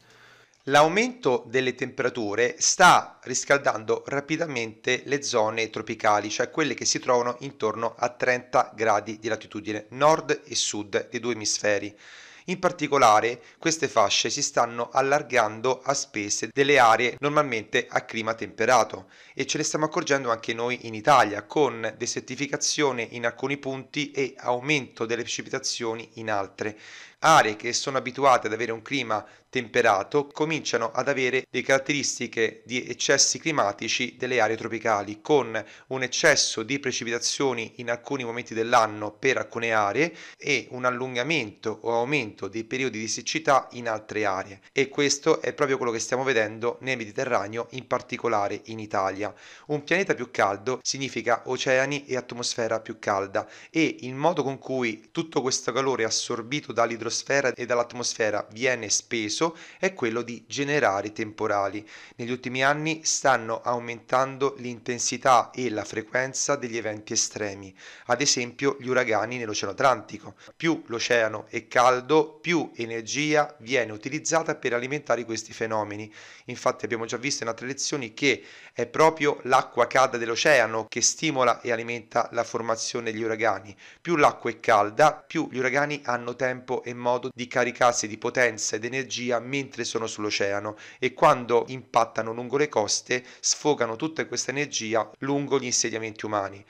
L'aumento delle temperature sta riscaldando rapidamente le zone tropicali, cioè quelle che si trovano intorno a 30 gradi di latitudine nord e sud dei due emisferi. In particolare queste fasce si stanno allargando a spese delle aree normalmente a clima temperato e ce ne stiamo accorgendo anche noi in Italia con desertificazione in alcuni punti e aumento delle precipitazioni in altre. Aree che sono abituate ad avere un clima temperato cominciano ad avere le caratteristiche di eccessi climatici delle aree tropicali, con un eccesso di precipitazioni in alcuni momenti dell'anno per alcune aree e un allungamento o aumento dei periodi di siccità in altre aree. E questo è proprio quello che stiamo vedendo nel Mediterraneo, in particolare in Italia. Un pianeta più caldo significa oceani e atmosfera più calda e il modo con cui tutto questo calore assorbito dall'idrosfera e dall'atmosfera viene speso peso è quello di generare temporali. Negli ultimi anni stanno aumentando l'intensità e la frequenza degli eventi estremi, ad esempio gli uragani nell'Oceano Atlantico. Più l'oceano è caldo, più energia viene utilizzata per alimentare questi fenomeni. Infatti abbiamo già visto in altre lezioni che è proprio l'acqua calda dell'oceano che stimola e alimenta la formazione degli uragani. Più l'acqua è calda, più gli uragani hanno tempo e modo di caricarsi di potenza ed energia energia mentre sono sull'oceano e quando impattano lungo le coste sfogano tutta questa energia lungo gli insediamenti umani.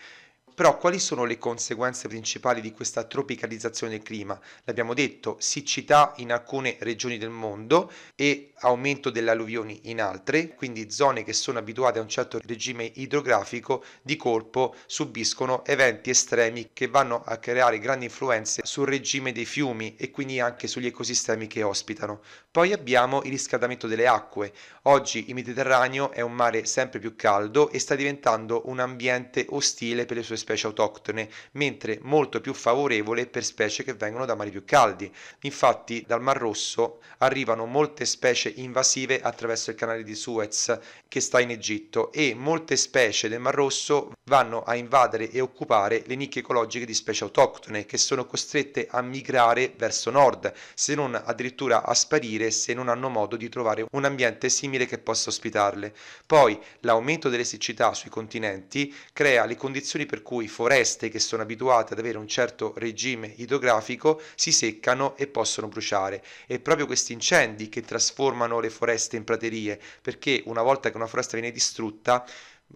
Però quali sono le conseguenze principali di questa tropicalizzazione del clima? L'abbiamo detto, siccità in alcune regioni del mondo e aumento delle alluvioni in altre, quindi zone che sono abituate a un certo regime idrografico di colpo subiscono eventi estremi che vanno a creare grandi influenze sul regime dei fiumi e quindi anche sugli ecosistemi che ospitano. Poi abbiamo il riscaldamento delle acque. Oggi il Mediterraneo è un mare sempre più caldo e sta diventando un ambiente ostile per le sue specie specie autoctone, mentre molto più favorevole per specie che vengono da mari più caldi. Infatti dal Mar Rosso arrivano molte specie invasive attraverso il canale di Suez che sta in Egitto e molte specie del Mar Rosso vanno a invadere e occupare le nicchie ecologiche di specie autoctone che sono costrette a migrare verso nord, se non addirittura a sparire se non hanno modo di trovare un ambiente simile che possa ospitarle. Poi l'aumento delle siccità sui continenti crea le condizioni per cui cui foreste che sono abituate ad avere un certo regime idrografico si seccano e possono bruciare. È proprio questi incendi che trasformano le foreste in praterie, perché una volta che una foresta viene distrutta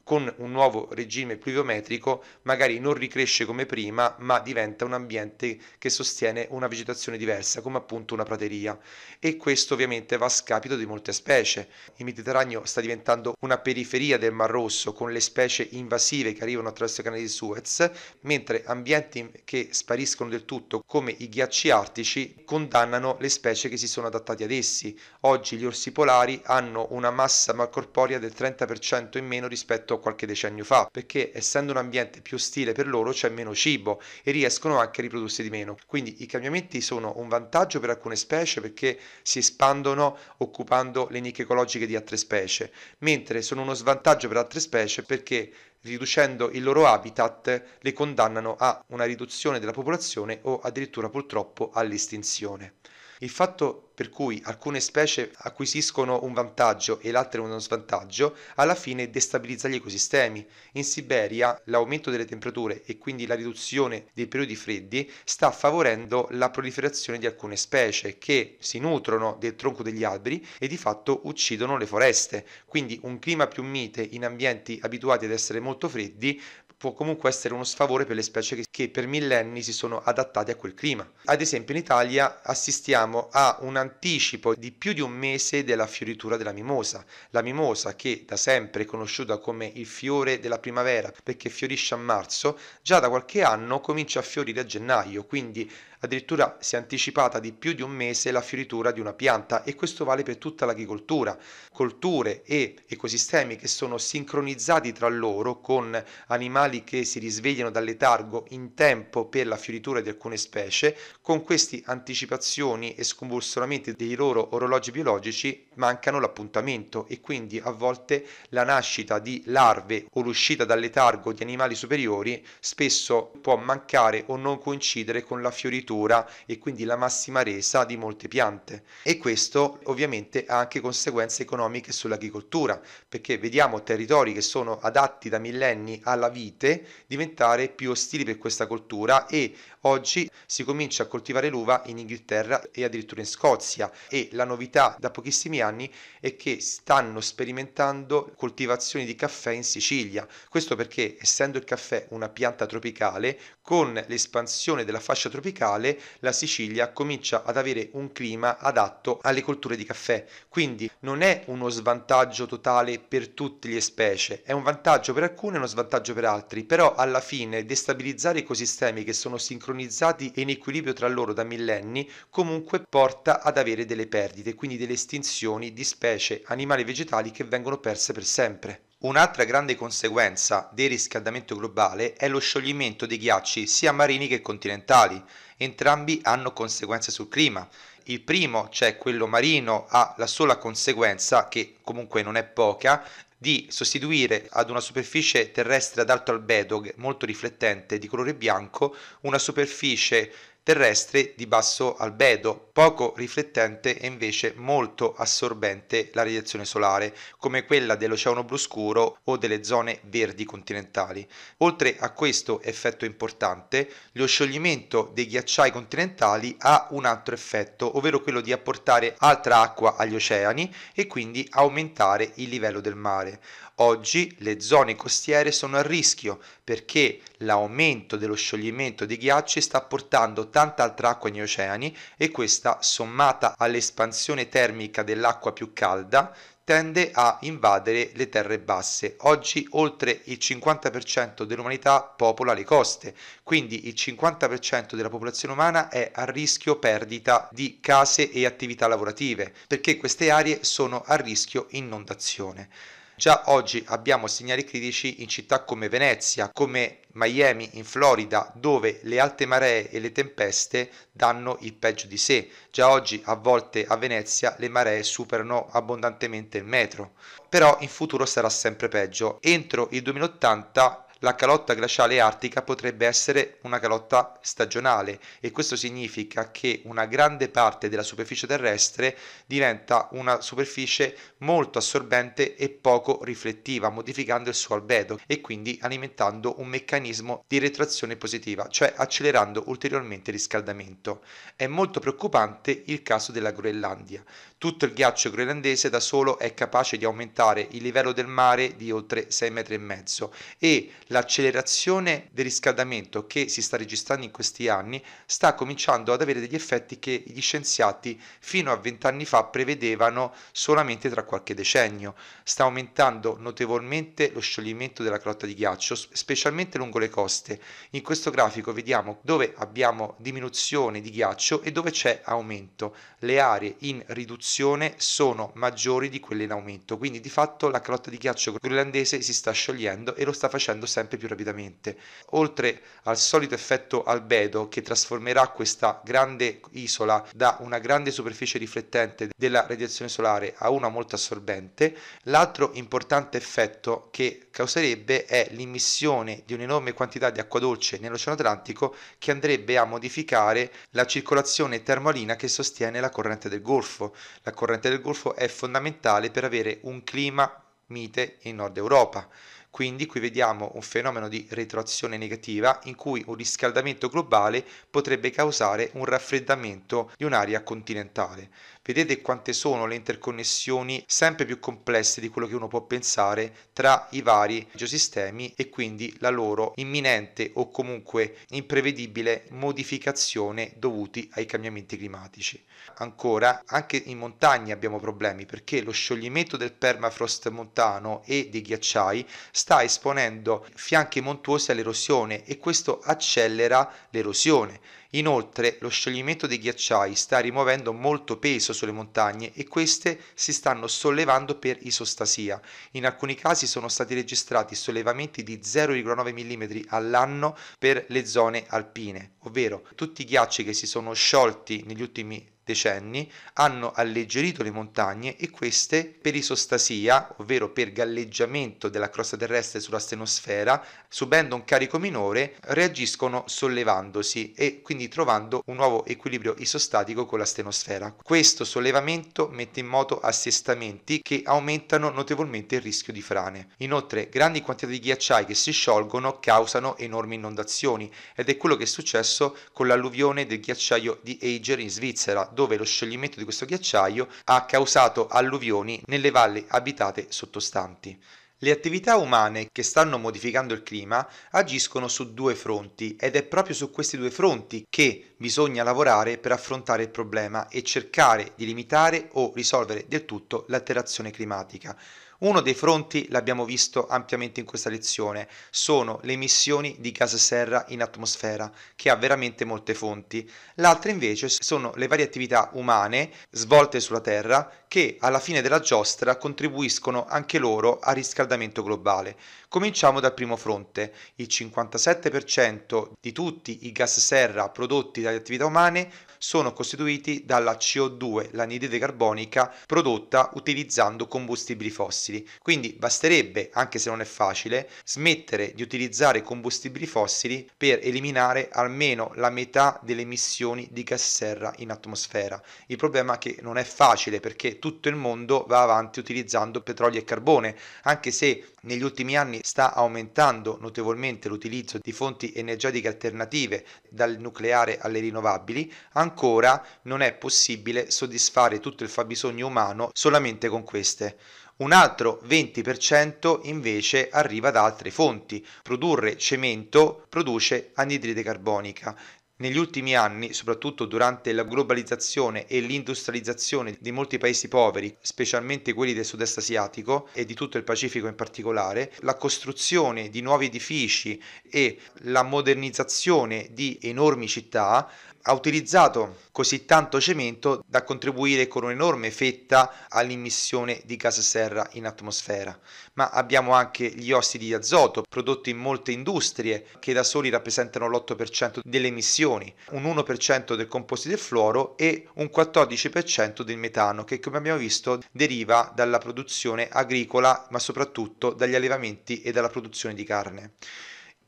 con un nuovo regime pluviometrico magari non ricresce come prima, ma diventa un ambiente che sostiene una vegetazione diversa, come appunto una prateria. E questo ovviamente va a scapito di molte specie. Il Mediterraneo sta diventando una periferia del Mar Rosso con le specie invasive che arrivano attraverso i canali di Suez, mentre ambienti che spariscono del tutto, come i ghiacci artici, condannano le specie che si sono adattate ad essi. Oggi gli orsi polari hanno una massa malcorporea del 30% in meno rispetto rispetto a qualche decennio fa, perché essendo un ambiente più ostile per loro c'è meno cibo e riescono anche a riprodursi di meno. Quindi i cambiamenti sono un vantaggio per alcune specie perché si espandono occupando le nicchie ecologiche di altre specie, mentre sono uno svantaggio per altre specie perché riducendo il loro habitat le condannano a una riduzione della popolazione o addirittura purtroppo all'estinzione. Il fatto per cui alcune specie acquisiscono un vantaggio e altre uno svantaggio, alla fine destabilizza gli ecosistemi. In Siberia l'aumento delle temperature e quindi la riduzione dei periodi freddi sta favorendo la proliferazione di alcune specie che si nutrono del tronco degli alberi e di fatto uccidono le foreste. Quindi un clima più mite in ambienti abituati ad essere molto freddi può comunque essere uno sfavore per le specie che, che per millenni si sono adattate a quel clima. Ad esempio in Italia assistiamo a un anticipo di più di un mese della fioritura della mimosa, la mimosa che da sempre è conosciuta come il fiore della primavera perché fiorisce a marzo, già da qualche anno comincia a fiorire a gennaio, quindi addirittura si è anticipata di più di un mese la fioritura di una pianta e questo vale per tutta l'agricoltura. Colture e ecosistemi che sono sincronizzati tra loro con animali che si risvegliano dal letargo in tempo per la fioritura di alcune specie, con queste anticipazioni e scombussolamenti dei loro orologi biologici mancano l'appuntamento e quindi a volte la nascita di larve o l'uscita dal letargo di animali superiori spesso può mancare o non coincidere con la fioritura struttura e quindi la massima resa di molte piante e questo ovviamente ha anche conseguenze economiche sull'agricoltura perché vediamo territori che sono adatti da millenni alla vite diventare più ostili per questa cultura e Oggi si comincia a coltivare l'uva in Inghilterra e addirittura in Scozia e la novità da pochissimi anni è che stanno sperimentando coltivazioni di caffè in Sicilia. Questo perché essendo il caffè una pianta tropicale, con l'espansione della fascia tropicale la Sicilia comincia ad avere un clima adatto alle colture di caffè. Quindi non è uno svantaggio totale per tutte le specie, è un vantaggio per alcune e uno svantaggio per altri, però alla fine destabilizzare ecosistemi che sono sincronizzati sincronizzati e in equilibrio tra loro da millenni, comunque porta ad avere delle perdite, quindi delle estinzioni di specie animali e vegetali che vengono perse per sempre. Un'altra grande conseguenza del riscaldamento globale è lo scioglimento dei ghiacci sia marini che continentali. Entrambi hanno conseguenze sul clima. Il primo, cioè quello marino, ha la sola conseguenza, che comunque non è poca, di sostituire ad una superficie terrestre ad alto albedo molto riflettente di colore bianco una superficie terrestre di basso albedo, poco riflettente e invece molto assorbente la radiazione solare, come quella dell'oceano blu scuro o delle zone verdi continentali. Oltre a questo effetto importante, lo scioglimento dei ghiacciai continentali ha un altro effetto, ovvero quello di apportare altra acqua agli oceani e quindi aumentare il livello del mare. Oggi le zone costiere sono a rischio perché l'aumento dello scioglimento dei ghiacci sta portando tanta altra acqua negli oceani e questa, sommata all'espansione termica dell'acqua più calda, tende a invadere le terre basse. Oggi oltre il 50% dell'umanità popola le coste, quindi il 50% della popolazione umana è a rischio perdita di case e attività lavorative, perché queste aree sono a rischio inondazione. Già oggi abbiamo segnali critici in città come Venezia, come Miami in Florida, dove le alte maree e le tempeste danno il peggio di sé. Già oggi a volte a Venezia le maree superano abbondantemente il metro. Però in futuro sarà sempre peggio. Entro il 2080 la calotta glaciale artica potrebbe essere una calotta stagionale e questo significa che una grande parte della superficie terrestre diventa una superficie molto assorbente e poco riflettiva, modificando il suo albedo e quindi alimentando un meccanismo di retrazione positiva, cioè accelerando ulteriormente il riscaldamento. È molto preoccupante il caso della Groenlandia. Tutto il ghiaccio groenlandese da solo è capace di aumentare il livello del mare di oltre 6,5 metri e l'accelerazione del riscaldamento che si sta registrando in questi anni sta cominciando ad avere degli effetti che gli scienziati fino a vent'anni fa prevedevano solamente tra qualche decennio. Sta aumentando notevolmente lo scioglimento della crotta di ghiaccio, specialmente lungo le coste. In questo grafico vediamo dove abbiamo diminuzione di ghiaccio e dove c'è aumento. Le aree in riduzione sono maggiori di quelle in aumento, quindi di fatto la crotta di ghiaccio groenlandese si sta sciogliendo e lo sta facendo sempre sempre più rapidamente, oltre al solito effetto albedo che trasformerà questa grande isola da una grande superficie riflettente della radiazione solare a una molto assorbente, l'altro importante effetto che causerebbe è l'immissione di un'enorme quantità di acqua dolce nell'Oceano Atlantico che andrebbe a modificare la circolazione termalina che sostiene la corrente del Golfo. La corrente del Golfo è fondamentale per avere un clima mite in Nord Europa. Quindi qui vediamo un fenomeno di retroazione negativa in cui un riscaldamento globale potrebbe causare un raffreddamento di un'area continentale. Vedete quante sono le interconnessioni sempre più complesse di quello che uno può pensare tra i vari geosistemi e quindi la loro imminente o comunque imprevedibile modificazione dovuti ai cambiamenti climatici. Ancora, anche in montagna abbiamo problemi perché lo scioglimento del permafrost montano e dei ghiacciai sta esponendo fianchi montuosi all'erosione e questo accelera l'erosione Inoltre lo scioglimento dei ghiacciai sta rimuovendo molto peso sulle montagne e queste si stanno sollevando per isostasia. In alcuni casi sono stati registrati sollevamenti di 0,9 mm all'anno per le zone alpine, ovvero tutti i ghiacci che si sono sciolti negli ultimi decenni hanno alleggerito le montagne e queste per isostasia, ovvero per galleggiamento della crosta terrestre sulla stenosfera, subendo un carico minore, reagiscono sollevandosi e quindi trovando un nuovo equilibrio isostatico con la stenosfera. Questo sollevamento mette in moto assestamenti che aumentano notevolmente il rischio di frane. Inoltre, grandi quantità di ghiacciai che si sciolgono causano enormi inondazioni ed è quello che è successo con l'alluvione del ghiacciaio di Eiger in Svizzera dove lo scioglimento di questo ghiacciaio ha causato alluvioni nelle valli abitate sottostanti. Le attività umane che stanno modificando il clima agiscono su due fronti ed è proprio su questi due fronti che bisogna lavorare per affrontare il problema e cercare di limitare o risolvere del tutto l'alterazione climatica. Uno dei fronti, l'abbiamo visto ampiamente in questa lezione, sono le emissioni di gas serra in atmosfera, che ha veramente molte fonti. L'altra invece sono le varie attività umane svolte sulla Terra che alla fine della giostra contribuiscono anche loro al riscaldamento globale. Cominciamo dal primo fronte. Il 57% di tutti i gas serra prodotti dalle attività umane sono costituiti dalla CO2, l'anidride carbonica, prodotta utilizzando combustibili fossili. Quindi basterebbe, anche se non è facile, smettere di utilizzare combustibili fossili per eliminare almeno la metà delle emissioni di gas serra in atmosfera. Il problema è che non è facile perché tutto il mondo va avanti utilizzando petrolio e carbone, anche se negli ultimi anni sta aumentando notevolmente l'utilizzo di fonti energetiche alternative, dal nucleare alle rinnovabili, ancora non è possibile soddisfare tutto il fabbisogno umano solamente con queste. Un altro 20% invece arriva da altre fonti. Produrre cemento produce anidride carbonica. Negli ultimi anni, soprattutto durante la globalizzazione e l'industrializzazione di molti paesi poveri, specialmente quelli del sud-est asiatico e di tutto il Pacifico in particolare, la costruzione di nuovi edifici e la modernizzazione di enormi città ha utilizzato così tanto cemento da contribuire con un'enorme fetta all'immissione di gas serra in atmosfera. Ma abbiamo anche gli ossidi di azoto prodotti in molte industrie che da soli rappresentano l'8% delle emissioni, un 1% del composto del fluoro e un 14% del metano che come abbiamo visto deriva dalla produzione agricola ma soprattutto dagli allevamenti e dalla produzione di carne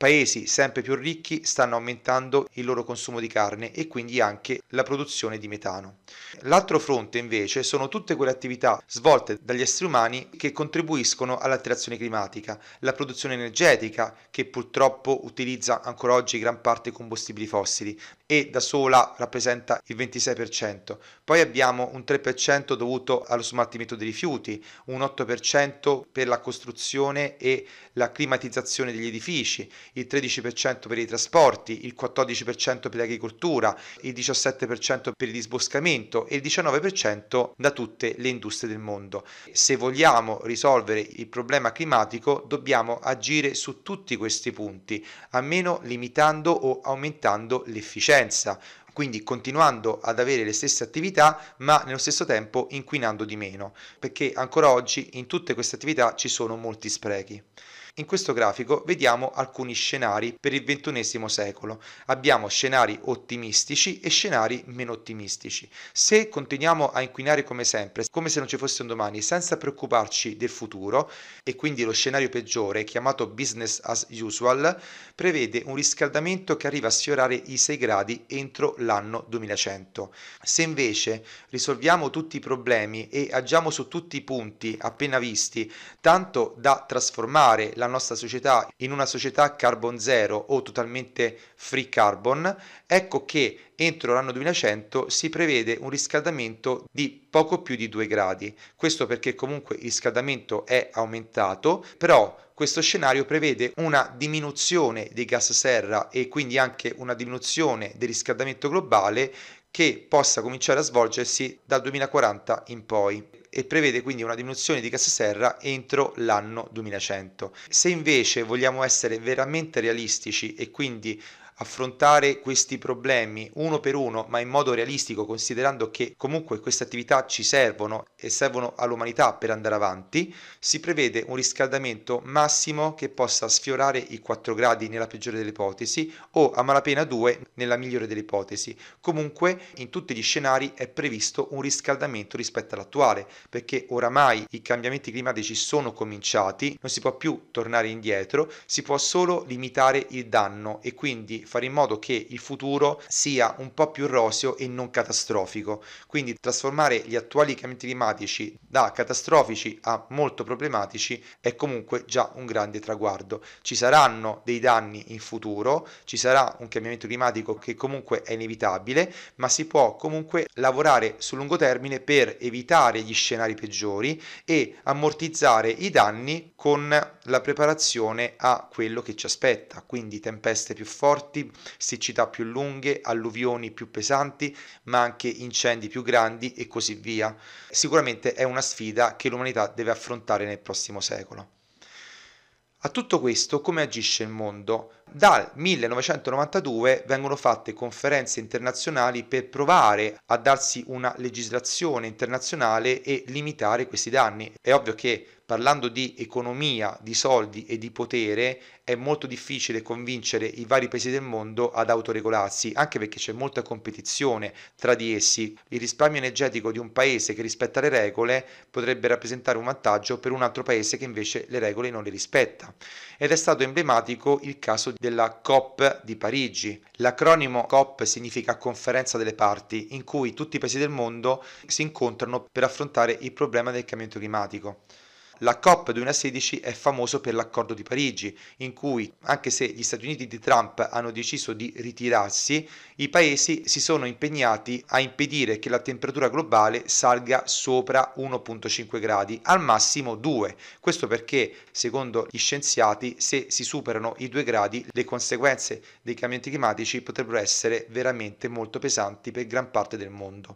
paesi sempre più ricchi stanno aumentando il loro consumo di carne e quindi anche la produzione di metano. L'altro fronte invece sono tutte quelle attività svolte dagli esseri umani che contribuiscono all'alterazione climatica, la produzione energetica che purtroppo utilizza ancora oggi gran parte dei combustibili fossili e da sola rappresenta il 26%. Poi abbiamo un 3% dovuto allo smaltimento dei rifiuti, un 8% per la costruzione e la climatizzazione degli edifici, il 13% per i trasporti, il 14% per l'agricoltura, il 17% per il disboscamento e il 19% da tutte le industrie del mondo. Se vogliamo risolvere il problema climatico dobbiamo agire su tutti questi punti, almeno limitando o aumentando l'efficienza efficienza, quindi continuando ad avere le stesse attività ma nello stesso tempo inquinando di meno, perché ancora oggi in tutte queste attività ci sono molti sprechi. In questo grafico vediamo alcuni scenari per il XXI secolo. Abbiamo scenari ottimistici e scenari meno ottimistici. Se continuiamo a inquinare come sempre, come se non ci fosse un domani, senza preoccuparci del futuro, e quindi lo scenario peggiore, chiamato business as usual, prevede un riscaldamento che arriva a sfiorare i 6 gradi entro l'anno 2100. Se invece risolviamo tutti i problemi e agiamo su tutti i punti appena visti, tanto da trasformare la la nostra società in una società carbon zero o totalmente free carbon, ecco che entro l'anno 2100 si prevede un riscaldamento di poco più di 2 gradi. Questo perché comunque il riscaldamento è aumentato, però questo scenario prevede una diminuzione dei gas serra e quindi anche una diminuzione del riscaldamento globale che possa cominciare a svolgersi dal 2040 in poi e prevede quindi una diminuzione di gas serra entro l'anno 2100. Se invece vogliamo essere veramente realistici e quindi affrontare questi problemi uno per uno, ma in modo realistico, considerando che comunque queste attività ci servono e servono all'umanità per andare avanti, si prevede un riscaldamento massimo che possa sfiorare i 4 gradi nella peggiore delle ipotesi o a malapena 2 nella migliore delle ipotesi. Comunque in tutti gli scenari è previsto un riscaldamento rispetto all'attuale, perché oramai i cambiamenti climatici sono cominciati, non si può più tornare indietro, si può solo limitare il danno e quindi fare in modo che il futuro sia un po' più roseo e non catastrofico, quindi trasformare gli attuali cambiamenti climatici da catastrofici a molto problematici è comunque già un grande traguardo. Ci saranno dei danni in futuro, ci sarà un cambiamento climatico che comunque è inevitabile, ma si può comunque lavorare sul lungo termine per evitare gli scenari peggiori e ammortizzare i danni con la preparazione a quello che ci aspetta, quindi tempeste più forti, forti, siccità più lunghe, alluvioni più pesanti, ma anche incendi più grandi e così via. Sicuramente è una sfida che l'umanità deve affrontare nel prossimo secolo. A tutto questo come agisce il mondo? Dal 1992 vengono fatte conferenze internazionali per provare a darsi una legislazione internazionale e limitare questi danni. È ovvio che parlando di economia, di soldi e di potere, è molto difficile convincere i vari paesi del mondo ad autoregolarsi, anche perché c'è molta competizione tra di essi. Il risparmio energetico di un paese che rispetta le regole potrebbe rappresentare un vantaggio per un altro paese che invece le regole non le rispetta. Ed è stato emblematico il caso di della COP di Parigi. L'acronimo COP significa Conferenza delle Parti, in cui tutti i paesi del mondo si incontrano per affrontare il problema del cambiamento climatico. La COP 2016 è famoso per l'accordo di Parigi, in cui anche se gli Stati Uniti di Trump hanno deciso di ritirarsi, i paesi si sono impegnati a impedire che la temperatura globale salga sopra 1.5 gradi, al massimo 2. Questo perché, secondo gli scienziati, se si superano i 2 gradi, le conseguenze dei cambiamenti climatici potrebbero essere veramente molto pesanti per gran parte del mondo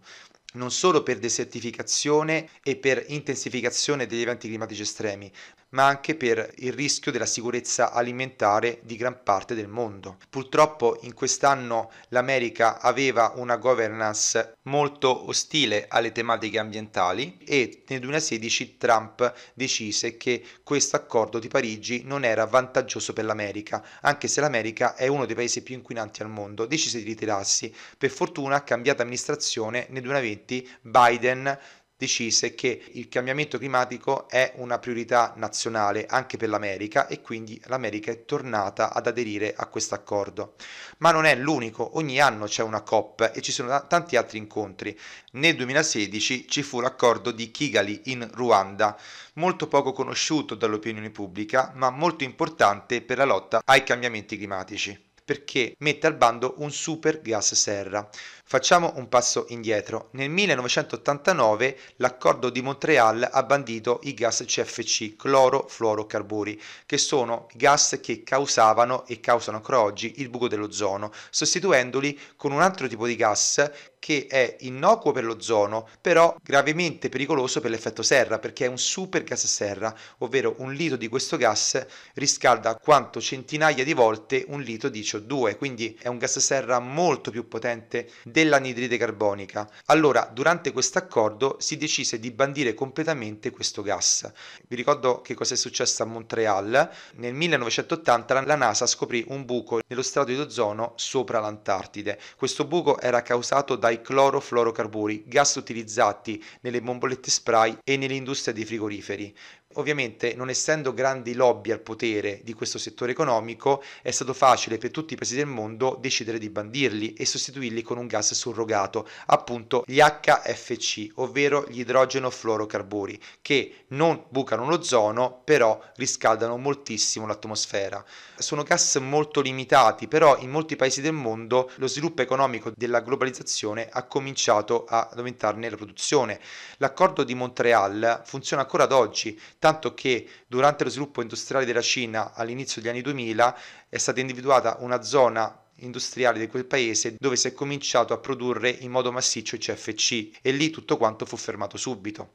non solo per desertificazione e per intensificazione degli eventi climatici estremi, ma anche per il rischio della sicurezza alimentare di gran parte del mondo. Purtroppo in quest'anno l'America aveva una governance molto ostile alle tematiche ambientali e nel 2016 Trump decise che questo accordo di Parigi non era vantaggioso per l'America, anche se l'America è uno dei paesi più inquinanti al mondo, decise di ritirarsi. Per fortuna, cambiata amministrazione, nel 2020 Biden decise che il cambiamento climatico è una priorità nazionale anche per l'America e quindi l'America è tornata ad aderire a questo accordo. Ma non è l'unico, ogni anno c'è una COP e ci sono tanti altri incontri. Nel 2016 ci fu l'accordo di Kigali in Ruanda, molto poco conosciuto dall'opinione pubblica, ma molto importante per la lotta ai cambiamenti climatici perché mette al bando un super gas serra. Facciamo un passo indietro. Nel 1989 l'accordo di Montreal ha bandito i gas CFC, cloro-fluorocarburi, che sono gas che causavano e causano ancora oggi il buco dell'ozono, sostituendoli con un altro tipo di gas che è innocuo per l'ozono, però gravemente pericoloso per l'effetto serra, perché è un super gas serra, ovvero un litro di questo gas riscalda quanto centinaia di volte un litro di CO2, quindi è un gas serra molto più potente del dell'anidride carbonica. Allora, durante questo accordo si decise di bandire completamente questo gas. Vi ricordo che cosa è successo a Montreal. Nel 1980 la NASA scoprì un buco nello strato di ozono sopra l'Antartide. Questo buco era causato dai clorofluorocarburi, gas utilizzati nelle bombolette spray e nell'industria dei frigoriferi. Ovviamente, non essendo grandi lobby al potere di questo settore economico, è stato facile per tutti i paesi del mondo decidere di bandirli e sostituirli con un gas surrogato, appunto gli HFC, ovvero gli idrogeno-fluorocarburi, che non bucano l'ozono, però riscaldano moltissimo l'atmosfera. Sono gas molto limitati, però in molti paesi del mondo lo sviluppo economico della globalizzazione ha cominciato ad aumentarne la produzione. L'accordo di Montreal funziona ancora ad oggi tanto che durante lo sviluppo industriale della Cina all'inizio degli anni 2000 è stata individuata una zona industriale di quel paese dove si è cominciato a produrre in modo massiccio i CFC e lì tutto quanto fu fermato subito.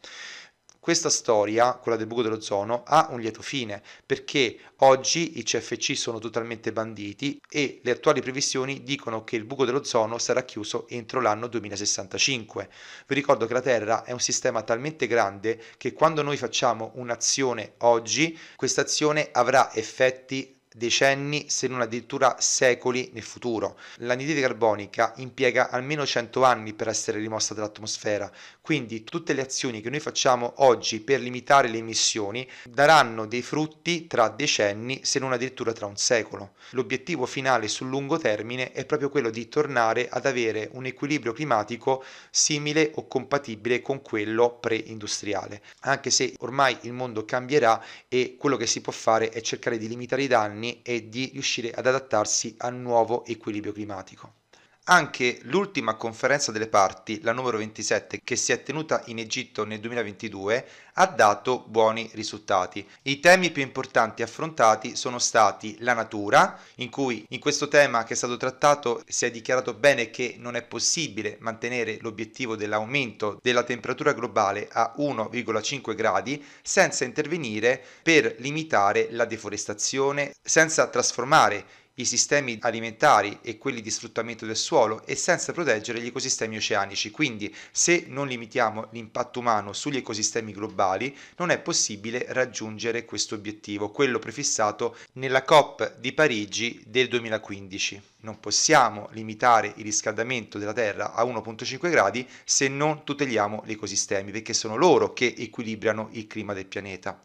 Questa storia, quella del buco dell'ozono, ha un lieto fine perché oggi i CFC sono totalmente banditi e le attuali previsioni dicono che il buco dell'ozono sarà chiuso entro l'anno 2065. Vi ricordo che la Terra è un sistema talmente grande che quando noi facciamo un'azione oggi, questa azione avrà effetti decenni se non addirittura secoli nel futuro. L'anidride carbonica impiega almeno 100 anni per essere rimossa dall'atmosfera, quindi tutte le azioni che noi facciamo oggi per limitare le emissioni daranno dei frutti tra decenni se non addirittura tra un secolo. L'obiettivo finale sul lungo termine è proprio quello di tornare ad avere un equilibrio climatico simile o compatibile con quello pre-industriale, anche se ormai il mondo cambierà e quello che si può fare è cercare di limitare i danni anni e di riuscire ad adattarsi al nuovo equilibrio climatico. Anche l'ultima conferenza delle parti, la numero 27, che si è tenuta in Egitto nel 2022, ha dato buoni risultati. I temi più importanti affrontati sono stati la natura, in cui in questo tema che è stato trattato si è dichiarato bene che non è possibile mantenere l'obiettivo dell'aumento della temperatura globale a 1,5 gradi senza intervenire per limitare la deforestazione, senza trasformare i sistemi alimentari e quelli di sfruttamento del suolo e senza proteggere gli ecosistemi oceanici. Quindi se non limitiamo l'impatto umano sugli ecosistemi globali non è possibile raggiungere questo obiettivo, quello prefissato nella COP di Parigi del 2015. Non possiamo limitare il riscaldamento della Terra a 1.5 gradi se non tuteliamo gli ecosistemi, perché sono loro che equilibrano il clima del pianeta.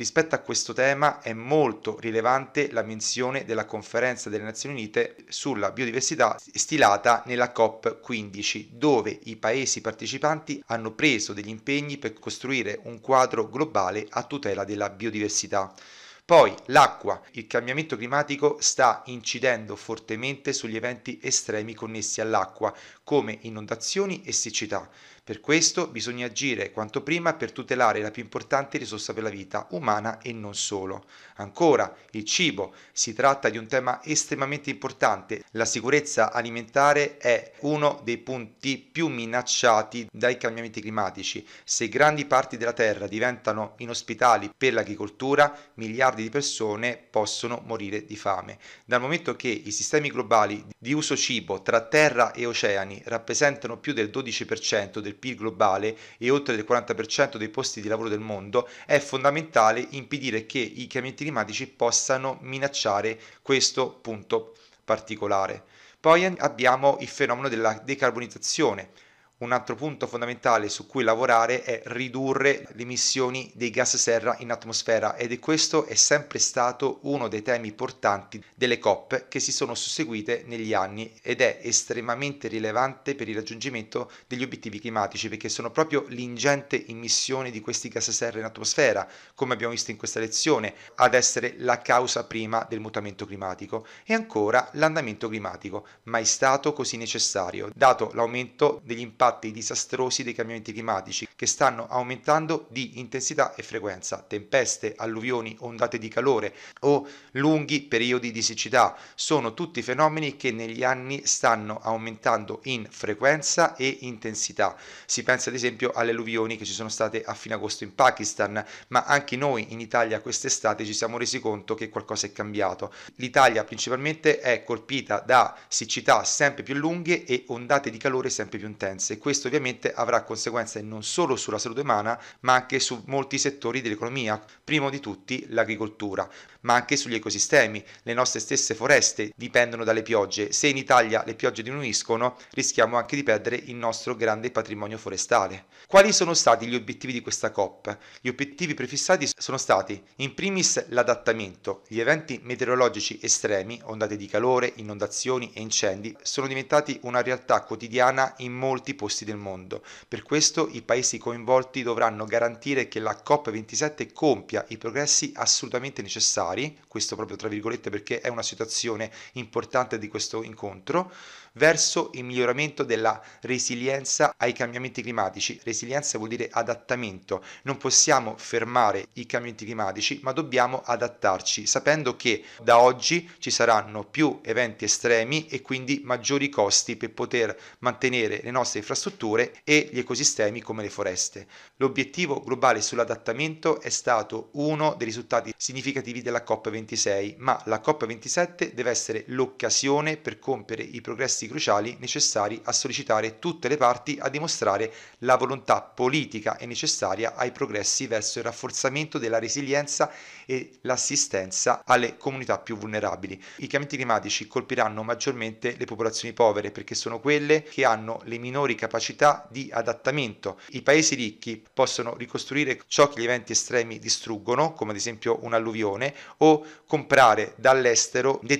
Rispetto a questo tema è molto rilevante la menzione della Conferenza delle Nazioni Unite sulla biodiversità stilata nella COP15, dove i paesi partecipanti hanno preso degli impegni per costruire un quadro globale a tutela della biodiversità. Poi l'acqua, il cambiamento climatico sta incidendo fortemente sugli eventi estremi connessi all'acqua, come inondazioni e siccità. Per questo bisogna agire quanto prima per tutelare la più importante risorsa per la vita, umana e non solo. Ancora, il cibo. Si tratta di un tema estremamente importante. La sicurezza alimentare è uno dei punti più minacciati dai cambiamenti climatici. Se grandi parti della Terra diventano inospitali per l'agricoltura, miliardi di persone possono morire di fame. Dal momento che i sistemi globali di uso cibo tra terra e oceani rappresentano più del 12% del PIL globale e oltre il 40% dei posti di lavoro del mondo, è fondamentale impedire che i cambiamenti climatici possano minacciare questo punto particolare. Poi abbiamo il fenomeno della decarbonizzazione un altro punto fondamentale su cui lavorare è ridurre le emissioni dei gas serra in atmosfera ed è questo è sempre stato uno dei temi portanti delle COP che si sono susseguite negli anni ed è estremamente rilevante per il raggiungimento degli obiettivi climatici perché sono proprio l'ingente emissione di questi gas serra in atmosfera, come abbiamo visto in questa lezione, ad essere la causa prima del mutamento climatico e ancora l'andamento climatico, mai stato così necessario, dato l'aumento degli impatti impatti disastrosi dei cambiamenti climatici che stanno aumentando di intensità e frequenza, tempeste, alluvioni, ondate di calore o lunghi periodi di siccità. Sono tutti fenomeni che negli anni stanno aumentando in frequenza e intensità. Si pensa ad esempio alle alluvioni che ci sono state a fine agosto in Pakistan, ma anche noi in Italia quest'estate ci siamo resi conto che qualcosa è cambiato. L'Italia principalmente è colpita da siccità sempre più lunghe e ondate di calore sempre più intense questo ovviamente avrà conseguenze non solo sulla salute umana, ma anche su molti settori dell'economia, primo di tutti l'agricoltura, ma anche sugli ecosistemi. Le nostre stesse foreste dipendono dalle piogge. Se in Italia le piogge diminuiscono, rischiamo anche di perdere il nostro grande patrimonio forestale. Quali sono stati gli obiettivi di questa COP? Gli obiettivi prefissati sono stati in primis l'adattamento. Gli eventi meteorologici estremi, ondate di calore, inondazioni e incendi sono diventati una realtà quotidiana in molti posti posti del mondo. Per questo i paesi coinvolti dovranno garantire che la COP27 compia i progressi assolutamente necessari, questo proprio tra virgolette perché è una situazione importante di questo incontro, verso il miglioramento della resilienza ai cambiamenti climatici. Resilienza vuol dire adattamento, non possiamo fermare i cambiamenti climatici, ma dobbiamo adattarci, sapendo che da oggi ci saranno più eventi estremi e quindi maggiori costi per poter mantenere le nostre infrastrutture e gli ecosistemi come le foreste. L'obiettivo globale sull'adattamento è stato uno dei risultati significativi della COP26, ma la COP27 deve essere l'occasione per compiere i progressi testi cruciali necessari a sollecitare tutte le parti a dimostrare la volontà politica e necessaria ai progressi verso il rafforzamento della resilienza e l'assistenza alle comunità più vulnerabili. I cambiamenti climatici colpiranno maggiormente le popolazioni povere perché sono quelle che hanno le minori capacità di adattamento. I paesi ricchi possono ricostruire ciò che gli eventi estremi distruggono, come ad esempio un'alluvione, o comprare dall'estero dei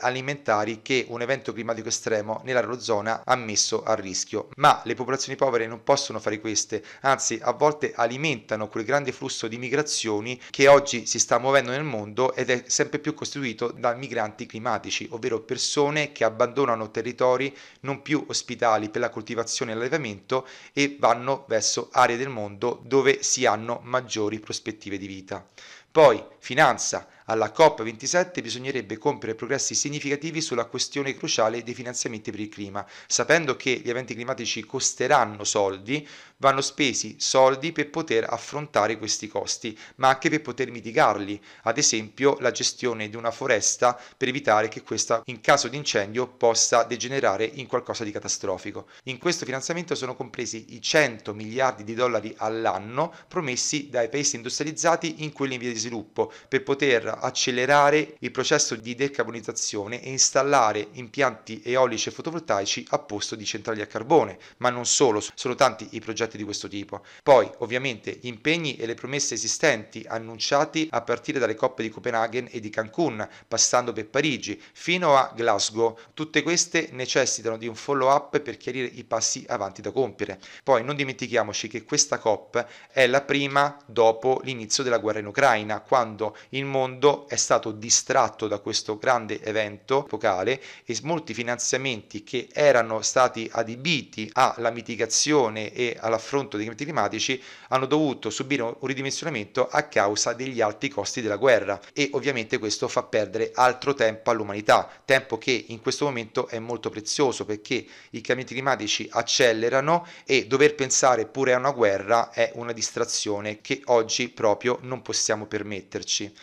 alimentari che un evento climatico estremo estremo nell'eurozona ammesso a rischio. Ma le popolazioni povere non possono fare queste, anzi a volte alimentano quel grande flusso di migrazioni che oggi si sta muovendo nel mondo ed è sempre più costituito da migranti climatici, ovvero persone che abbandonano territori non più ospitali per la coltivazione e l'allevamento e vanno verso aree del mondo dove si hanno maggiori prospettive di vita. Poi finanza, alla COP27 bisognerebbe compiere progressi significativi sulla questione cruciale dei finanziamenti per il clima, sapendo che gli eventi climatici costeranno soldi, vanno spesi soldi per poter affrontare questi costi, ma anche per poter mitigarli, ad esempio la gestione di una foresta per evitare che questa in caso di incendio possa degenerare in qualcosa di catastrofico. In questo finanziamento sono compresi i 100 miliardi di dollari all'anno promessi dai paesi industrializzati in quelli in via di sviluppo per poter accelerare il processo di decarbonizzazione e installare impianti eolici e fotovoltaici a posto di centrali a carbone, ma non solo, sono tanti i progetti di questo tipo. Poi, ovviamente, gli impegni e le promesse esistenti annunciati a partire dalle coppe di Copenaghen e di Cancun, passando per Parigi, fino a Glasgow, tutte queste necessitano di un follow-up per chiarire i passi avanti da compiere. Poi non dimentichiamoci che questa COP è la prima dopo l'inizio della guerra in Ucraina, quando il mondo mondo è stato distratto da questo grande evento epocale e molti finanziamenti che erano stati adibiti alla mitigazione e all'affronto dei cambiamenti climatici hanno dovuto subire un ridimensionamento a causa degli alti costi della guerra e ovviamente questo fa perdere altro tempo all'umanità, tempo che in questo momento è molto prezioso perché i cambiamenti climatici accelerano e dover pensare pure a una guerra è una distrazione che oggi proprio non possiamo permetterci.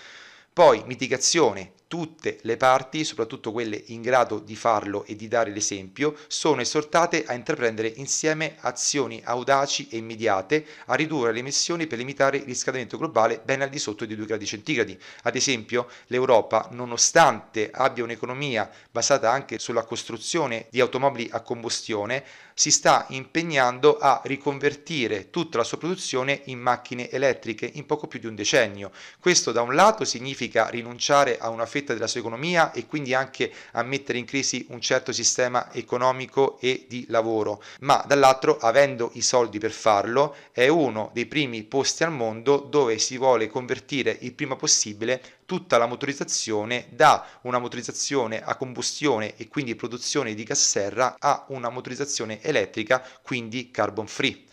Poi mitigazione, Tutte le parti, soprattutto quelle in grado di farlo e di dare l'esempio, sono esortate a intraprendere insieme azioni audaci e immediate a ridurre le emissioni per limitare il riscaldamento globale ben al di sotto di 2 gradi centigradi. Ad esempio, l'Europa, nonostante abbia un'economia basata anche sulla costruzione di automobili a combustione, si sta impegnando a riconvertire tutta la sua produzione in macchine elettriche in poco più di un decennio. Questo da un lato significa rinunciare a una fetta della sua economia e quindi anche a mettere in crisi un certo sistema economico e di lavoro, ma dall'altro avendo i soldi per farlo è uno dei primi posti al mondo dove si vuole convertire il prima possibile tutta la motorizzazione da una motorizzazione a combustione e quindi produzione di gas serra a una motorizzazione elettrica, quindi carbon free.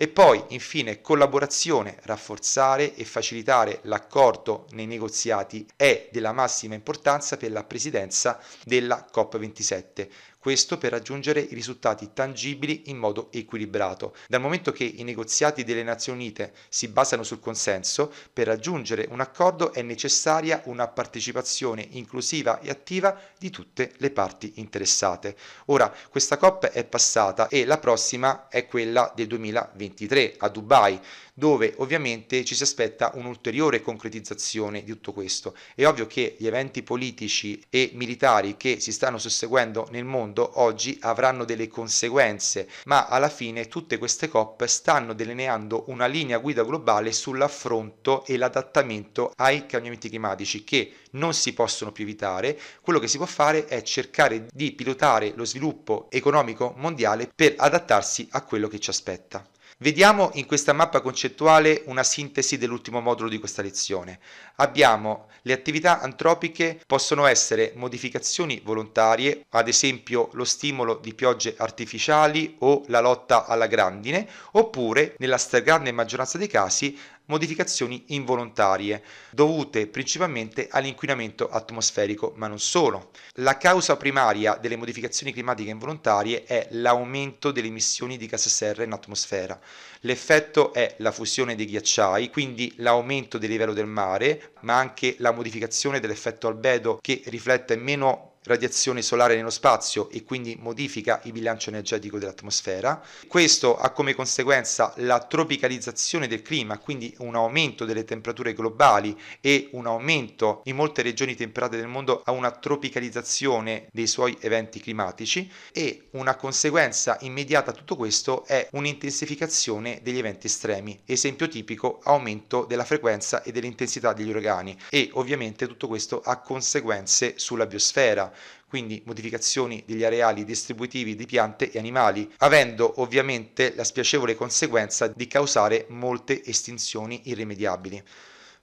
E poi, infine, collaborazione, rafforzare e facilitare l'accordo nei negoziati è della massima importanza per la presidenza della COP27 questo per raggiungere i risultati tangibili in modo equilibrato. Dal momento che i negoziati delle Nazioni Unite si basano sul consenso, per raggiungere un accordo è necessaria una partecipazione inclusiva e attiva di tutte le parti interessate. Ora, questa COP è passata e la prossima è quella del 2023 a Dubai, dove ovviamente ci si aspetta un'ulteriore concretizzazione di tutto questo. È ovvio che gli eventi politici e militari che si stanno susseguendo nel mondo mondo oggi avranno delle conseguenze, ma alla fine tutte queste COP stanno delineando una linea guida globale sull'affronto e l'adattamento ai cambiamenti climatici che non si possono più evitare. Quello che si può fare è cercare di pilotare lo sviluppo economico mondiale per adattarsi a quello che ci aspetta. Vediamo in questa mappa concettuale una sintesi dell'ultimo modulo di questa lezione. Abbiamo le attività antropiche possono essere modificazioni volontarie, ad esempio lo stimolo di piogge artificiali o la lotta alla grandine, oppure nella stragrande maggioranza dei casi modificazioni involontarie, dovute principalmente all'inquinamento atmosferico, ma non solo. La causa primaria delle modificazioni climatiche involontarie è l'aumento delle emissioni di gas serra in atmosfera. L'effetto è la fusione dei ghiacciai, quindi l'aumento del livello del mare, ma anche la modificazione dell'effetto albedo che riflette meno radiazione solare nello spazio e quindi modifica il bilancio energetico dell'atmosfera. Questo ha come conseguenza la tropicalizzazione del clima, quindi un aumento delle temperature globali e un aumento in molte regioni temperate del mondo a una tropicalizzazione dei suoi eventi climatici e una conseguenza immediata a tutto questo è un'intensificazione degli eventi estremi, esempio tipico aumento della frequenza e dell'intensità degli uragani e ovviamente tutto questo ha conseguenze sulla biosfera quindi modificazioni degli areali distributivi di piante e animali, avendo ovviamente la spiacevole conseguenza di causare molte estinzioni irrimediabili.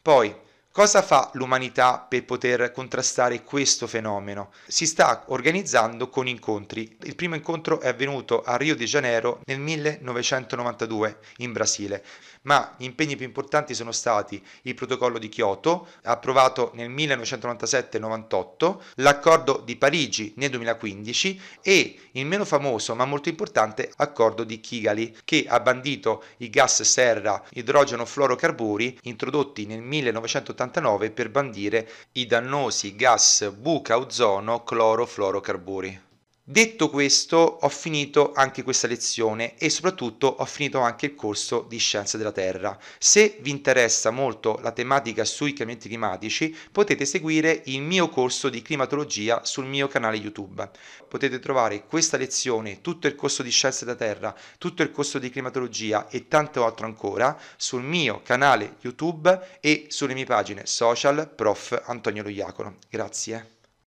Poi, Cosa fa l'umanità per poter contrastare questo fenomeno? Si sta organizzando con incontri. Il primo incontro è avvenuto a Rio de Janeiro nel 1992 in Brasile ma gli impegni più importanti sono stati il protocollo di Kyoto, approvato nel 1997-98, l'accordo di Parigi nel 2015 e il meno famoso ma molto importante accordo di Kigali, che ha bandito i gas serra idrogeno-fluorocarburi introdotti nel 1989 per bandire i dannosi gas buca ozono cloro fluorocarburi Detto questo, ho finito anche questa lezione e soprattutto ho finito anche il corso di Scienze della Terra. Se vi interessa molto la tematica sui cambiamenti climatici, potete seguire il mio corso di climatologia sul mio canale YouTube. Potete trovare questa lezione, tutto il corso di Scienze della Terra, tutto il corso di climatologia e tanto altro ancora sul mio canale YouTube e sulle mie pagine social Prof. Antonio Lo Iacono. Grazie.